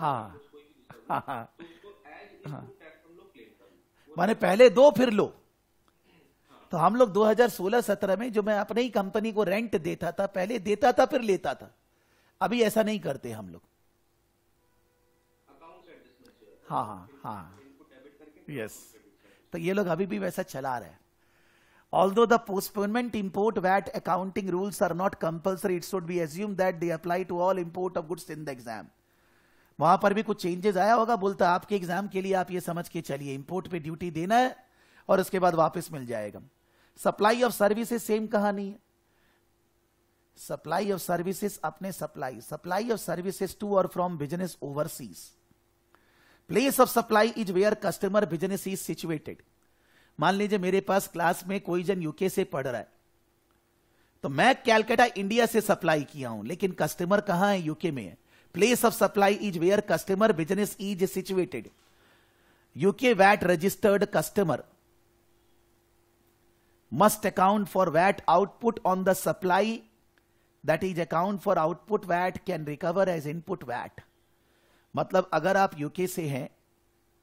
हाँ। माने पहले दो फिर लो तो हम लोग 2016-17 में जो मैं अपने ही कंपनी को रेंट देता था पहले देता था फिर लेता था अभी ऐसा नहीं करते हम लोग हाँ हाँ हाँ यस तो ये लोग अभी भी वैसा चला रहे although the postponement import VAT accounting rules are not compulsory it's should be assume that they apply to all import of goods in the exam वहां पर भी कुछ चेंजेस आया होगा बोलता आपके एग्जाम के लिए आप ये समझ के चलिए इंपोर्ट पे ड्यूटी देना है और उसके बाद वापस मिल जाएगा सप्लाई ऑफ सर्विसेज सेम कहानी है सप्लाई ऑफ सर्विसेज अपने supply supply of services to और from business overseas place of supply is where customer business is situated मान लीजिए मेरे पास क्लास में कोई जन यूके से पढ़ रहा है तो मैं कैलकाटा इंडिया से सप्लाई किया हूं लेकिन कस्टमर कहां है यूके में है Place of supply is where customer business is situated. UK VAT registered customer must account for VAT output on the supply that is account for output VAT can recover as input VAT. मतलब अगर आप UK से हैं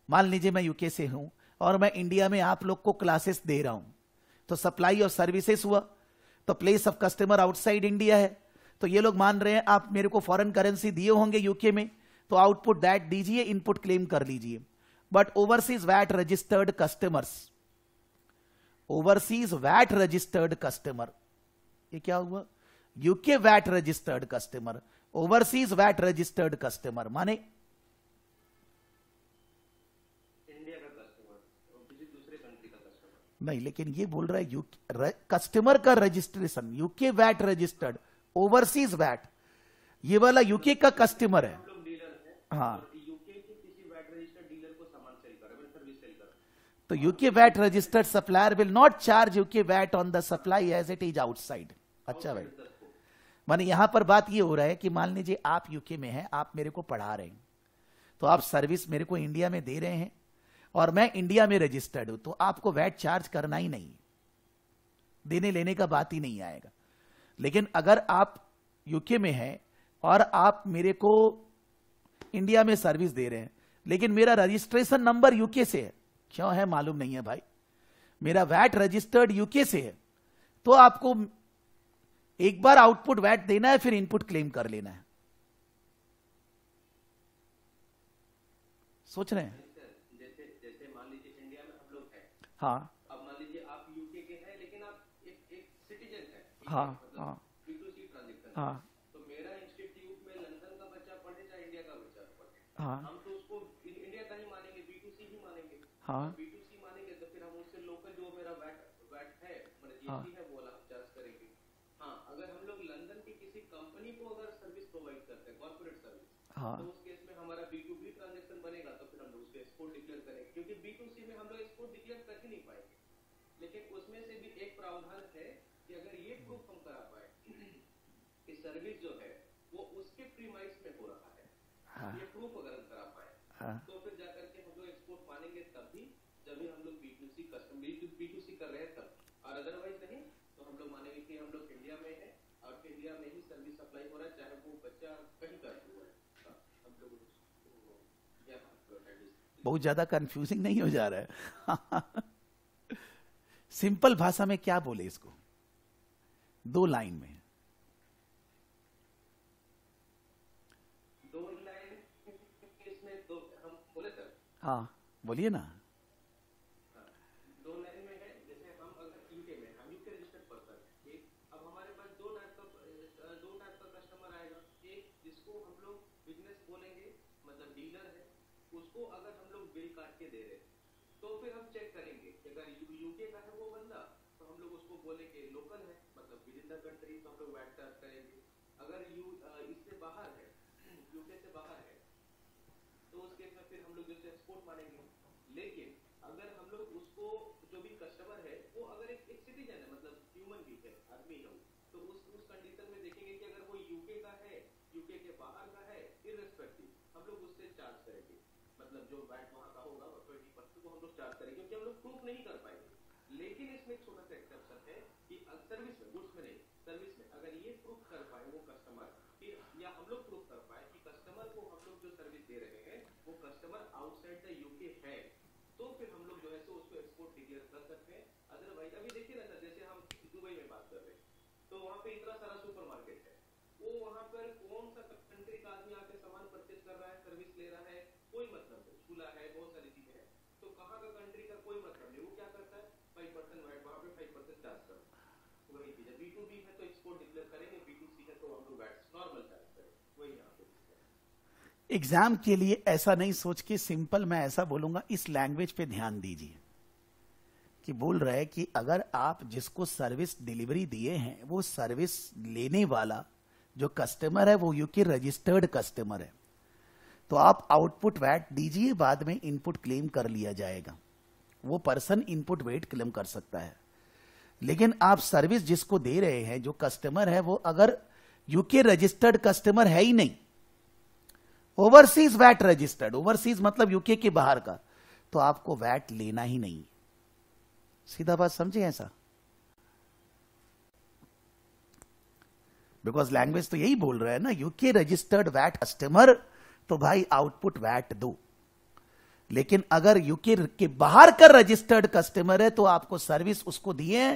मान लीजिए मैं UK से हूं और मैं इंडिया में आप लोग को क्लासेस दे रहा हूं तो सप्लाई ऑफ सर्विसेस हुआ तो place of customer outside India है तो ये लोग मान रहे हैं आप मेरे को फॉरेन करेंसी दिए होंगे यूके में तो आउटपुट दैट दीजिए इनपुट क्लेम कर लीजिए but overseas VAT registered customers overseas VAT registered customer ये क्या हुआ UK VAT registered customer overseas VAT registered customer माने नहीं लेकिन ये बोल रहा है कस्टमर का registration UK VAT registered overseas VAT ये वाला यूके का कस्टमर है हाँ तो UK VAT registered supplier will not charge UK VAT on the supply as it is outside अच्छा भाई माने यहां पर बात ये हो रहा है कि मान लीजिए आप यूके में हैं आप मेरे को पढ़ा रहे हैं तो आप सर्विस मेरे को इंडिया में दे रहे हैं और मैं इंडिया में रजिस्टर्ड हूं तो आपको वैट चार्ज करना ही नहीं देने लेने का बात ही नहीं आएगा लेकिन अगर आप यूके में हैं और आप मेरे को इंडिया में सर्विस दे रहे हैं लेकिन मेरा रजिस्ट्रेशन नंबर यूके से है क्यों है मालूम नहीं है भाई मेरा वैट रजिस्टर्ड यूके से है तो आपको एक बार आउटपुट वैट देना है फिर इनपुट क्लेम कर लेना है सोच रहे हैं जैसे, जैसे मान लीजिए इंडिया में हम लोग हैं हाँ लंदन हाँ, हाँ। हाँ। तो का बच्चा पढ़े चाहे इंडिया का बच्चा पढ़े हम तो उसको इंडिया का ही मानेंगे बी सी ही मानेंगे हाँ मानेंगे तो फिर हम उससे मतलब अगर हम लोग लंदन की किसी कंपनी को अगर सर्विस प्रोवाइड करते हैं तो तो लेकिन उसमें से भी एक प्रावधान है कि अगर ये प्रूफ हम करा पाए कि सर्विस जो है वो उसके प्रीमाइस में हो रहा है हाँ। ये प्रूफ अगर हम करा पाए हाँ। तो फिर जाकर के हम लोग एक्सपोर्ट मानेंगे तब भी जब भी हम लोग B to C custom B to C कर रहे हैं तब और अदरवाइज नहीं तो हम लोग मानेंगे कि हम लोग इंडिया में है और इंडिया में ही सर्विस सप्लाई हो रहा है चाहे वो बच्चा कहीं का हुआ है हम लोग बहुत ज्यादा कंफ्यूजिंग नहीं हो जा रहा है सिंपल भाषा में क्या बोले इसको दो लाइन में हाँ बोलिए ना अगर यू uh, इससे बाहर है यूके से बाहर है तो उस केस में फिर हम लोग जैसे एक्सपोर्ट मानेंगे लेकिन अगर हम लोग उसको जो भी कस्टमर है वो अगर एक, एक सिटीजन है मतलब ह्यूमन भी है आदमी है तो उस उस कंडीशन में देखेंगे कि अगर वो यूके का है यूके के बाहर का है इरेस्पेक्टिव हम लोग उससे चार्ज करेंगे मतलब जो वैट वहां का होगा ट्वेंटी परसेंट को हम लोग चार्ज करेंगे क्योंकि हम लोग प्रूफ नहीं कर पाएंगे लेकिन इसमें एक छोटा सा एक्सेप्शन है कि सर्विस uh, में गुड्स में नहीं सर्विस में अगर ये प्रूफ एग्जाम के लिए ऐसा नहीं सोच के सिंपल मैं ऐसा बोलूंगा इस लैंग्वेज पे ध्यान दीजिए कि बोल रहे कि अगर आप जिसको सर्विस डिलीवरी दिए हैं वो सर्विस लेने वाला जो कस्टमर है वो यूके रजिस्टर्ड कस्टमर है तो आप आउटपुट वैट दीजिए बाद में इनपुट क्लेम कर लिया जाएगा वो पर्सन इनपुट वेट क्लेम कर सकता है लेकिन आप सर्विस जिसको दे रहे हैं जो कस्टमर है वो अगर यूके रजिस्टर्ड कस्टमर है ही नहीं ओवरसीज वैट रजिस्टर्ड ओवरसीज मतलब यूके के बाहर का तो आपको वैट लेना ही नहीं सीधा बात समझे ऐसा बिकॉज लैंग्वेज तो यही बोल रहा है ना यूके रजिस्टर्ड वैट कस्टमर तो भाई आउटपुट वैट दो लेकिन अगर यूके के बाहर का रजिस्टर्ड कस्टमर है तो आपको सर्विस उसको दिए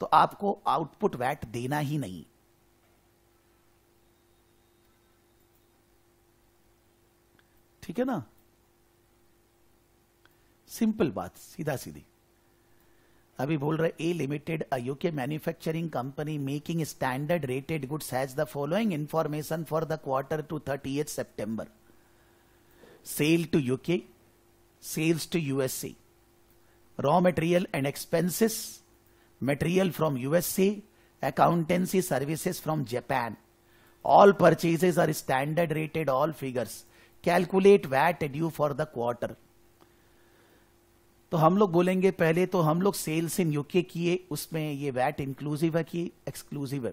तो आपको आउटपुट वैट देना ही नहीं ठीक है ना सिंपल बात सीधा सीधी अभी बोल रहे A limited UK manufacturing company making standard rated goods has the following information for the quarter to thirtieth September sale to UK sales to USA raw material and expenses material from USA accountancy services from Japan all purchases are standard rated all figures calculate VAT due for the quarter तो हम लोग बोलेंगे पहले तो हम लोग sales in UK किए उसमें ये वैट इंक्लूसिव है कि एक्सक्लूसिव है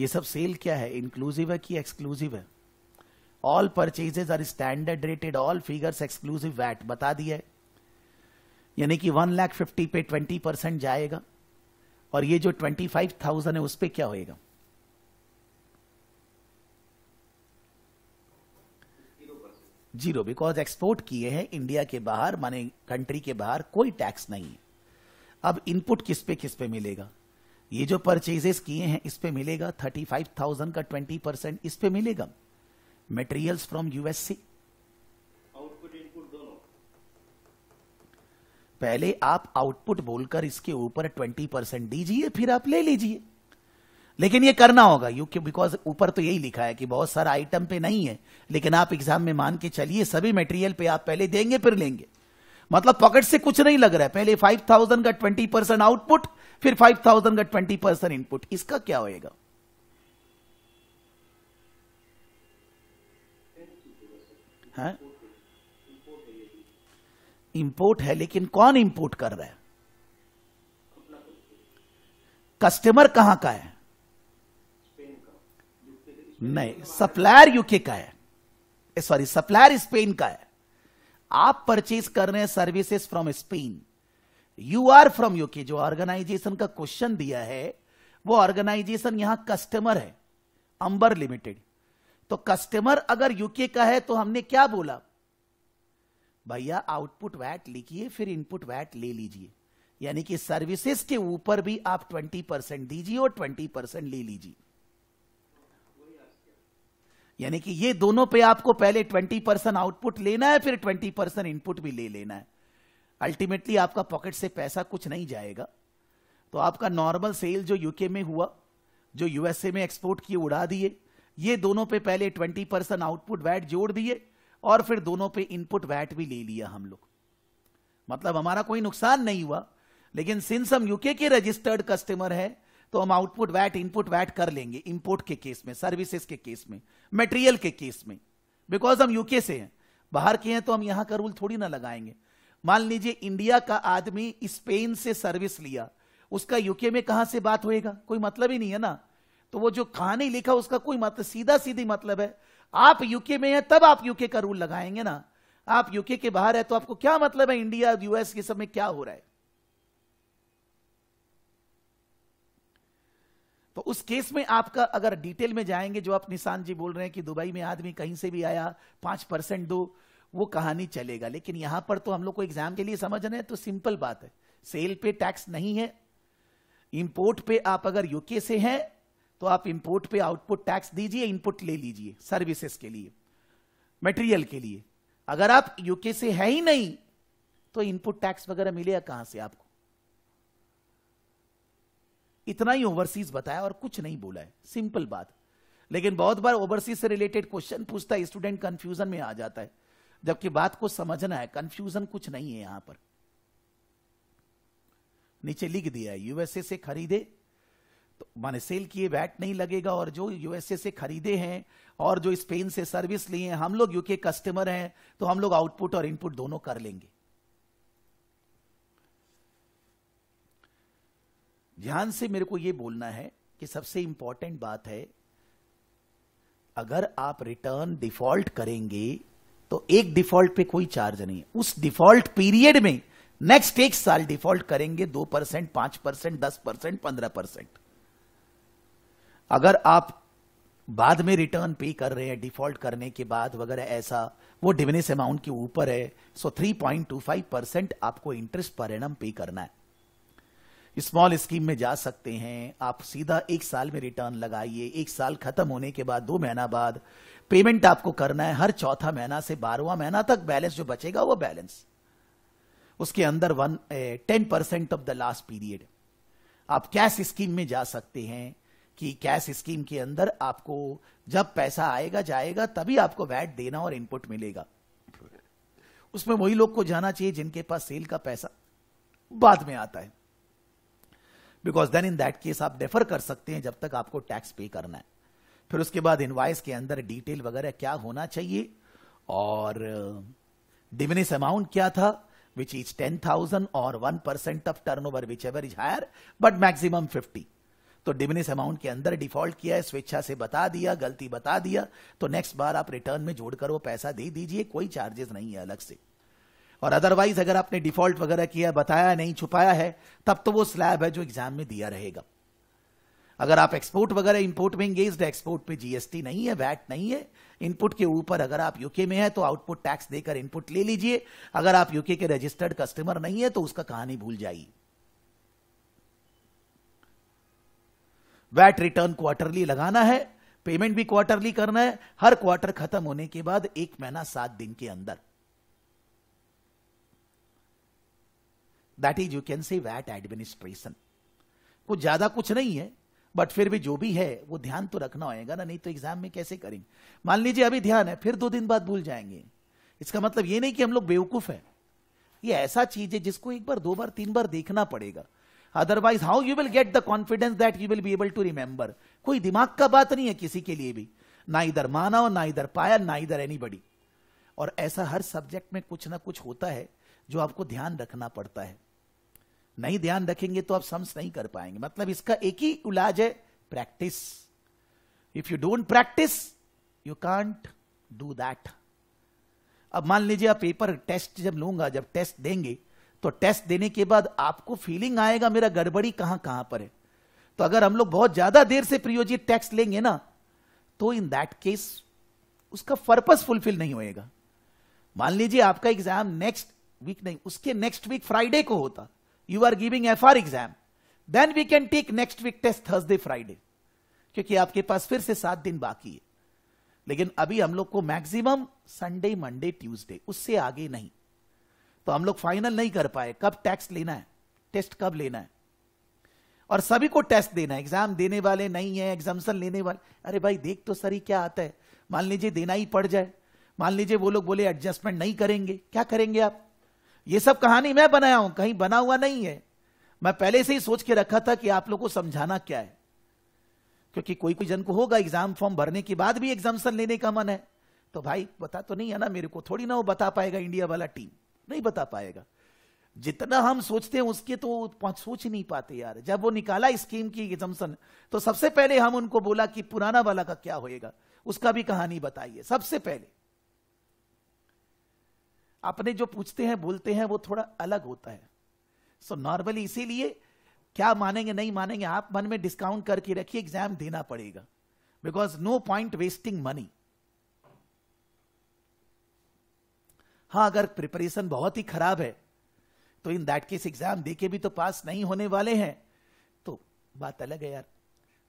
ये सब सेल क्या है इंक्लूसिव है कि एक्सक्लूसिव है all purchases are standard rated all figures exclusive VAT बता दिया है यानी कि वन लैख फिफ्टी पे ट्वेंटी परसेंट जाएगा और ये जो ट्वेंटी फाइव थाउजेंड है उस पर क्या होएगा जीरो बिकॉज एक्सपोर्ट किए हैं इंडिया के बाहर माने कंट्री के बाहर कोई टैक्स नहीं है अब इनपुट किस पे किस पे मिलेगा ये जो परचेजेस किए हैं इस पे मिलेगा थर्टी फाइव थाउजेंड का ट्वेंटी परसेंट इस पे मिलेगा materials from USA output input दोनों पहले आप आउटपुट बोलकर इसके ऊपर ट्वेंटी परसेंट दीजिए फिर आप ले लीजिए लेकिन ये करना होगा यू बिकॉज ऊपर तो यही लिखा है कि बहुत सारा आइटम पे नहीं है लेकिन आप एग्जाम में मान के चलिए सभी मटेरियल पे आप पहले देंगे फिर लेंगे मतलब पॉकेट से कुछ नहीं लग रहा है पहले 5000 का 20 परसेंट आउटपुट फिर 5000 का 20 परसेंट इनपुट इसका क्या होएगा है हाँ? इंपोर्ट है लेकिन कौन इंपोर्ट कर रहा है कस्टमर कहां का है नहीं सप्लायर यूके का है सॉरी सप्लायर स्पेन का है आप परचेज कर रहे हैं services from Spain you are from UK जो ऑर्गेनाइजेशन का क्वेश्चन दिया है वो ऑर्गेनाइजेशन यहां कस्टमर है अंबर लिमिटेड तो कस्टमर अगर यूके का है तो हमने क्या बोला भैया आउटपुट वैट लिखिए फिर इनपुट वैट ले लीजिए यानी कि सर्विसेज के ऊपर भी आप 20 परसेंट दीजिए और 20 परसेंट ले लीजिए यानी कि ये दोनों पे आपको पहले 20 परसेंट आउटपुट लेना है फिर 20 परसेंट इनपुट भी ले लेना है अल्टीमेटली आपका पॉकेट से पैसा कुछ नहीं जाएगा तो आपका नॉर्मल सेल जो यूके में हुआ जो यूएसए में एक्सपोर्ट किए उड़ा दिए ये दोनों पे पहले 20 परसेंट आउटपुट वैट जोड़ दिए और फिर दोनों पे इनपुट वैट भी ले लिया हम लोग मतलब हमारा कोई नुकसान नहीं हुआ लेकिन सिंस हम यूके के रजिस्टर्ड कस्टमर है तो हम आउटपुट वैट इनपुट वैट कर लेंगे इंपोर्ट के केस में सर्विसेज के केस में मटेरियल के केस में बिकॉज हम यूके से हैं बाहर के हैं तो हम यहां का रूल थोड़ी ना लगाएंगे मान लीजिए इंडिया का आदमी स्पेन से सर्विस लिया उसका यूके में कहां से बात होएगा कोई मतलब ही नहीं है ना तो वो जो कहानी लिखा उसका कोई मतलब सीधा सीधी मतलब है आप यूके में हैं तब आप यूके का रूल लगाएंगे ना आप यूके के बाहर है तो आपको क्या मतलब है इंडिया यूएस के सब में क्या हो रहा है तो उस केस में आपका अगर डिटेल में जाएंगे जो आप निशान जी बोल रहे हैं कि दुबई में आदमी कहीं से भी आया पांच परसेंट दो वो कहानी चलेगा लेकिन यहां पर तो हम लोग को एग्जाम के लिए समझना है तो सिंपल बात है सेल पे टैक्स नहीं है इंपोर्ट पे आप अगर यूके से हैं तो आप इंपोर्ट पे आउटपुट टैक्स दीजिए इनपुट ले लीजिए सर्विसेस के लिए मटेरियल के लिए अगर आप यूके से है ही नहीं तो इनपुट टैक्स वगैरह मिलेगा कहां से आपको इतना ही ओवरसीज बताया और कुछ नहीं बोला है सिंपल बात लेकिन बहुत बार ओवरसीज से रिलेटेड क्वेश्चन पूछता है स्टूडेंट कंफ्यूजन में आ जाता है जबकि बात को समझना है कंफ्यूजन कुछ नहीं है यहां पर नीचे लिख दिया है यूएसए से खरीदे तो माने सेल किए बैट नहीं लगेगा और जो यूएसए से खरीदे हैं और जो स्पेन से सर्विस लिए हैं हम लोग यूके कस्टमर हैं तो हम लोग आउटपुट और इनपुट दोनों कर लेंगे ध्यान से मेरे को यह बोलना है कि सबसे इंपॉर्टेंट बात है अगर आप रिटर्न डिफॉल्ट करेंगे तो एक डिफॉल्ट पे कोई चार्ज नहीं है उस डिफॉल्ट पीरियड में नेक्स्ट एक साल डिफॉल्ट करेंगे दो परसेंट पांच परसेंट दस परसेंट पंद्रह परसेंट अगर आप बाद में रिटर्न पे कर रहे हैं डिफॉल्ट करने के बाद वगैरह ऐसा वो डिविनेस अमाउंट के ऊपर है सो फाइव परसेंट आपको इंटरेस्ट परिणाम पे करना है स्मॉल स्कीम में जा सकते हैं आप सीधा एक साल में रिटर्न लगाइए एक साल खत्म होने के बाद दो महीना बाद पेमेंट आपको करना है हर चौथा महीना से बारहवा महीना तक बैलेंस जो बचेगा वो बैलेंस उसके अंदर one ten percent of the last period आप कैश स्कीम में जा सकते हैं कि कैश स्कीम के अंदर आपको जब पैसा आएगा जाएगा तभी आपको वैट देना और इनपुट मिलेगा उसमें वही लोग को जाना चाहिए जिनके पास सेल का पैसा बाद में आता है because then in that case आप डेफर कर सकते हैं जब तक आपको टैक्स पे करना है फिर उसके बाद इनवाइस के अंदर डिटेल वगैरह क्या होना चाहिए और डिमिनिस uh, अमाउंट क्या था विच इज टेन थाउजेंड और one percent of turnover whichever is higher but maximum fifty तो डिमिनिस अमाउंट के अंदर डिफॉल्ट किया है स्वेच्छा से बता दिया गलती बता दिया तो नेक्स्ट बार आप रिटर्न में जोड़कर वो पैसा दे दीजिए कोई चार्जेस नहीं है अलग से और अदरवाइज अगर आपने डिफॉल्ट वगैरह किया बताया नहीं छुपाया है तब तो वो स्लैब है जो एग्जाम में दिया रहेगा अगर आप एक्सपोर्ट वगैरह इंपोर्ट में इंगेज एक्सपोर्ट में जीएसटी नहीं है वैट नहीं है इनपुट के ऊपर अगर आप यूके में है तो आउटपुट टैक्स देकर इनपुट ले लीजिए अगर आप यूके के रजिस्टर्ड कस्टमर नहीं है तो उसका कहानी भूल जाइए वैट रिटर्न क्वार्टरली लगाना है पेमेंट भी क्वार्टरली करना है हर क्वार्टर खत्म होने के बाद एक महीना सात दिन के अंदर that is you can say VAT administration कुछ ज्यादा कुछ नहीं है बट फिर भी जो भी है वो ध्यान तो रखना होगा ना नहीं तो एग्जाम में कैसे करेंगे मान लीजिए अभी ध्यान है फिर दो दिन बाद भूल जाएंगे इसका मतलब ये नहीं कि हम लोग बेवकूफ है ये ऐसा चीज है जिसको एक बार दो बार तीन बार देखना पड़ेगा otherwise how you will get the confidence that you will be able to remember कोई दिमाग का बात नहीं है किसी के लिए भी ना इधर और ना इधर पाया ना इधर बडी और ऐसा हर सब्जेक्ट में कुछ ना कुछ होता है जो आपको ध्यान रखना पड़ता है नहीं ध्यान रखेंगे तो आप सम्स नहीं कर पाएंगे मतलब इसका एक ही इलाज है practice if you don't practice you can't do that अब मान लीजिए आप पेपर टेस्ट जब लूंगा जब टेस्ट देंगे तो टेस्ट देने के बाद आपको फीलिंग आएगा मेरा गड़बड़ी कहां कहां पर है तो अगर हम लोग बहुत ज्यादा देर से प्रियोजित टेक्स्ट लेंगे ना तो इन दैट केस उसका पर्पज फुलफिल नहीं होएगा मान लीजिए आपका एग्जाम नेक्स्ट वीक नहीं उसके नेक्स्ट वीक फ्राइडे को होता you are giving FR exam, then we can take next week test Thursday, Friday. क्योंकि आपके पास फिर से सात दिन बाकी है लेकिन अभी हम लोग को मैक्सिमम संडे मंडे ट्यूसडे उससे आगे नहीं तो हम लोग फाइनल नहीं कर पाए कब टैक्स लेना है टेस्ट कब लेना है और सभी को टेस्ट देना है एग्जाम देने वाले नहीं है एग्जामसन लेने वाले अरे भाई देख तो सर ही क्या आता है मान लीजिए देना ही पड़ जाए मान लीजिए वो लोग बोले एडजस्टमेंट नहीं करेंगे क्या करेंगे आप ये सब कहानी मैं बनाया हूं कहीं बना हुआ नहीं है मैं पहले से ही सोच के रखा था कि आप लोग को समझाना क्या है क्योंकि कोई कोई जन को होगा एग्जाम फॉर्म भरने के बाद भी एग्जामेशन लेने का मन है तो भाई बता तो नहीं है ना मेरे को थोड़ी ना वो बता पाएगा इंडिया वाला टीम नहीं बता पाएगा जितना हम सोचते हैं उसके तो सोच नहीं पाते यार जब वो निकाला स्कीम की एग्जामशन तो सबसे पहले हम उनको बोला कि पुराना वाला का क्या होएगा उसका भी कहानी बताइए सबसे पहले अपने जो पूछते हैं बोलते हैं वो थोड़ा अलग होता है सो नॉर्मली इसीलिए क्या मानेंगे नहीं मानेंगे आप मन में डिस्काउंट करके रखिए एग्जाम देना पड़ेगा because no point wasting money हाँ अगर प्रिपरेशन बहुत ही खराब है तो इन दैट केस एग्जाम दे के भी तो पास नहीं होने वाले हैं तो बात अलग है यार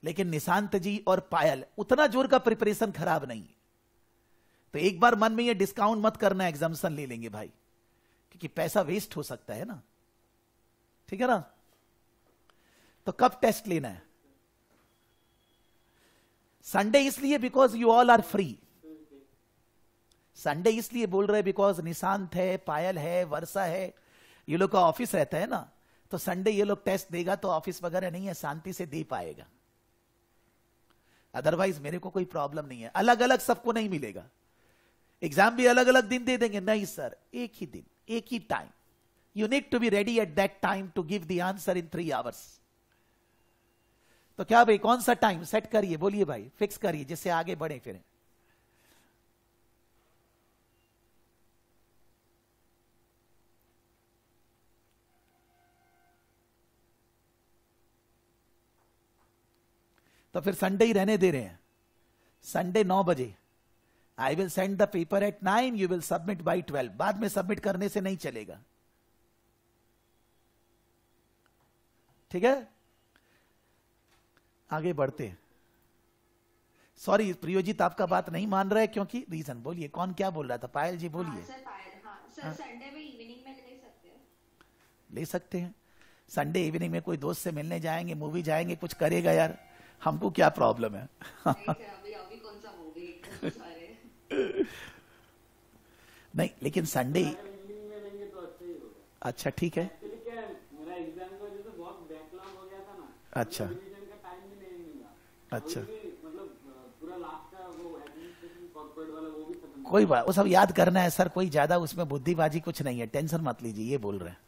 लेकिन निशांत जी और पायल उतना जोर का प्रिपरेशन खराब नहीं है तो एक बार मन में ये डिस्काउंट मत करना एग्जाम्सन ले लेंगे भाई क्योंकि पैसा वेस्ट हो सकता है ना ठीक है ना तो कब टेस्ट लेना है संडे इसलिए because you all are free Sunday इसलिए बोल रहे बिकॉज निशांत है पायल है वर्षा है ये लोग का ऑफिस रहता है ना तो संडे ये लोग टेस्ट देगा तो ऑफिस वगैरह नहीं है शांति से दे पाएगा अदरवाइज मेरे को कोई प्रॉब्लम नहीं है अलग अलग सबको नहीं मिलेगा एग्जाम भी अलग अलग दिन दे देंगे नहीं सर एक ही दिन एक ही time you need to be ready at that time to give the answer in three hours तो क्या भाई कौन सा टाइम सेट करिए बोलिए भाई फिक्स करिए जिससे आगे बढ़े फिर तो फिर संडे ही रहने दे रहे हैं संडे नौ बजे I will send the paper at nine you will submit by twelve बाद में सबमिट करने से नहीं चलेगा ठीक है आगे बढ़ते हैं सॉरी प्रियोजित आपका बात नहीं मान रहे क्योंकि रीजन बोलिए कौन क्या बोल रहा था पायल जी बोलिए हाँ, हाँ, हाँ। ले सकते हैं संडे इवनिंग में कोई दोस्त से मिलने जाएंगे मूवी जाएंगे कुछ करेगा यार हमको क्या प्रॉब्लम है नहीं लेकिन संडे अच्छा ठीक है अच्छा अच्छा कोई बात वो सब याद करना है सर कोई ज्यादा उसमें बुद्धिबाजी कुछ नहीं है टेंशन मत लीजिए ये बोल रहे हैं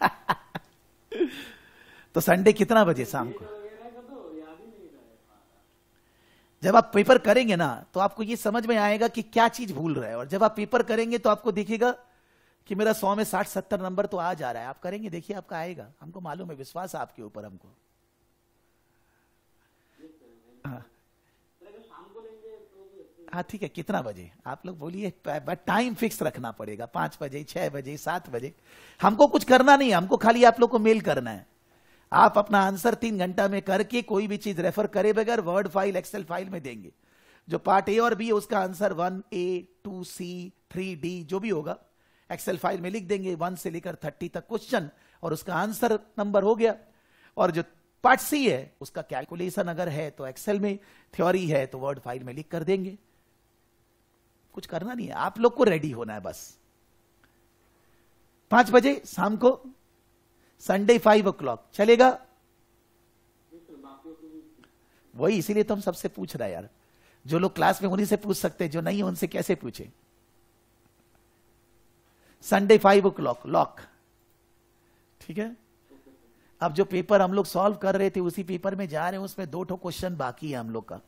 तो संडे कितना बजे शाम को जब आप पेपर करेंगे ना तो आपको ये समझ में आएगा कि क्या चीज भूल रहा है और जब आप पेपर करेंगे तो आपको देखिएगा कि मेरा सौ में साठ सत्तर नंबर तो आ जा रहा है आप करेंगे देखिए आपका आएगा हमको मालूम है विश्वास है आपके ऊपर हमको हाँ, हाँ ठीक है कितना बजे आप लोग बोलिए टाइम फिक्स रखना पड़ेगा पांच बजे छह बजे सात बजे हमको कुछ करना नहीं हमको खाली आप लोग को मेल करना है आप अपना आंसर तीन घंटा में करके कोई भी चीज रेफर करे बगैर वर्ड फाइल एक्सेल फाइल में देंगे जो पार्ट ए और बी है उसका answer one A two C three D जो भी होगा एक्सेल फाइल में लिख देंगे वन से लेकर थर्टी तक क्वेश्चन और उसका आंसर नंबर हो गया और जो पार्ट सी है उसका कैलकुलेशन अगर है तो एक्सेल में थ्योरी है तो वर्ड फाइल में लिख कर देंगे कुछ करना नहीं है आप लोग को रेडी होना है बस पांच बजे शाम को संडे फाइव ओ क्लॉक चलेगा तो वही इसीलिए तो हम सबसे पूछ रहे यार जो लोग क्लास में उन्हीं से पूछ सकते हैं जो नहीं है उनसे कैसे पूछे Sunday five o'clock lock ठीक है अब जो पेपर हम लोग सॉल्व कर रहे थे उसी पेपर में जा रहे हैं उसमें दो ठो क्वेश्चन बाकी है हम लोग का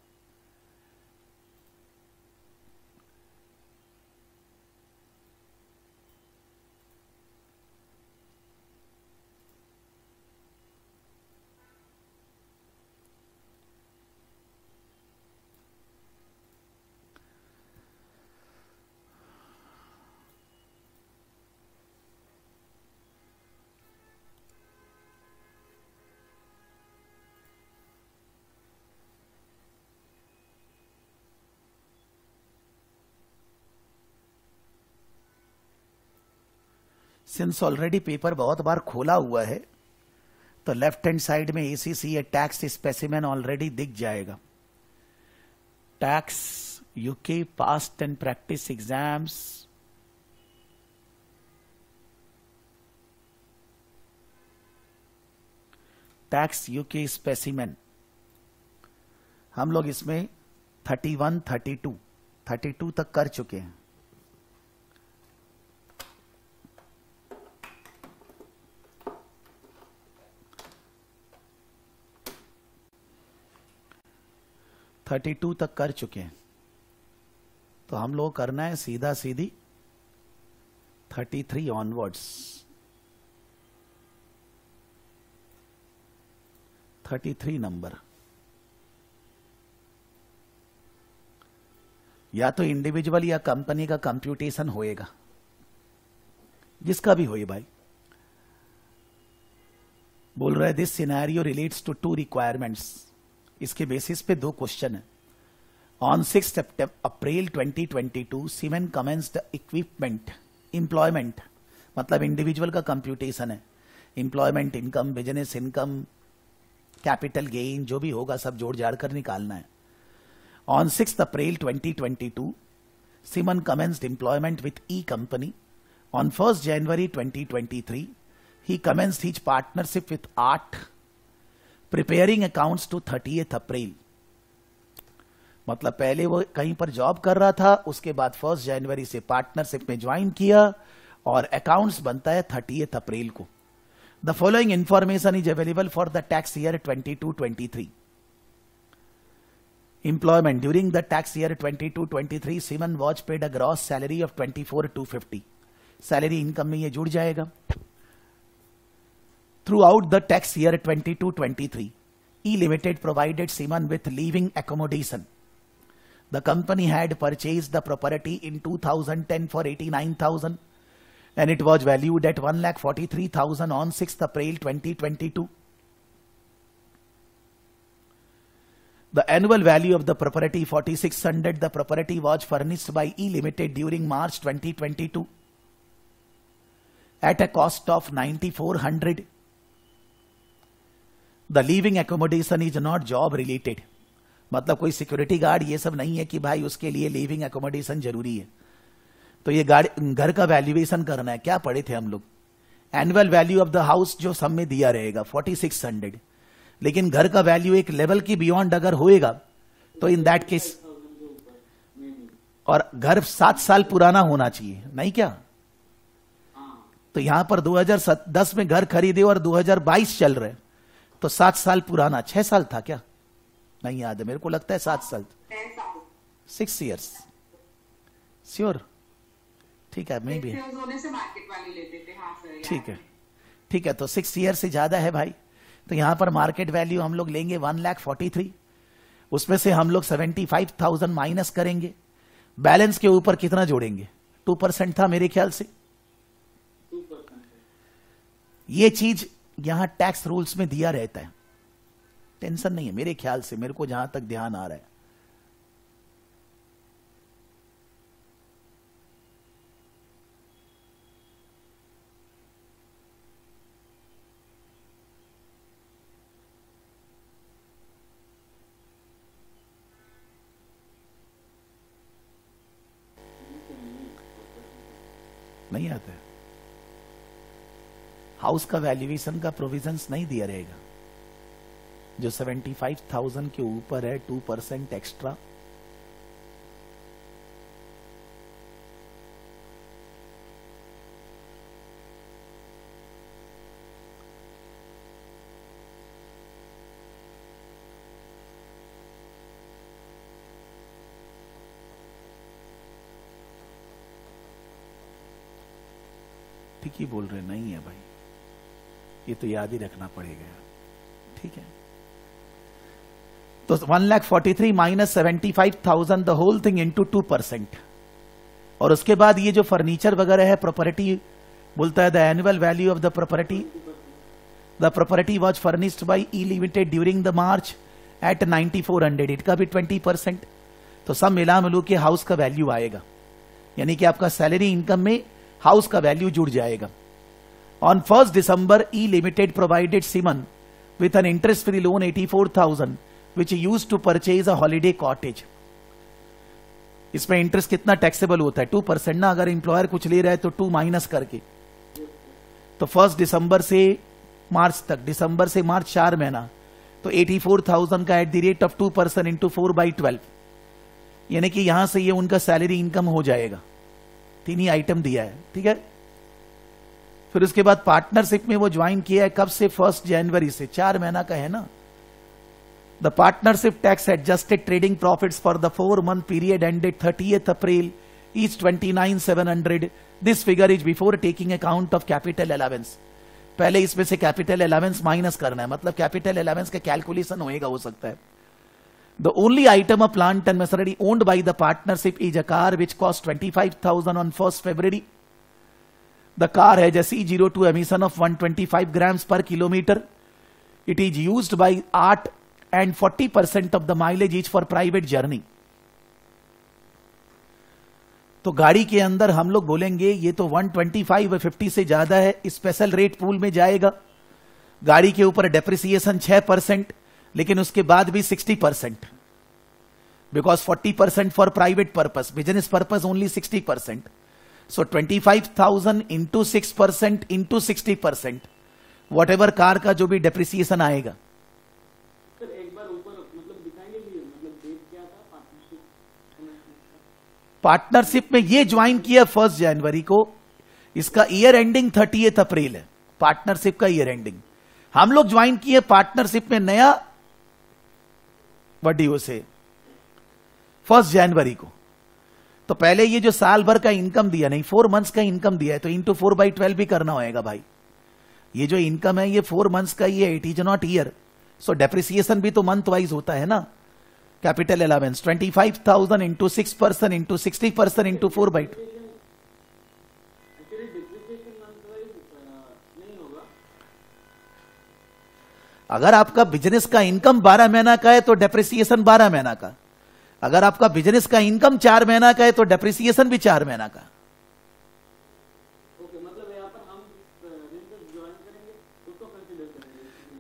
सिंस ऑलरेडी पेपर बहुत बार खोला हुआ है तो लेफ्ट हैंड साइड में ACCA tax specimen already दिख जाएगा tax UK past and practice exams tax UK specimen हम लोग इसमें 31, 32, 32 तक कर चुके हैं थर्टी टू तक कर चुके हैं तो हम लोग करना है सीधा सीधी thirty three onwards thirty three number या तो इंडिविजुअल या कंपनी का कंप्यूटेशन होएगा जिसका भी होए भाई बोल रहे this scenario relates to to requirements इसके बेसिस पे दो मतलब क्वेश्चन है on six April 2022 Simon commence equipment employment मतलब इंडिविजुअल का कंप्यूटेशन है employment income business income capital gain जो भी होगा सब जोड़ जाड़ कर निकालना है on six April 2022 Simon with E company on first January twenty twenty 2023, he commenced which partnership with Art preparing accounts to thirty अप्रैल मतलब पहले वो कहीं पर जॉब कर रहा था उसके बाद फर्स्ट जनवरी से पार्टनरशिप में ज्वाइन किया और अकाउंट्स बनता है थर्टी अप्रैल को the following information is available for the tax year twenty two twenty three employment during the tax year 22-23 Simon was paid a gross salary of 24 250 salary income में यह जुड़ जाएगा Throughout the tax year 22-23, E Limited provided Simon with living accommodation. The company had purchased the property in 2010 for 89,000 and it was valued at 1,43,000 on 6th April 2022. The annual value of the property 4600, the property was furnished by E Limited during March 2022 at a cost of 9400 the living accommodation is not job related मतलब कोई security guard ये सब नहीं है कि भाई उसके लिए लिविंग एकोमोडेशन जरूरी है तो ये घर का वैल्यूएशन करना है क्या पढ़े थे हम लोग annual value of the house जो सब में दिया रहेगा फोर्टी सिक्स हंड्रेड लेकिन घर का वैल्यू एक लेवल की बियॉन्ड अगर होएगा तो इन दैट केस और घर सात साल पुराना होना चाहिए नहीं क्या तो यहां पर 2010 में घर खरीदे और 2022 चल रहे तो सात साल पुराना छह साल था क्या नहीं याद है मेरे को लगता है सात साल सिक्स इयर्स श्योर ठीक है मैं भी हाँ ठीक है ठीक है तो सिक्स ईयर से ज्यादा है भाई तो यहां पर मार्केट वैल्यू हम लोग लेंगे वन लैख फोर्टी थ्री उसमें से हम लोग सेवेंटी फाइव थाउजेंड माइनस करेंगे बैलेंस के ऊपर कितना जोड़ेंगे टू परसेंट था मेरे ख्याल से ये चीज यहां टैक्स रूल्स में दिया रहता है टेंशन नहीं है मेरे ख्याल से मेरे को जहां तक ध्यान आ रहा है नहीं आता है हाउस का वैल्यूएशन का प्रोविजन नहीं दिया रहेगा जो 75,000 के ऊपर है टू परसेंट एक्स्ट्रा ठीक ही बोल रहे नहीं है भाई ये तो याद ही रखना पड़ेगा ठीक है तो one lakh forty three minus seventy five thousand the whole thing into two percent और उसके बाद ये जो फर्नीचर वगैरह है प्रॉपर्टी बोलता है the annual value of the property the property was furnished by E limited during the March eight ninety four hundred it का भी ट्वेंटी परसेंट तो सब मिला मिलू के हाउस का वैल्यू आएगा यानी कि आपका सैलरी इनकम में हाउस का वैल्यू जुड़ जाएगा On 1st December, E Limited provided Simon with an interest-free loan 84,000 which he used to purchase a holiday cottage. इसमें इंटरेस्ट कितना टैक्सेबल होता है टू परसेंट ना अगर इंप्लॉयर कुछ ले रहा है तो टू माइनस करके तो फर्स्ट दिसंबर से मार्च तक दिसंबर से मार्च चार महीना तो एटी फोर थाउजेंड का at the rate of two percent into four by twelve यानी कि यहां से ये यह उनका सैलरी इनकम हो जाएगा तीन ही आइटम दिया है ठीक है फिर उसके बाद पार्टनरशिप में वो ज्वाइन किया है कब से फर्स्ट जनवरी से चार महीना का है ना the partnership tax adjusted trading profit for the four month period ended thirty April is twenty nine seven hundred this figure is before taking account of capital allowance पहले इसमें से कैपिटल अलावेंस माइनस करना है मतलब capital allowance का calculation होएगा हो सकता है the only item of plant and machinery owned by the partnership is a car which cost twenty five thousand on first February the car है जैसी zero two emission of one twenty five grams per kilometre it is use by Art and forty percent of the mileage is for private journey तो गाड़ी के अंदर हम लोग बोलेंगे ये तो वन ट्वेंटी फाइव फिफ्टी से ज्यादा है स्पेशल रेट पूल में जाएगा गाड़ी के ऊपर डेप्रिसिएशन छह परसेंट लेकिन उसके बाद भी sixty percent because forty percent for private purpose business purpose only sixty percent twenty five thousand into six percent into sixty percent whatever car का जो भी डेप्रिसिएशन आएगा पार्टनरशिप में ये ज्वाइन किया फर्स्ट जनवरी को इसका ईयर एंडिंग थर्टी अप्रैल है पार्टनरशिप का ईयर एंडिंग हम लोग ज्वाइन किए पार्टनरशिप में नया वडियो से फर्स्ट जनवरी को तो पहले ये जो साल भर का इनकम दिया नहीं फोर मंथ्स का इनकम दिया है तो इंटू फोर बाई ट्वेल्व भी करना होएगा भाई ये जो इनकम है ये फोर मंथ्स का ये it is not year so depreciation भी तो मंथ वाइज होता है ना capital allowance twenty five thousand into six percent into sixty percent into four by अगर आपका बिजनेस का इनकम बारह महीना का है तो डेप्रिसिएशन बारह महीना का अगर आपका बिजनेस का इनकम चार महीना का है तो डेप्रिसिएशन भी चार महीना का मतलब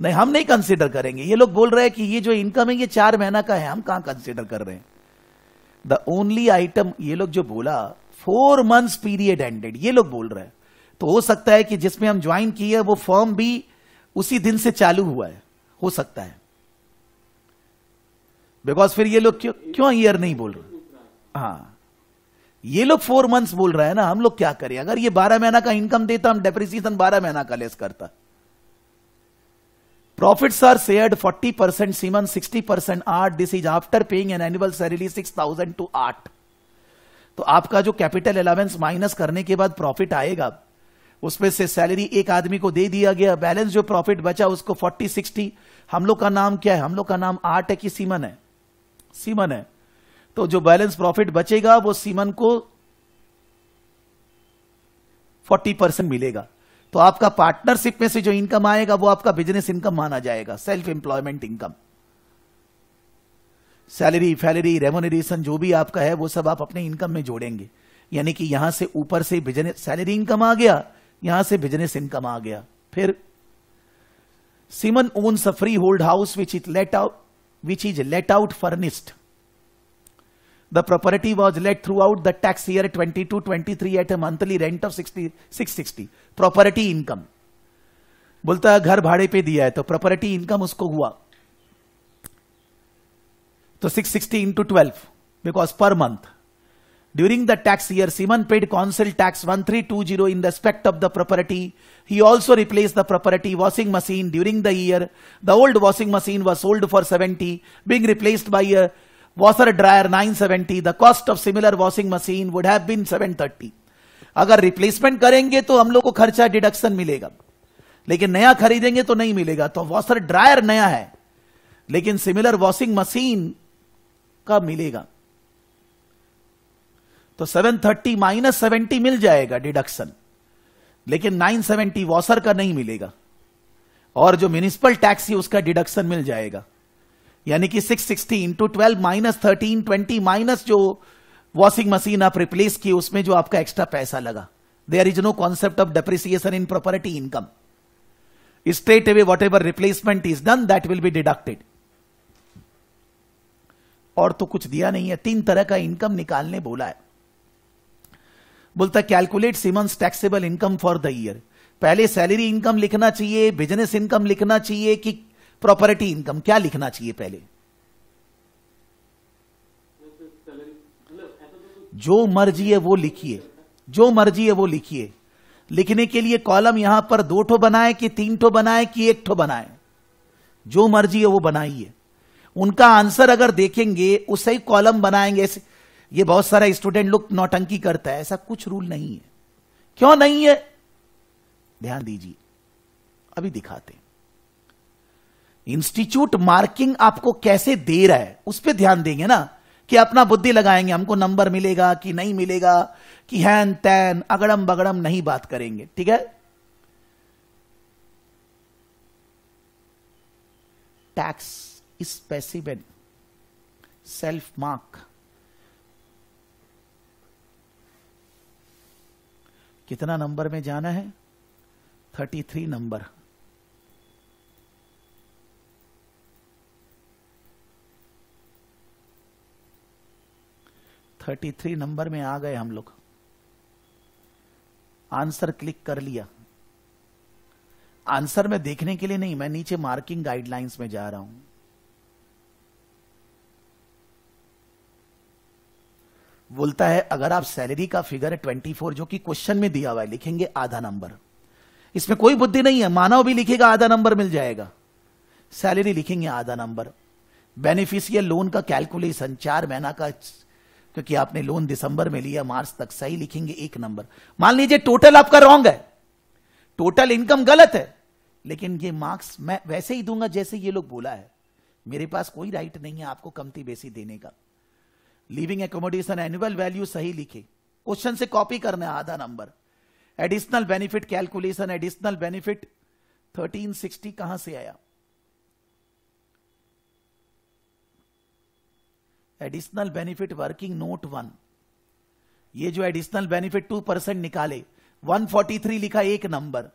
नहीं हम नहीं कंसिडर करेंगे ये लोग बोल रहे हैं कि ये जो इनकम है ये चार महीना का है हम कहा कंसिडर कर रहे हैं द ओनली आइटम ये लोग जो बोला फोर मंथ्स पीरियड एंडेड ये लोग बोल रहे हैं तो हो सकता है कि जिसमें हम ज्वाइन किए वो फॉर्म भी उसी दिन से चालू हुआ है हो सकता है बिकॉज फिर ये लोग क्यों क्यों ईयर नहीं बोल रहे हाँ ये लोग फोर मंथ्स बोल रहे हैं ना हम लोग क्या करें अगर ये बारह महीना का इनकम देता हम डेप्रिसिएशन बारह महीना का लेस करता Profits are shared 40%, Siemens 60% art. This is after paying an annual salary 6,000 to art. तो आपका जो कैपिटल अलावेंस माइनस करने के बाद प्रॉफिट आएगा उसमें से सैलरी एक आदमी को दे दिया गया बैलेंस जो प्रॉफिट बचा उसको 40 60 हम लोग का नाम क्या है हम लोग का नाम आर्ट है कि सीमन है सीमन है तो जो बैलेंस प्रॉफिट बचेगा वो सीमन को 40 परसेंट मिलेगा तो आपका पार्टनरशिप में से जो इनकम आएगा वो आपका बिजनेस इनकम माना जाएगा सेल्फ एम्प्लॉयमेंट इनकम सैलरी फैलरी रेमोनरेशन जो भी आपका है वो सब आप अपने इनकम में जोड़ेंगे यानी कि यहां से ऊपर से बिजनेस सैलरी इनकम आ गया यहां से बिजनेस इनकम आ गया फिर Simon owns a freehold house which it let out which is let out furnished. The property was let throughout the tax year 22-23 at a monthly rent of 60, 660. Property income. बोलता है घर भाड़े पे दिया है तो प्रॉपर्टी इनकम उसको हुआ तो 660 sixty into twelve because per month During the tax year, simon paid council tax 1320 in respect of the property. He also replaced the property washing machine during the year. The old washing machine was sold for 70, being replaced by a washer dryer 970. The cost of similar washing machine would have been 730. agar replacement karenge to hum लोग ko kharcha deduction milega lekin naya खरीदेंगे to nahi milega to washer dryer naya hai lekin similar washing machine ka milega तो 730 minus seventy मिल जाएगा deduction लेकिन 970 washer का नहीं मिलेगा और जो म्यूनिसिपल टैक्स है उसका डिडक्शन मिल जाएगा यानी कि 660 sixty into twelve minus thirteen twenty minus जो वॉशिंग मशीन आप रिप्लेस की उसमें जो आपका एक्स्ट्रा पैसा लगा there is no concept of depreciation in property income straight away whatever replacement is done that will be deducted और तो कुछ दिया नहीं है तीन तरह का इनकम निकालने बोला है बोलता है calculate Simon's taxable income for the year पहले सैलरी इनकम लिखना चाहिए बिजनेस इनकम लिखना चाहिए कि प्रॉपर्टी इनकम क्या लिखना चाहिए पहले जो मर्जी है वो लिखिए जो मर्जी है वो लिखिए लिखने के लिए कॉलम यहां पर दो ठो बनाए कि तीन ठो बनाए कि एक ठो बनाए जो मर्जी है वो बनाइए उनका आंसर अगर देखेंगे उसे ही कॉलम बनाएंगे ऐसे ये बहुत सारा स्टूडेंट लोग नौटंकी करता है ऐसा कुछ रूल नहीं है क्यों नहीं है ध्यान दीजिए अभी दिखाते हैं इंस्टीट्यूट मार्किंग आपको कैसे दे रहा है उस पर ध्यान देंगे ना कि अपना बुद्धि लगाएंगे हमको नंबर मिलेगा कि नहीं मिलेगा कि हैन तैन अगड़म बगड़म नहीं बात करेंगे ठीक है टैक्स स्पेसिमेन सेल्फ मार्क कितना नंबर में जाना है thirty three number thirty three number में आ गए हम लोग आंसर क्लिक कर लिया आंसर में देखने के लिए नहीं मैं नीचे मार्किंग गाइडलाइंस में जा रहा हूं बोलता है अगर आप सैलरी का फिगर है फोर जो कि क्वेश्चन में दिया हुआ है लिखेंगे आधा नंबर इसमें कोई बुद्धि नहीं है मानव भी लिखेगा आधा नंबर मिल जाएगा सैलरी लिखेंगे आधा नंबर बेनिफिशियल लोन का कैलकुलेशन चार महीना का क्योंकि आपने लोन दिसंबर में लिया मार्च तक सही लिखेंगे एक नंबर मान लीजिए टोटल आपका रॉन्ग है टोटल इनकम गलत है लेकिन ये मार्क्स मैं वैसे ही दूंगा जैसे ये लोग बोला है मेरे पास कोई राइट नहीं है आपको कमती बेसी देने का लिविंग एकोमोडेशन एनुअल वैल्यू सही लिखे क्वेश्चन से कॉपी करना आधा number additional benefit calculation additional benefit 1360 कहां से आया additional benefit working note one ये जो एडिशनल बेनिफिट टू परसेंट निकाले 143 लिखा एक नंबर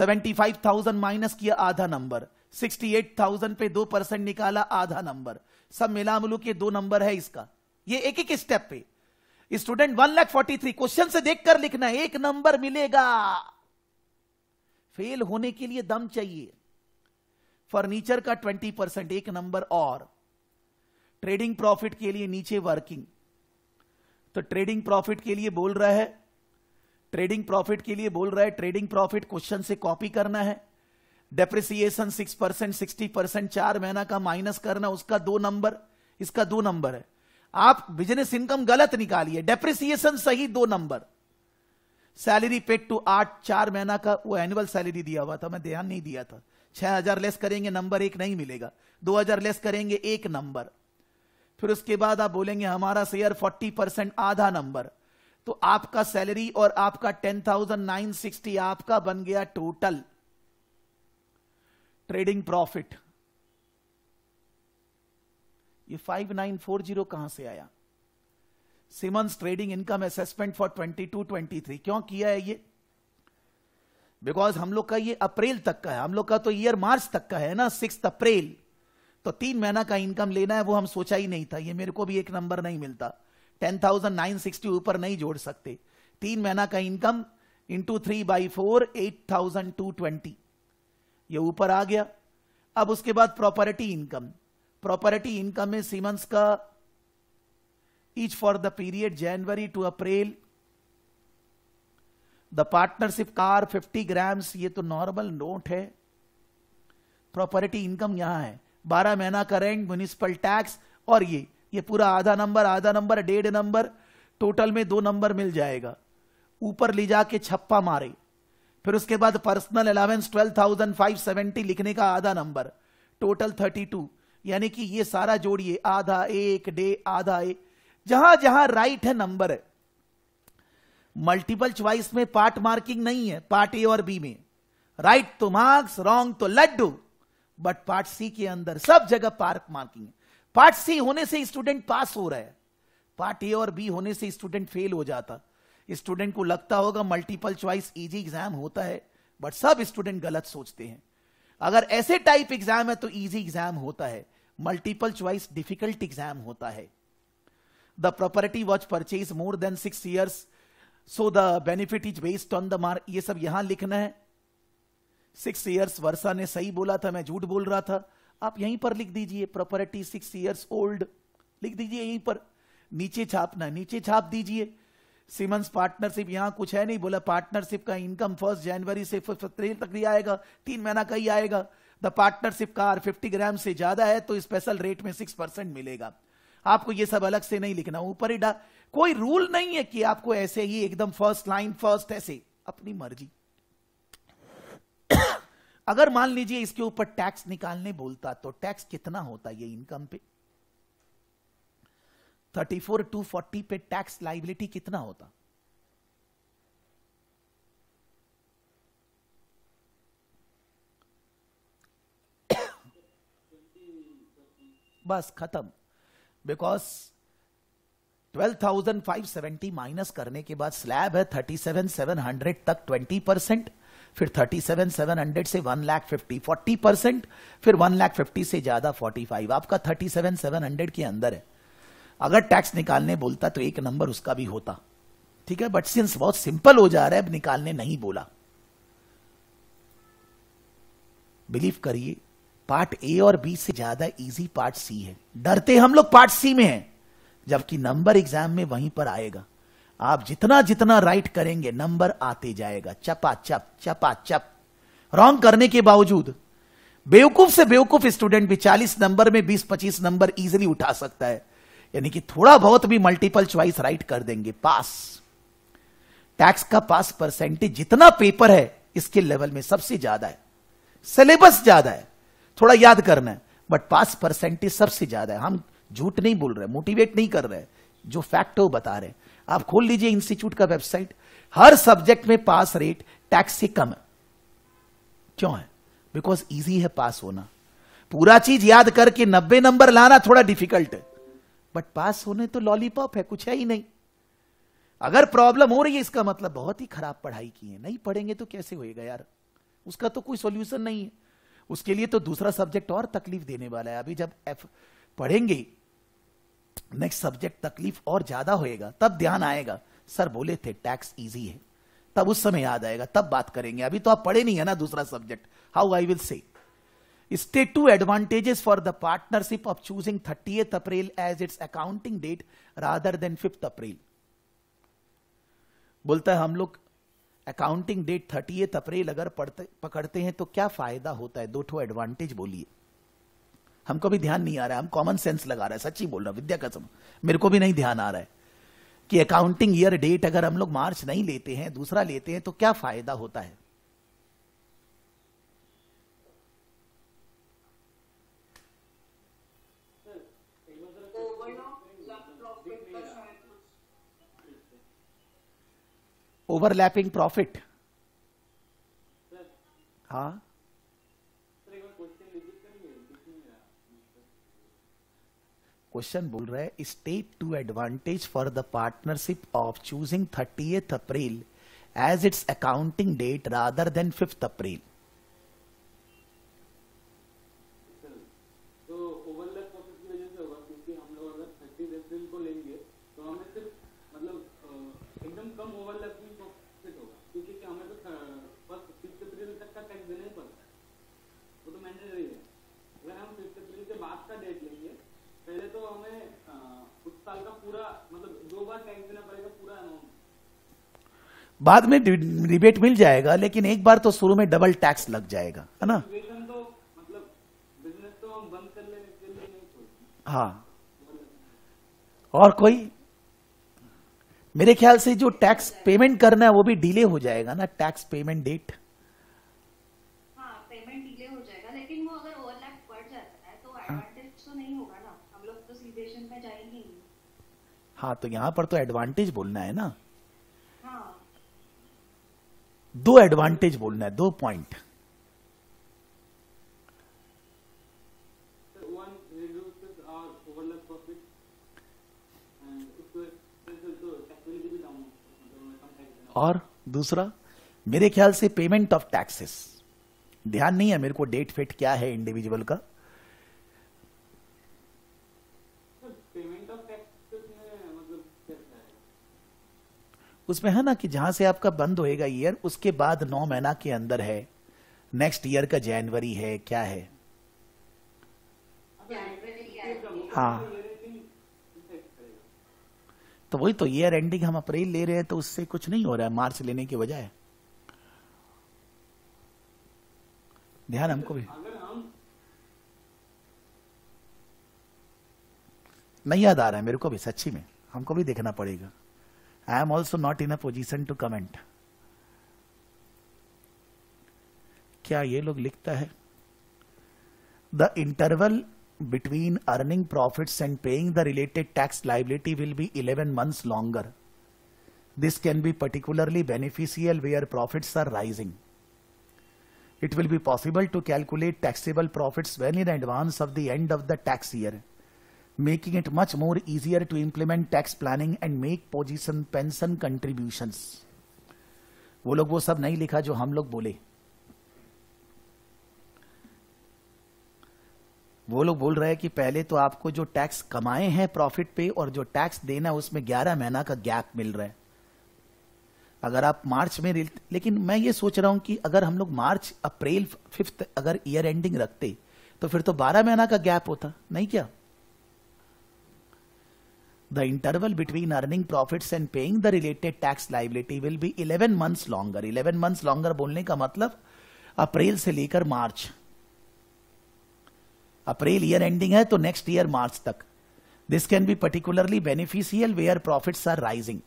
75,000 माइनस किया आधा नंबर 68,000 पे दो परसेंट निकाला आधा नंबर सब मिला मिलू के दो नंबर है इसका ये एक एक स्टेप पे student one lakh forty three question से देखकर लिखना है एक नंबर मिलेगा फेल होने के लिए दम चाहिए फर्नीचर का ट्वेंटी परसेंट एक नंबर और ट्रेडिंग प्रॉफिट के लिए नीचे वर्किंग तो ट्रेडिंग प्रॉफिट के लिए बोल रहा है ट्रेडिंग प्रॉफिट के लिए बोल रहा है ट्रेडिंग प्रॉफिट क्वेश्चन से कॉपी करना है depreciation six percent sixty percent चार महीना का माइनस करना उसका दो नंबर इसका दो नंबर है आप बिजनेस इनकम गलत निकालिए डेप्रिसिएशन सही दो नंबर सैलरी पेड टू आठ चार महीना का वो एनुअल सैलरी दिया हुआ था मैं ध्यान नहीं दिया था छह हजार लेस करेंगे नंबर एक नहीं मिलेगा दो हजार लेस करेंगे एक नंबर फिर उसके बाद आप बोलेंगे हमारा शेयर फोर्टी परसेंट आधा नंबर तो आपका सैलरी और आपका टेन थाउजेंड नाइन सिक्सटी आपका बन गया टोटल ट्रेडिंग प्रॉफिट ये 5940 कहां से आया Simon's trading income assessment for 22 23 क्यों किया है ये बिकॉज हम लोग का ये अप्रैल तक का है हम लोग का तो ईयर मार्च तक का है ना सिक्स अप्रैल तो तीन महीना का इनकम लेना है वो हम सोचा ही नहीं था ये मेरे को भी एक नंबर नहीं मिलता टेन थाउजेंड नाइन सिक्सटी ऊपर नहीं जोड़ सकते तीन महीना का income into three by four eight thousand two twenty ये ऊपर आ गया अब उसके बाद प्रॉपर्टी इनकम प्रॉपर्टी इनकम है सीमेंस का each for the period January to April the partnership car 50 grams ये तो नॉर्मल नोट है प्रॉपर्टी इनकम यहां है 12 महीना का रेंट म्यूनिसिपल टैक्स और ये ये पूरा आधा नंबर आधा नंबर डेढ़ नंबर टोटल में दो नंबर मिल जाएगा ऊपर ले जाके छप्पा मारे फिर उसके बाद personal allowance twelve thousand five seventy लिखने का आधा नंबर टोटल थर्टी टू यानी कि ये सारा जोड़िए आधा एक डे आधा ए जहां जहां राइट है नंबर है मल्टीपल च्वाइस में पार्ट मार्किंग नहीं है पार्ट ए और बी में राइट तो मार्क्स रॉन्ग तो लड्डू बट पार्ट सी के अंदर सब जगह पार्क मार्किंग है पार्ट सी होने से स्टूडेंट पास हो रहा है पार्ट ए और बी होने से स्टूडेंट फेल हो जाता स्टूडेंट को लगता होगा मल्टीपल च्वाइस इजी एग्जाम होता है बट सब स्टूडेंट गलत सोचते हैं अगर ऐसे टाइप एग्जाम है तो इजी एग्जाम होता है मल्टीपल च्वाइस डिफिकल्ट एग्जाम होता है the property was purchase more than six years so the benefit is based on the mark ये सब यहां लिखना है सिक्स ईयर्स वर्षा ने सही बोला था मैं झूठ बोल रहा था आप यहीं पर लिख दीजिए प्रॉपर्टी सिक्स ईयर्स ओल्ड लिख दीजिए यहीं पर नीचे छापना नीचे छाप दीजिए सिमंस पार्टनरशिप यहां कुछ है नहीं बोला पार्टनरशिप का इनकम फर्स्ट जनवरी से अप्रैल तक ही आएगा तीन महीना का ही आएगा द पार्टनरशिप कार 50 ग्राम से ज्यादा है तो स्पेशल रेट में सिक्स परसेंट मिलेगा आपको ये सब अलग से नहीं लिखना ऊपर ही डा कोई रूल नहीं है कि आपको ऐसे ही एकदम फर्स्ट लाइन फर्स्ट ऐसे अपनी मर्जी अगर मान लीजिए इसके ऊपर टैक्स निकालने बोलता तो टैक्स कितना होता ये इनकम पे थर्टी फोर टू फोर्टी पे टैक्स लाइबिलिटी कितना होता बस खत्म बिकॉज 12,570 माइनस करने के बाद स्लैब है 37,700 तक 20 परसेंट फिर 37,700 से 1 लाख फिफ्टी फोर्टी परसेंट फिर 1 लाख फिफ्टी से ज्यादा 45 आपका 37,700 के अंदर है अगर टैक्स निकालने बोलता तो एक नंबर उसका भी होता ठीक है बट सिंस बहुत सिंपल हो जा रहा है अब निकालने नहीं बोला बिलीव करिए पार्ट ए और बी से ज्यादा इजी पार्ट सी है डरते हम लोग पार्ट सी में हैं जबकि नंबर एग्जाम में वहीं पर आएगा आप जितना जितना राइट करेंगे नंबर आते जाएगा चपा चप चपा चप रॉन्ग करने के बावजूद बेवकूफ से बेवकूफ स्टूडेंट भी 40 नंबर में 20-25 नंबर इजिली उठा सकता है यानी कि थोड़ा बहुत भी मल्टीपल च्वाइस राइट कर देंगे पास टैक्स का पास परसेंटेज जितना पेपर है इसके लेवल में सबसे ज्यादा है सिलेबस ज्यादा है थोड़ा याद करना है बट पास परसेंटेज सबसे ज्यादा है हम झूठ नहीं बोल रहे मोटिवेट नहीं कर रहे जो फैक्ट है वो बता रहे आप खोल लीजिए इंस्टीट्यूट का वेबसाइट हर सब्जेक्ट में पास रेट टैक्स से कम है क्यों है बिकॉज इजी है पास होना पूरा चीज याद करके नब्बे नंबर लाना थोड़ा डिफिकल्ट है बट पास होने तो लॉलीपॉप है कुछ है ही नहीं अगर प्रॉब्लम हो रही है इसका मतलब बहुत ही खराब पढ़ाई की है नहीं पढ़ेंगे तो कैसे होएगा यार उसका तो कोई सोल्यूशन नहीं है उसके लिए तो दूसरा सब्जेक्ट और तकलीफ देने वाला है अभी जब एफ पढ़ेंगे नेक्स्ट सब्जेक्ट तकलीफ और ज्यादा होएगा तब ध्यान आएगा सर बोले थे टैक्स इजी है तब उस समय याद आएगा तब बात करेंगे अभी तो आप पढ़े नहीं है ना दूसरा subject how I will say state two advantages for the partnership of choosing thirty April as its accounting date rather than fifth April बोलता है हम लोग अकाउंटिंग डेट थर्टी अप्रैल अगर पढ़ते पकड़ते हैं तो क्या फायदा होता है दो ठो एडवांटेज बोलिए हमको भी ध्यान नहीं आ रहा है हम कॉमन सेंस लगा रहा है सच्ची बोल रहा हूं विद्या कसम मेरे को भी नहीं ध्यान आ रहा है कि अकाउंटिंग ईयर डेट अगर हम लोग मार्च नहीं लेते हैं दूसरा लेते हैं तो क्या फायदा होता है ओवरलैपिंग प्रॉफिट हाँ क्वेश्चन बोल रहा है state two advantage for the partnership of choosing thirty April as its accounting date rather than fifth April बाद में रिबेट मिल जाएगा लेकिन एक बार तो शुरू में डबल टैक्स लग जाएगा है ना तो, मतलब तो हाँ और कोई मेरे ख्याल से जो टैक्स पेमेंट करना है वो भी डिले हो जाएगा ना टैक्स पेमेंट डेट हाँ तो यहाँ पर तो एडवांटेज बोलना है ना दो एडवांटेज बोलना है दो पॉइंट और दूसरा मेरे ख्याल से पेमेंट ऑफ टैक्सेस ध्यान नहीं है मेरे को डेट फेट क्या है इंडिविजुअल का उसमें है ना कि जहां से आपका बंद होएगा ईयर उसके बाद नौ महीना के अंदर है नेक्स्ट ईयर का जनवरी है क्या है हाँ तो वही तो ईयर एंडिंग हम अप्रैल ले रहे हैं तो उससे कुछ नहीं हो रहा है मार्च लेने के बजाय ध्यान हमको भी नहीं याद आ रहा है मेरे को भी सच्ची में हमको भी देखना पड़ेगा I am also not in a position to comment. क्या ये लोग लिखता है the interval between earning profits and paying the related tax liability will be 11 months longer. This can be particularly beneficial where profits are rising. It will be possible to calculate taxable profits well in advance of the end of the tax year. making it much more easier to implement tax planning and make position pension contributions वो लोग वो सब नहीं लिखा जो हम लोग बोले वो लोग बोल रहे हैं कि पहले तो आपको जो टैक्स कमाए हैं प्रॉफिट पे और जो टैक्स देना है उसमें 11 महीना का गैप मिल रहा है अगर आप मार्च में लेकिन मैं ये सोच रहा हूं कि अगर हम लोग मार्च अप्रैल फिफ्थ अगर ईयर एंडिंग रखते तो फिर तो 12 महीना का गैप होता नहीं क्या The interval between earning profits and paying the related tax liability will be 11 months longer. 11 months longer बोलने का मतलब अप्रैल से लेकर मार्च अप्रैल ईयर एंडिंग है तो नेक्स्ट ईयर मार्च तक this can be particularly beneficial where profits are rising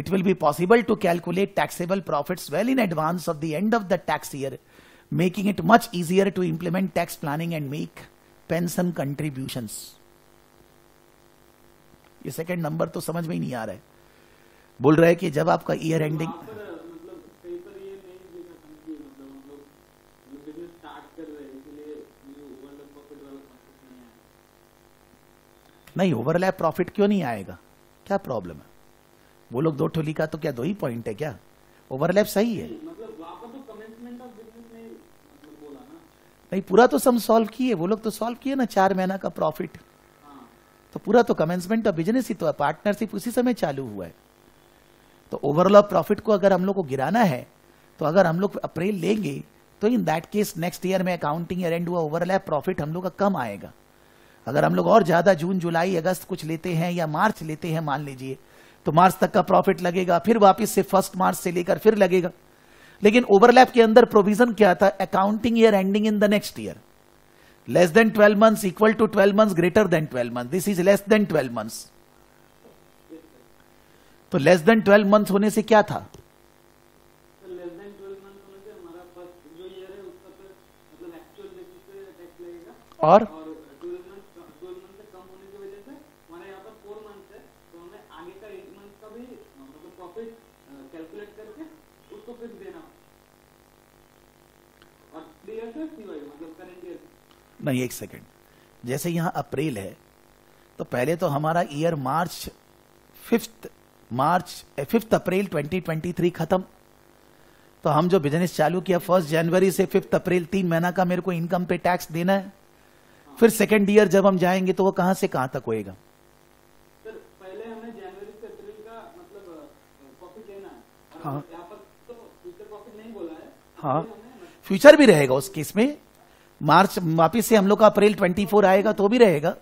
it will be possible to calculate taxable profits well in advance of the end of the tax year, making it much easier to implement tax planning and make pension contributions. ये second number तो समझ में ही नहीं आ रहा है बोल रहा है कि जब आपका ईयर एंडिंग मतलब नहीं ओवरलैप मतलब, मतलब, प्रॉफिट क्यों नहीं आएगा क्या प्रॉब्लम है वो लोग दो ठोली का तो क्या दो ही पॉइंट है क्या ओवरलैप सही है तो नहीं पूरा तो सम सॉल्व किए वो लोग तो सॉल्व किए ना चार महीना का प्रॉफिट तो पूरा तो कमेंसमेंट और बिजनेस ही तो है पार्टनरशिप उसी समय चालू हुआ है तो ओवरऑल प्रॉफिट को अगर हम लोग को गिराना है तो अगर हम लोग अप्रैल लेंगे तो in that case next year में अकाउंटिंग ईयर एंड हुआ ओवरलैप प्रॉफिट हम लोग का कम आएगा अगर हम लोग और ज्यादा जून जुलाई अगस्त कुछ लेते हैं या मार्च लेते हैं मान लीजिए तो मार्च तक का प्रॉफिट लगेगा फिर वापस से फर्स्ट मार्च से लेकर फिर लगेगा लेकिन ओवरलैप के अंदर प्रोविजन क्या था accounting year ending in the next year less than 12 months equal to 12 months greater than 12 months this is less than 12 months तो लेस देन ट्वेल्व मंथ होने से क्या था और नहीं एक सेकंड जैसे यहां अप्रैल है तो पहले तो हमारा year March fifth March fifth April 2023 खत्म तो हम जो बिजनेस चालू किया फर्स्ट जनवरी से फिफ्थ अप्रैल तीन महीना का मेरे को इनकम पे टैक्स देना है फिर सेकेंड ईयर जब हम जाएंगे तो वो कहां से कहां तक होएगा मतलब, हाँ तो हाँ फ्यूचर भी रहेगा उस केस में मार्च वापिस से हम लोग का अप्रैल 24 आएगा तो भी रहेगा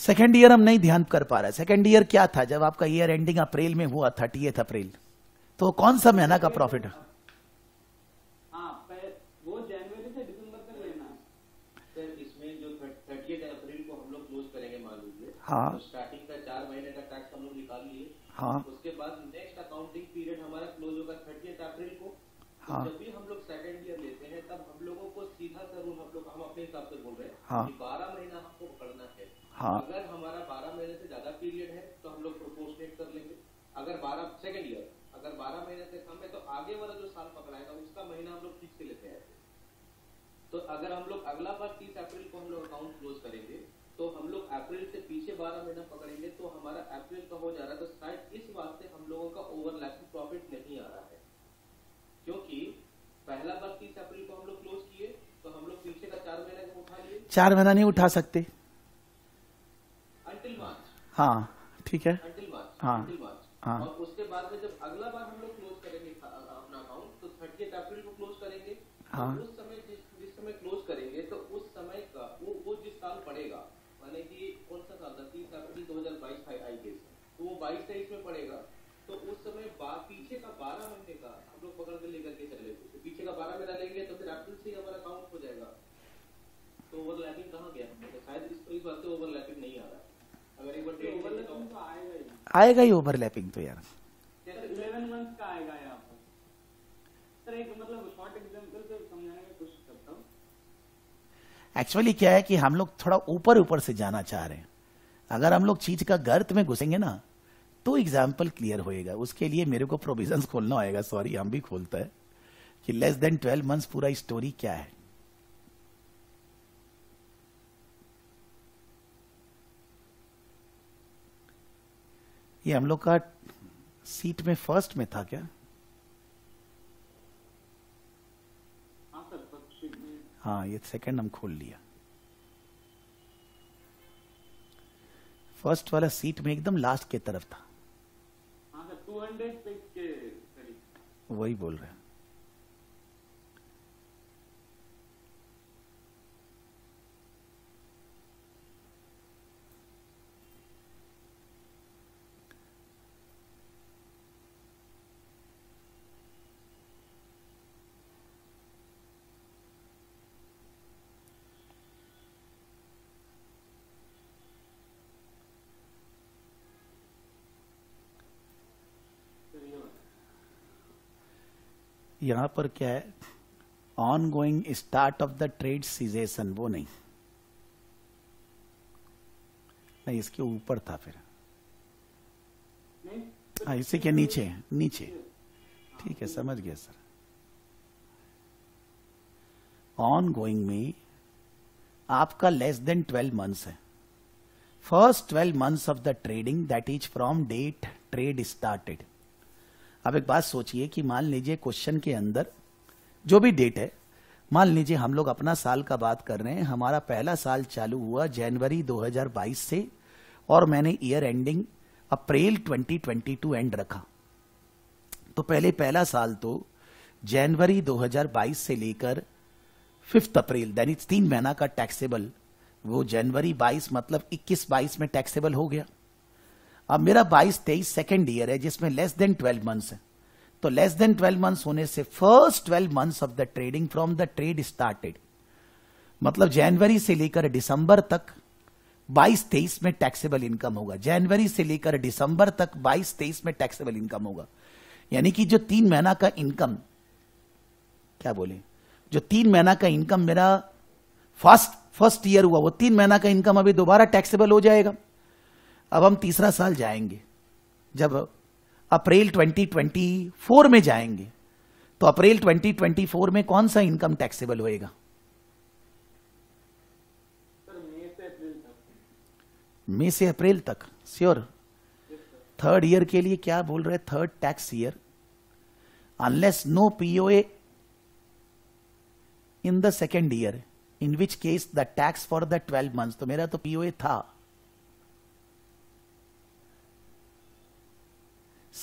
सेकेंड ईयर मतलब हम नहीं ध्यान कर पा रहे सेकेंड ईयर क्या था जब आपका ईयर एंडिंग अप्रैल में हुआ थर्टी अप्रैल तो कौन सा महीना का प्रॉफिट है हाँ स्टार्टिंग तो का चार महीने का टैक्स हम लोग निकाल लिए हाँ उसके बाद नेक्स्ट अकाउंटिंग पीरियड हमारा क्लोज होगा थर्टी अप्रैल को तो हाँ जब भी हम लोग सेकेंड ईयर लेते हैं तब हम लोगों को सीधा सा हम लोग हम अपने हिसाब से बोल रहे हैं हाँ बारह महीना हमको पकड़ना है हाँ अगर हमारा बारह महीने से ज्यादा पीरियड है तो हम लोग प्रोपोर्शनेट कर लेंगे अगर बारह सेकेंड ईयर अगर बारह महीने से कम है तो आगे वाला जो साल पकड़ाएगा उसका महीना हम लोग ठीक से लेते हैं तो अगर हम लोग अगला बार तीस अप्रैल को हम लोग अकाउंट क्लोज करेंगे तो हम लोग अप्रैल से पीछे बारह महीना पकड़ेंगे तो हमारा अप्रैल का हो जा रहा है तो शायद इस वास्ते हम लोगों का ओवरलैपिंग प्रॉफिट नहीं आ रहा है क्योंकि पहला बार तीस अप्रैल को हम लोग क्लोज किए तो हम लोग पीछे का चार महीना उठा लिए चार महीना नहीं उठा सकते अंटिल मार्च हाँ ठीक है अंटिल मार्च हाँ अंटिल मार्च हाँ और उसके बाद में जब अगला बार हम लोग क्लोज करेंगे अपना अकाउंट तो थर्टी अप्रैल को क्लोज करेंगे हाँ तो उस बाईस तारीख में पड़ेगा तो उस समय पीछे का बारह महीने का हम लोग पकड़ कर लेकर के चले तो पीछे का बारह महीना लेंगे तो फिर अप्रैल से हमारा काउंट हो जाएगा तो ओवरलैपिंग कहाँ गया हमने तो शायद इस, इस बात से ओवरलैपिंग नहीं आ रहा अगर एक बार तो ओवरलैपिंग तो आएगा ही आएगा ही ओवरलैपिंग तो यार इलेवन मंथ तो का आएगा यहाँ पर एक मतलब शॉर्ट एग्जाम्पल से समझाने की कोशिश करता हूँ एक्चुअली क्या है कि हम लोग थोड़ा ऊपर ऊपर से जाना चाह रहे हैं अगर हम लोग चीज का गर्त में घुसेंगे ना तो एग्जाम्पल क्लियर होएगा उसके लिए मेरे को प्रोविजन खोलना होगा सॉरी हम भी खोलता है कि लेस देन ट्वेल्व मंथ पूरा स्टोरी क्या है ये हम लोग का सीट में फर्स्ट में था क्या हाँ, हाँ ये सेकंड हम खोल लिया फर्स्ट वाला सीट में एकदम लास्ट के तरफ था वही बोल रहे यहां पर क्या है on going start of the trade cessation वो नहीं नहीं इसके ऊपर था फिर हाँ इसी के नीचे नीचे ठीक है समझ गया सर ऑन गोइंग में आपका लेस देन ट्वेल्व मंथ्स है first twelve months of the trading that is from date trade started आप एक बात सोचिए कि मान लीजिए क्वेश्चन के अंदर जो भी डेट है मान लीजिए हम लोग अपना साल का बात कर रहे हैं हमारा पहला साल चालू हुआ जनवरी 2022 से और मैंने ईयर एंडिंग अप्रैल 2022 एंड रखा तो पहले पहला साल तो जनवरी 2022 से लेकर फिफ्थ अप्रैल दैनिक तीन महीना का टैक्सेबल वो जनवरी 22 मतलब 21 22 में टैक्सेबल हो गया अब मेरा बाईस तेईस सेकेंड ईयर है जिसमें लेस देन ट्वेल्व मंथस है तो लेस देन ट्वेल्व मंथस होने से first twelve months of the trading from the trade started मतलब जनवरी से लेकर दिसंबर तक बाईस तेईस में टैक्सेबल इनकम होगा जनवरी से लेकर दिसंबर तक बाईस तेईस में टैक्सेबल इनकम होगा यानी कि जो तीन महीना का इनकम क्या बोले जो तीन महीना का इनकम मेरा फर्स्ट फर्स्ट ईयर हुआ वो तीन महीना का इनकम अभी दोबारा टैक्सेबल हो जाएगा अब हम तीसरा साल जाएंगे जब अप्रैल 2024 में जाएंगे तो अप्रैल 2024 में कौन सा इनकम टैक्सेबल होएगा मई से अप्रैल तक श्योर थर्ड ईयर के लिए क्या बोल रहे third tax year unless no POA in the second year in which case the tax for the twelve months तो मेरा तो पीओए था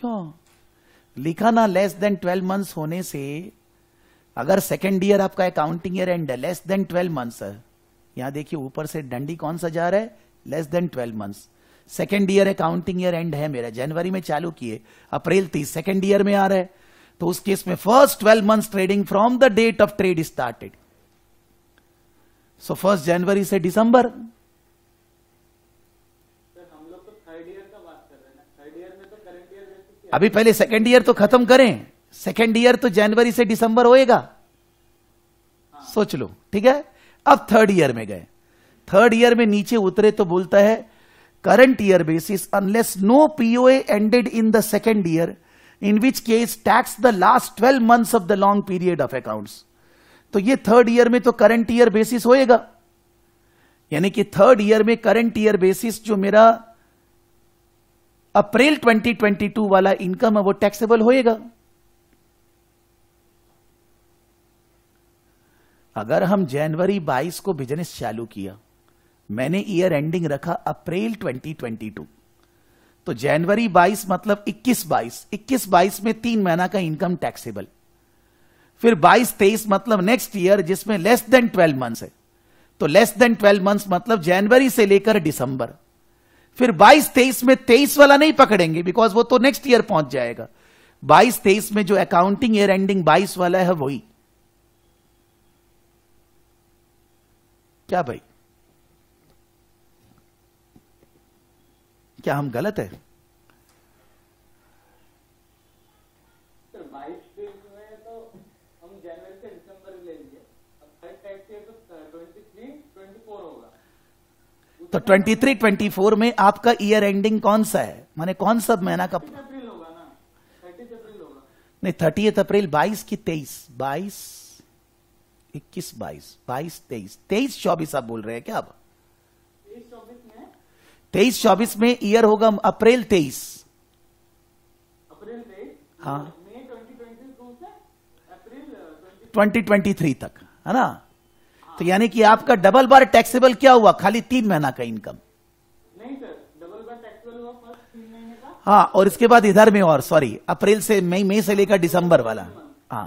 क्यों अच्छा। लिखा ना लेस देन ट्वेल्व मंथ्स होने से अगर सेकेंड ईयर आपका अकाउंटिंग ईयर एंड है लेस देन ट्वेल्व मंथ्स यहां देखिए ऊपर से डंडी कौन सा जा रहा है less than twelve months second year accounting year end है मेरा जनवरी में चालू किए अप्रैल तीस सेकेंड ईयर में आ रहा है तो उस केस में first twelve months trading from the date of trade started so first January से दिसंबर अभी पहले सेकेंड ईयर तो खत्म करें सेकेंड ईयर तो जनवरी से दिसंबर होएगा हाँ। सोच लो ठीक है अब थर्ड ईयर में गए थर्ड ईयर में नीचे उतरे तो बोलता है current year basis unless no POA ended in the second year in which case tax the last twelve months of the long period of accounts तो ये थर्ड ईयर में तो करंट ईयर बेसिस होएगा यानी कि थर्ड ईयर में current year basis जो मेरा अप्रैल 2022 वाला इनकम है वो टैक्सेबल होएगा अगर हम जनवरी 22 को बिजनेस चालू किया मैंने ईयर एंडिंग रखा अप्रैल 2022 तो जनवरी 22 मतलब 21 22 21 22 में तीन महीना का इनकम टैक्सेबल फिर 22 23 मतलब नेक्स्ट ईयर जिसमें लेस देन 12 मंथ्स है तो लेस देन 12 मंथ्स मतलब जनवरी से लेकर दिसंबर फिर 22 तेईस में तेईस वाला नहीं पकड़ेंगे बिकॉज वो तो नेक्स्ट ईयर पहुंच जाएगा 22 तेईस में जो अकाउंटिंग ईयर एंडिंग 22 वाला है वही क्या भाई क्या हम गलत है तो 23, 24 में आपका ईयर एंडिंग कौन सा है माने कौन सा महीना का नहीं थर्टी अप्रैल बाईस की तेईस बाईस इक्कीस बाईस बाईस तेईस तेईस चौबीस आप बोल रहे हैं क्या आप तेईस चौबीस में ईयर होगा अप्रैल तेईस हाँ ट्वेंटी ट्वेंटी थ्री तक है ना तो यानी कि आपका डबल बार टैक्सेबल क्या हुआ खाली तीन महीना का इनकम नहीं सर डबल बार टैक्सेबल हुआ हाँ और इसके बाद इधर में और सॉरी अप्रैल से मई मई से लेकर दिसंबर वाला हाँ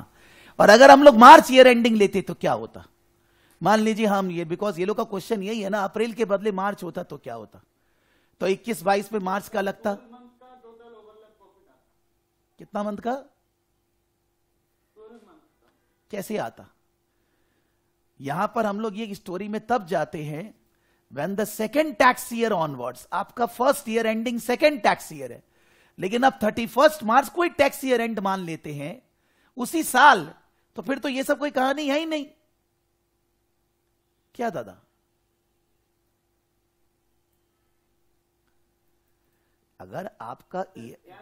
और अगर हम लोग मार्च ईयर एंडिंग लेते तो क्या होता मान लीजिए हम ये बिकॉज ये लोग का क्वेश्चन यही है ना अप्रैल के बदले मार्च होता तो क्या होता तो 21 बाईस में मार्च का लगता कितना मंथ का कैसे आता यहां पर हम लोग ये स्टोरी में तब जाते हैं when the second tax year onwards आपका first year ending second tax year है लेकिन अब थर्टी फर्स्ट मार्च को ही टैक्स ईयर एंड मान लेते हैं उसी साल तो फिर तो ये सब कोई कहानी है ही नहीं क्या दादा अगर आपका ईयर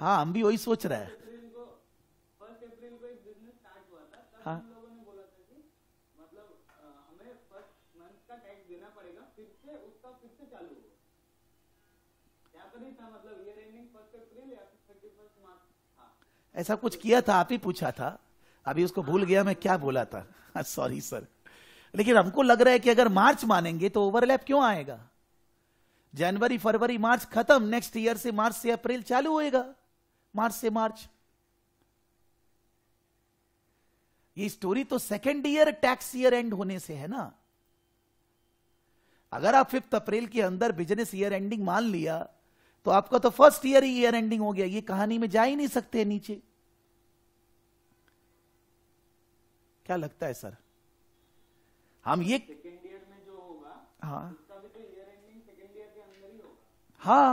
हाँ हम भी वही सोच रहे हैं ऐसा कुछ किया था आप ही पूछा था अभी उसको भूल गया मैं क्या बोला था सॉरी सर लेकिन हमको लग रहा है कि अगर मार्च मानेंगे तो ओवरलैप क्यों आएगा जनवरी फरवरी मार्च खत्म नेक्स्ट ईयर से मार्च से अप्रैल चालू होएगा मार्च से मार्च ये स्टोरी तो second year tax year end होने से है ना अगर आप फिफ्थ अप्रैल के अंदर बिजनेस ईयर एंडिंग मान लिया तो आपका तो फर्स्ट ईयर ही ईयर एंडिंग हो गया ये कहानी में जा ही नहीं सकते नीचे क्या लगता है सर हम ये हाँ तो हाँ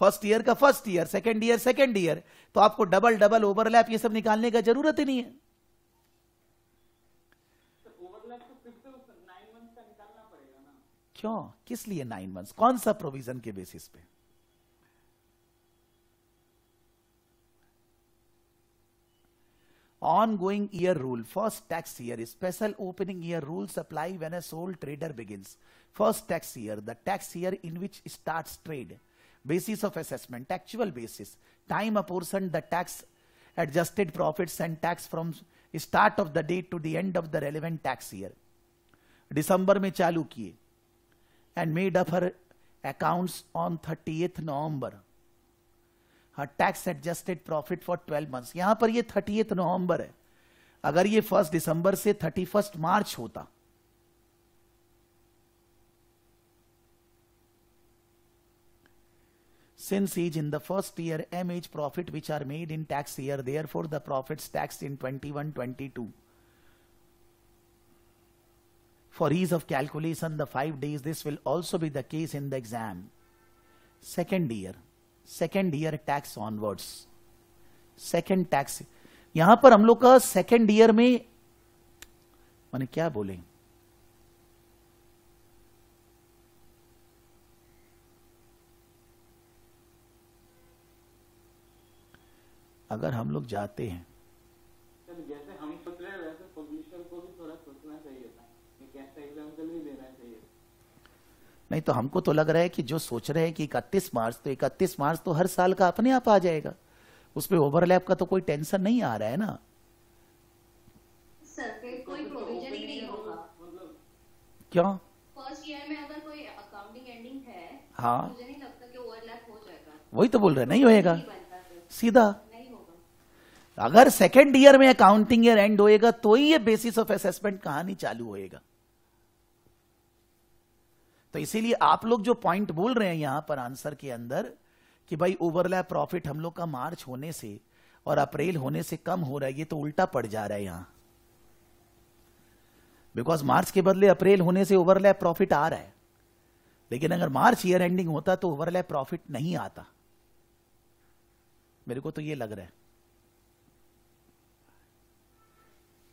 फर्स्ट ईयर का first year second year second year तो आपको डबल डबल ओवरलैप ये सब निकालने का जरूरत ही नहीं है तो तो क्यों किस लिए नाइन मंथ्स कौन सा प्रोविजन के बेसिस पे ongoing year rule first tax year special opening year rules apply when a sole trader begins first tax year the tax year in which starts trade basis of assessment actual basis time apportioned the tax adjusted profits and tax from start of the date to the end of the relevant tax year December में chalu kiye and made up her accounts on thirty November. हाँ tax adjusted profit for 12 months यहां पर ये thirty November है अगर ये first दिसंबर से thirty March होता since each in the first year MH profit which are made in tax year therefore the profits taxed in 21 22 for ease of calculation the 5 days this will also be the case in the exam second year second year tax onwards second tax यहां पर हम लोग का second year में मैंने क्या बोले अगर हम लोग जाते हैं जैसे नहीं तो हमको तो लग रहा है कि जो सोच रहे हैं कि इकतीस मार्च तो इकतीस मार्च तो हर साल का अपने आप आ जाएगा उसमें ओवरलैप का तो कोई टेंशन नहीं आ रहा है ना क्यों हाँ तो वही तो बोल रहे नहीं होएगा सीधा अगर सेकेंड ईयर में अकाउंटिंग ईयर एंड होएगा तो ही ये बेसिस ऑफ असेसमेंट कहानी चालू होएगा तो इसीलिए आप लोग जो पॉइंट बोल रहे हैं यहां पर आंसर के अंदर कि भाई ओवरलैप प्रॉफिट हम लोग का मार्च होने से और अप्रैल होने से कम हो रहा है ये तो उल्टा पड़ जा रहा है यहां बिकॉज मार्च के बदले अप्रैल होने से ओवरलैप प्रॉफिट आ रहा है लेकिन अगर मार्च ईयर एंडिंग होता तो ओवरलैप प्रॉफिट नहीं आता मेरे को तो ये लग रहा है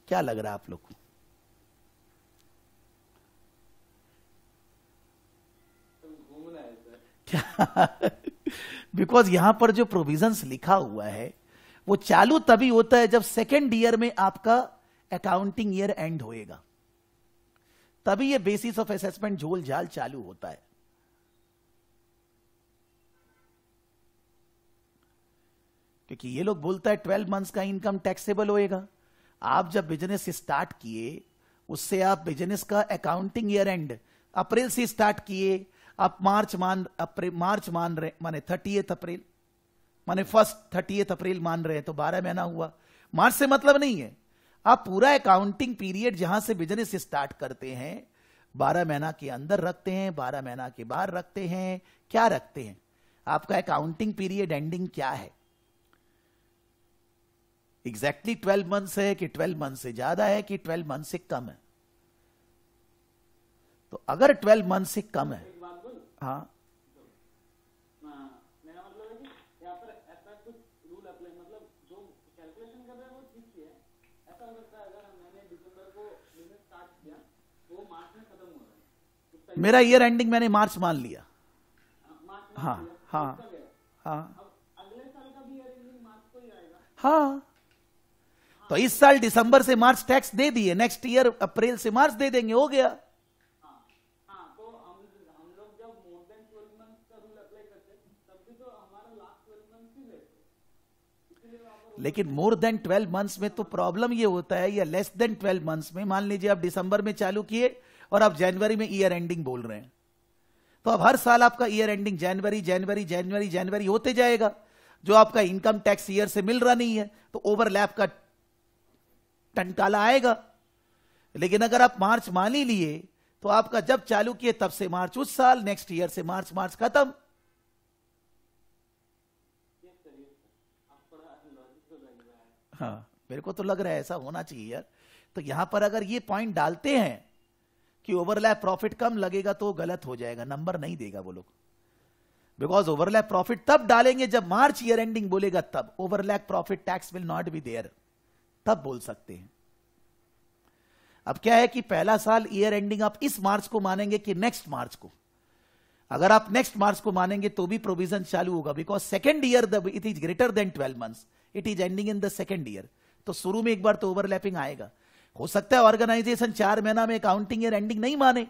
क्या लग रहा है आप लोग को बिकॉज यहां पर जो प्रोविजंस लिखा हुआ है वो चालू तभी होता है जब सेकेंड ईयर में आपका अकाउंटिंग ईयर एंड होएगा तभी ये बेसिस ऑफ असेसमेंट झोल झाल चालू होता है क्योंकि ये लोग बोलता है ट्वेल्व मंथ्स का इनकम टैक्सेबल होएगा आप जब बिजनेस स्टार्ट किए उससे आप बिजनेस का अकाउंटिंग ईयर एंड अप्रैल से स्टार्ट किए आप मार्च मान अप्रैल मार्च मान रहे माने थर्टी अप्रैल माने फर्स्ट थर्टी अप्रैल मान रहे हैं तो बारह महीना हुआ मार्च से मतलब नहीं है आप पूरा अकाउंटिंग पीरियड जहां से बिजनेस स्टार्ट करते हैं बारह महीना के अंदर रखते हैं बारह महीना के बाहर रखते हैं क्या रखते हैं आपका अकाउंटिंग पीरियड एंडिंग क्या है एग्जैक्टली ट्वेल्व मंथ है कि ट्वेल्व मंथ से ज्यादा है कि ट्वेल्व मंथ से कम है तो अगर ट्वेल्व मंथ से कम है हाँ।, हाँ मेरा ईयर मतलब एंडिंग मतलब मैंने तो मार्च हाँ, मान लिया हाँ हाँ हाँ हाँ तो इस साल दिसंबर से मार्च टैक्स दे दिए नेक्स्ट ईयर अप्रैल से मार्च दे देंगे हो गया लेकिन मोर देन ट्वेल्व मंथ्स में तो प्रॉब्लम ये होता है या लेस देन ट्वेल्व मंथ्स में मान लीजिए आप दिसंबर में चालू किए और आप जनवरी में ईयर एंडिंग बोल रहे हैं तो अब हर साल आपका ईयर एंडिंग जनवरी जनवरी जनवरी जनवरी होते जाएगा जो आपका इनकम टैक्स ईयर से मिल रहा नहीं है तो ओवरलैप का टंटाला आएगा लेकिन अगर आप मार्च मान ही लिए तो आपका जब चालू किए तब से मार्च उस साल नेक्स्ट ईयर से मार्च मार्च खत्म हाँ मेरे को तो लग रहा है ऐसा होना चाहिए यार तो यहां पर अगर ये पॉइंट डालते हैं कि ओवरलैप प्रॉफिट कम लगेगा तो गलत हो जाएगा नंबर नहीं देगा वो लोग बिकॉज ओवरलैप प्रॉफिट तब डालेंगे जब मार्च ईयर एंडिंग बोलेगा तब overlap profit tax will not be there तब बोल सकते हैं अब क्या है कि पहला साल ईयर एंडिंग आप इस मार्च को मानेंगे कि नेक्स्ट मार्च को अगर आप नेक्स्ट मार्च को मानेंगे तो भी प्रोविजन चालू होगा because second year it is greater than twelve months it is ending in the second year तो शुरू में एक बार तो ओवरलैपिंग आएगा हो सकता है ऑर्गेनाइजेशन चार महीना में अकाउंटिंग ईयर एंडिंग नहीं माने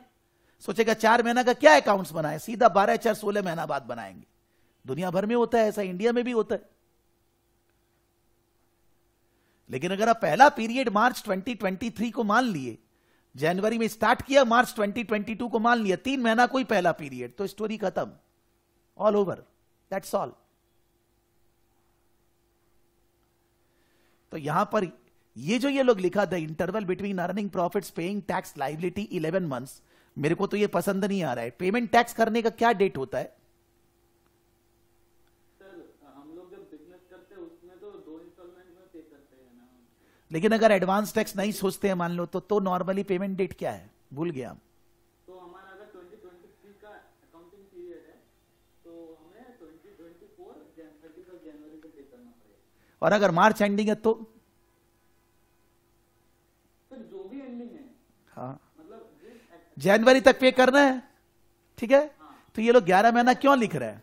सोचेगा चार महीना का क्या अकाउंट्स बनाए सीधा बारह चार सोलह महीना बाद बनाएंगे दुनिया भर में होता है ऐसा इंडिया में भी होता है लेकिन अगर आप पहला पीरियड मार्च 2023 को मान लिए जनवरी में स्टार्ट किया मार्च 2022 को मान लिया तीन महीना कोई पहला पीरियड तो स्टोरी खत्म ऑल ओवर दैट्स ऑल तो यहां पर ये जो ये लोग लिखा the interval between earning profit paying tax liability eleven month मेरे को तो ये पसंद नहीं आ रहा है पेमेंट टैक्स करने का क्या डेट होता है तो लेकिन अगर एडवांस टैक्स नहीं सोचते हैं मान लो तो, तो नॉर्मली पेमेंट डेट क्या है भूल गया हम और अगर मार्च एंडिंग है तो जो भी एंडिंग है हाँ मतलब जनवरी तक पे करना है ठीक है हाँ। तो ये लोग ग्यारह महीना क्यों लिख रहे हैं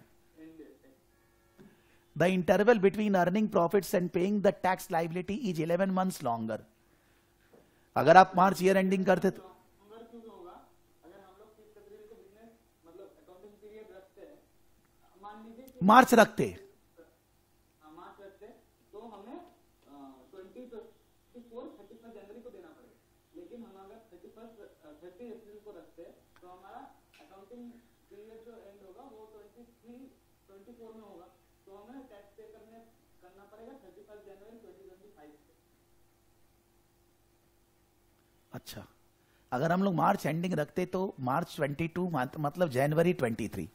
the interval between earning profit and paying the tax liability is 11 month longer अगर आप मार्च ईयर एंडिंग करते तो मतलब मार्च रखते अच्छा अगर हम लोग मार्च एंडिंग रखते तो मार्च 22 मतलब जनवरी 23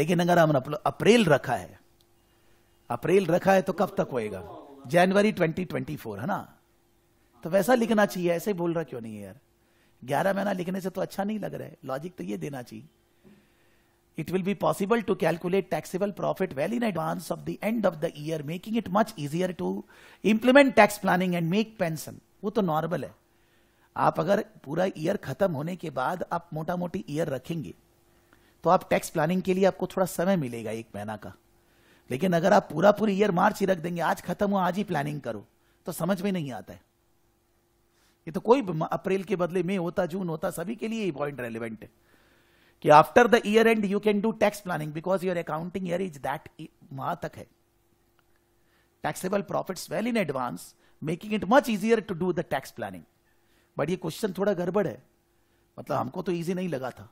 लेकिन अगर हम अप्रैल रखा है अप्रैल रखा है तो कब तक होएगा जनवरी 2024 है ना तो वैसा लिखना चाहिए ऐसे ही बोल रहा क्यों नहीं है यार ग्यारह महीना लिखने से तो अच्छा नहीं लग रहा है लॉजिक तो ये देना चाहिए it will be possible to calculate taxable profit well in advance of the end of the year making it much easier to implement tax planning and make pension वो तो normal है आप अगर पूरा ईयर खत्म होने के बाद आप मोटा मोटी ईयर रखेंगे तो आप टैक्स प्लानिंग के लिए आपको थोड़ा समय मिलेगा एक महीना का लेकिन अगर आप पूरा पूरी ईयर मार्च ही रख देंगे आज खत्म हो आज ही प्लानिंग करो तो समझ में नहीं आता है ये तो कोई अप्रैल के बदले मई होता जून होता सभी के लिए पॉइंट रेलिवेंट है कि after the year end you can do tax planning because your accounting year is that वहां तक है taxable profit well in advance making it much easier to do the tax planning but ये question थोड़ा गड़बड़ है मतलब हमको तो ईजी नहीं लगा था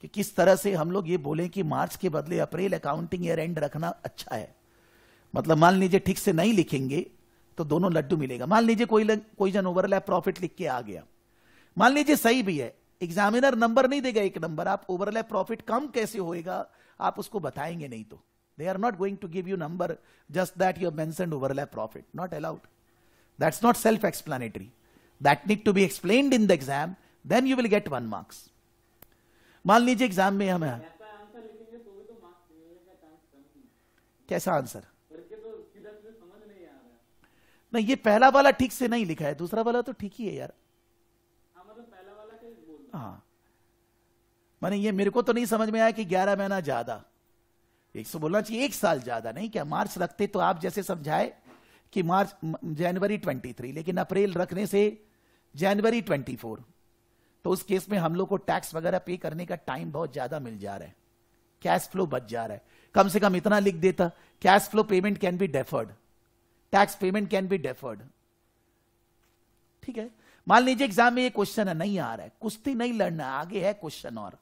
कि किस तरह से हम लोग ये बोले कि मार्च के बदले अप्रैल अकाउंटिंग ईयर एंड रखना अच्छा है मतलब मान लीजिए ठीक से नहीं लिखेंगे तो दोनों लड्डू मिलेगा मान लीजिए कोई कोई जन ओवरलैप प्रॉफिट लिख के आ गया मान लीजिए सही भी है एग्जामिनर नंबर नहीं देगा एक नंबर आप ओवरलैप प्रॉफिट कम कैसे होएगा आप उसको बताएंगे नहीं तो they are not going to give you number just that you मैं profit not allowed not not self not that need to be explained in the exam then you will get one marks मान लीजिए exam में हम कैसा answer नहीं ये पहला वाला ठीक से नहीं लिखा है दूसरा वाला तो ठीक ही है यार हाँ मैंने ये मेरे को तो नहीं समझ में आया कि ग्यारह महीना ज्यादा एक सौ बोलना चाहिए एक साल ज्यादा नहीं क्या मार्च रखते तो आप जैसे समझाए कि मार्च जनवरी ट्वेंटी थ्री लेकिन अप्रैल रखने से जनवरी 24 तो उस केस में हम लोग को टैक्स वगैरह पे करने का टाइम बहुत ज्यादा मिल जा रहा है कैश फ्लो बच जा रहा है कम से कम इतना लिख देता cash flow payment can be deferred tax payment can be deferred ठीक है मान लीजिए एग्जाम में ये क्वेश्चन है नहीं आ रहा है कुश्ती नहीं लड़ना आगे है क्वेश्चन और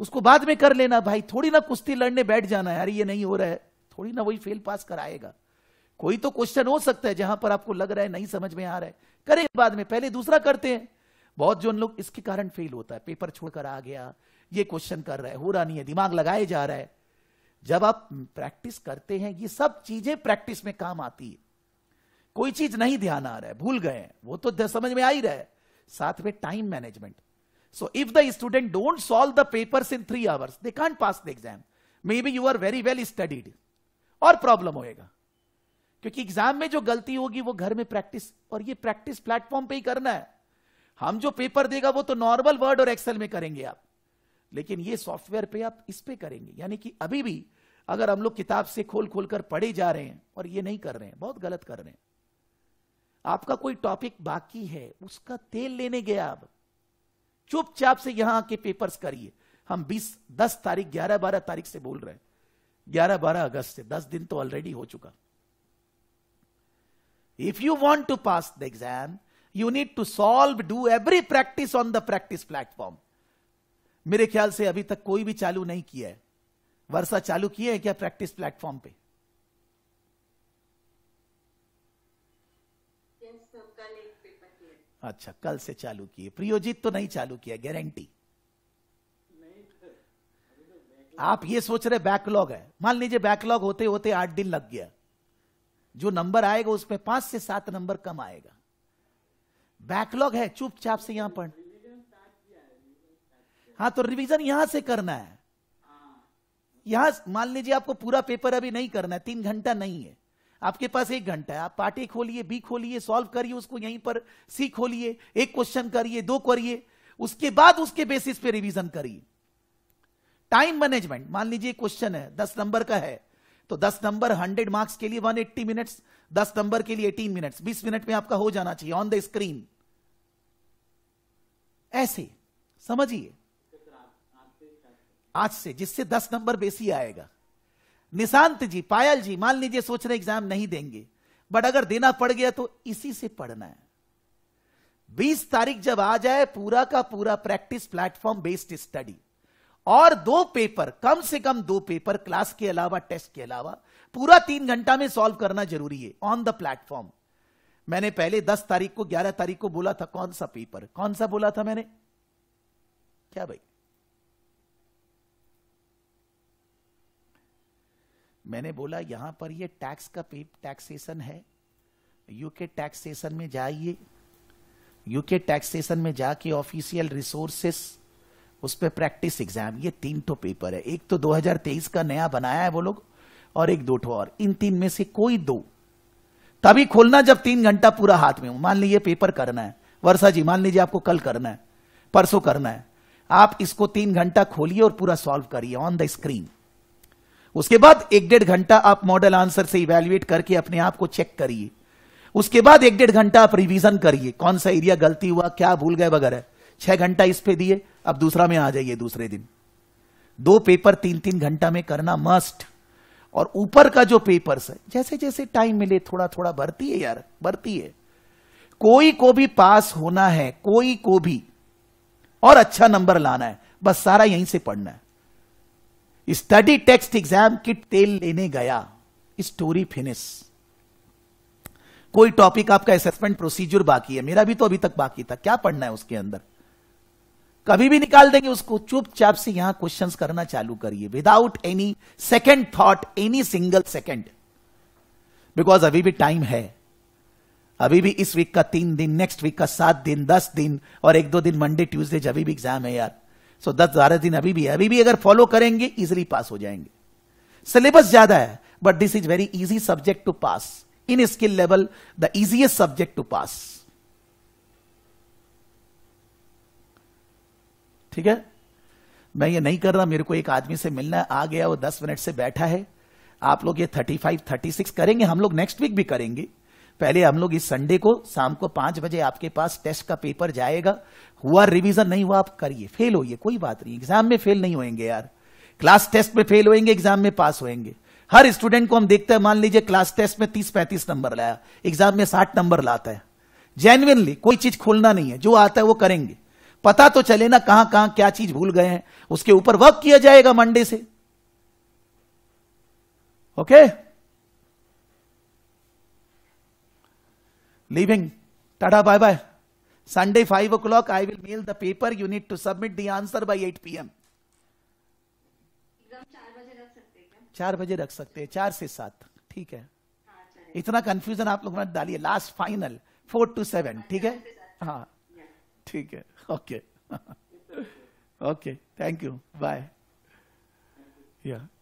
उसको बाद में कर लेना भाई थोड़ी ना कुश्ती लड़ने बैठ जाना है अरे ये नहीं हो रहा है थोड़ी ना वही फेल पास कराएगा कोई तो क्वेश्चन हो सकता है जहां पर आपको लग रहा है नहीं समझ में आ रहा है करें बाद में पहले दूसरा करते हैं बहुत जो लोग इसके कारण फेल होता है पेपर छोड़कर आ गया ये क्वेश्चन कर रहा है हो रहा नहीं है दिमाग लगाए जा रहा है जब आप प्रैक्टिस करते हैं ये सब चीजें प्रैक्टिस में काम आती है कोई चीज नहीं ध्यान आ रहा है भूल गए वो तो समझ में आ ही रहा है साथ में time management so if the student don't solve the papers in three hours they can't pass the exam may be you are very well studied और प्रॉब्लम होएगा क्योंकि एग्जाम में जो गलती होगी वो घर में प्रैक्टिस और ये प्रैक्टिस प्लेटफॉर्म पे ही करना है हम जो पेपर देगा वो तो नॉर्मल वर्ड और एक्सेल में करेंगे आप लेकिन ये सॉफ्टवेयर पे आप इस पे करेंगे यानी कि अभी भी अगर हम लोग किताब से खोल खोल कर पढ़े जा रहे हैं और ये नहीं कर रहे हैं बहुत गलत कर रहे हैं आपका कोई टॉपिक बाकी है उसका तेल लेने गया अब चुपचाप से यहां आके पेपर्स करिए हम 20 10 तारीख 11 12 तारीख से बोल रहे हैं 11 12 अगस्त से 10 दिन तो ऑलरेडी हो चुका If you want to pass the exam, you need to solve, do every practice on the practice platform. मेरे ख्याल से अभी तक कोई भी चालू नहीं किया है वर्षा चालू किए हैं क्या प्रैक्टिस प्लेटफॉर्म पे अच्छा कल से चालू किए प्रियोजित तो नहीं चालू किया गारंटी तो आप ये सोच रहे बैकलॉग है मान लीजिए बैकलॉग होते होते आठ दिन लग गया जो नंबर आएगा उस पर पांच से सात नंबर कम आएगा बैकलॉग है चुपचाप से यहां पढ़ हाँ तो रिवीजन यहां से करना है यहां मान लीजिए आपको पूरा पेपर अभी नहीं करना है तीन घंटा नहीं है आपके पास एक घंटा है आप पार्टी खोलिए बी खोलिए सॉल्व करिए उसको यहीं पर सी खोलिए एक क्वेश्चन करिए दो करिए उसके बाद उसके बेसिस पे रिवीजन करिए टाइम मैनेजमेंट मान लीजिए क्वेश्चन है दस नंबर का है तो 10 नंबर 100 मार्क्स के लिए 180 मिनट्स 10 नंबर के लिए 18 मिनट्स 20 मिनट में आपका हो जाना चाहिए ऑन द स्क्रीन ऐसे समझिए आज से जिससे 10 नंबर बेसी आएगा निशांत जी पायल जी मान लीजिए सोच रहे एग्जाम नहीं देंगे बट अगर देना पड़ गया तो इसी से पढ़ना है 20 तारीख जब आ जाए पूरा का पूरा प्रैक्टिस प्लेटफॉर्म बेस्ड स्टडी और दो पेपर कम से कम दो पेपर क्लास के अलावा टेस्ट के अलावा पूरा तीन घंटा में सॉल्व करना जरूरी है ऑन द प्लेटफॉर्म मैंने पहले दस तारीख को ग्यारह तारीख को बोला था कौन सा पेपर कौन सा बोला था मैंने क्या भाई मैंने बोला यहां पर ये टैक्स का टैक्सेशन है यूके टैक्सेशन में जाइए यूके टैक्सेशन में जाके ऑफिशियल रिसोर्सेस उस पर प्रैक्टिस एग्जाम ये तीन तो पेपर है एक तो 2023 का नया बनाया है वो लोग और एक दो ठो और इन तीन में से कोई दो तभी खोलना जब तीन घंटा पूरा हाथ में मान लीजिए पेपर करना है वर्षा जी मान लीजिए आपको कल करना है परसों करना है आप इसको तीन घंटा खोलिए और पूरा सॉल्व करिए ऑन द स्क्रीन उसके बाद एक डेढ़ घंटा आप मॉडल आंसर से इवेल्युएट करके अपने आप को चेक करिए उसके बाद एक डेढ़ घंटा आप रिवीजन करिए कौन सा एरिया गलती हुआ क्या भूल गए वगैरह छह घंटा इस पे दिए अब दूसरा में आ जाइए दूसरे दिन दो पेपर तीन तीन घंटा में करना मस्ट और ऊपर का जो पेपर्स है जैसे जैसे टाइम मिले थोड़ा थोड़ा भरती है यार भरती है कोई को भी पास होना है कोई को भी और अच्छा नंबर लाना है बस सारा यहीं से पढ़ना है स्टडी टेक्स्ट एग्जाम किट तेल लेने गया स्टोरी फिनिश कोई टॉपिक आपका असेसमेंट प्रोसीजर बाकी है मेरा भी तो अभी तक बाकी था क्या पढ़ना है उसके अंदर कभी भी निकाल देंगे उसको चुपचाप से यहां क्वेश्चंस करना चालू करिए without any second thought any single second because अभी भी टाइम है अभी भी इस वीक का तीन दिन नेक्स्ट वीक का सात दिन दस दिन और एक दो दिन मंडे ट्यूजडे जब भी एग्जाम है यार सो दस बारह दिन अभी भी है अभी भी अगर फॉलो करेंगे इजिली पास हो जाएंगे सिलेबस ज्यादा है but this is very easy subject to pass in skill level the easiest subject to pass ठीक है मैं ये नहीं कर रहा मेरे को एक आदमी से मिलना आ गया वो दस मिनट से बैठा है आप लोग ये थर्टी फाइव थर्टी सिक्स करेंगे हम लोग नेक्स्ट वीक भी करेंगे पहले हम लोग इस संडे को शाम को पांच बजे आपके पास टेस्ट का पेपर जाएगा हुआ रिवीजन नहीं हुआ आप करिए फेल हो कोई बात नहीं एग्जाम में फेल नहीं होएंगे यार क्लास टेस्ट में फेल होएंगे एग्जाम में पास होएंगे हर स्टूडेंट को हम देखते हैं मान लीजिए क्लास टेस्ट में तीस पैंतीस नंबर लाया एग्जाम में साठ नंबर लाता है जेन्युनली कोई चीज खोलना नहीं है जो आता है वो करेंगे पता तो चले ना कहां कहां क्या चीज भूल गए हैं उसके ऊपर वर्क किया जाएगा मंडे से okay leaving tata bye bye Sunday, 5 o'clock, I will mail the paper You to submit the answer by eight 8 p.m. चार बजे रख सकते हैं चार से सात ठीक है हाँ, इतना कंफ्यूजन आप लोगों ने डालिए last final four two seven ठीक है हाँ ठीक है okay. okay. Thank you. Bye. Yeah.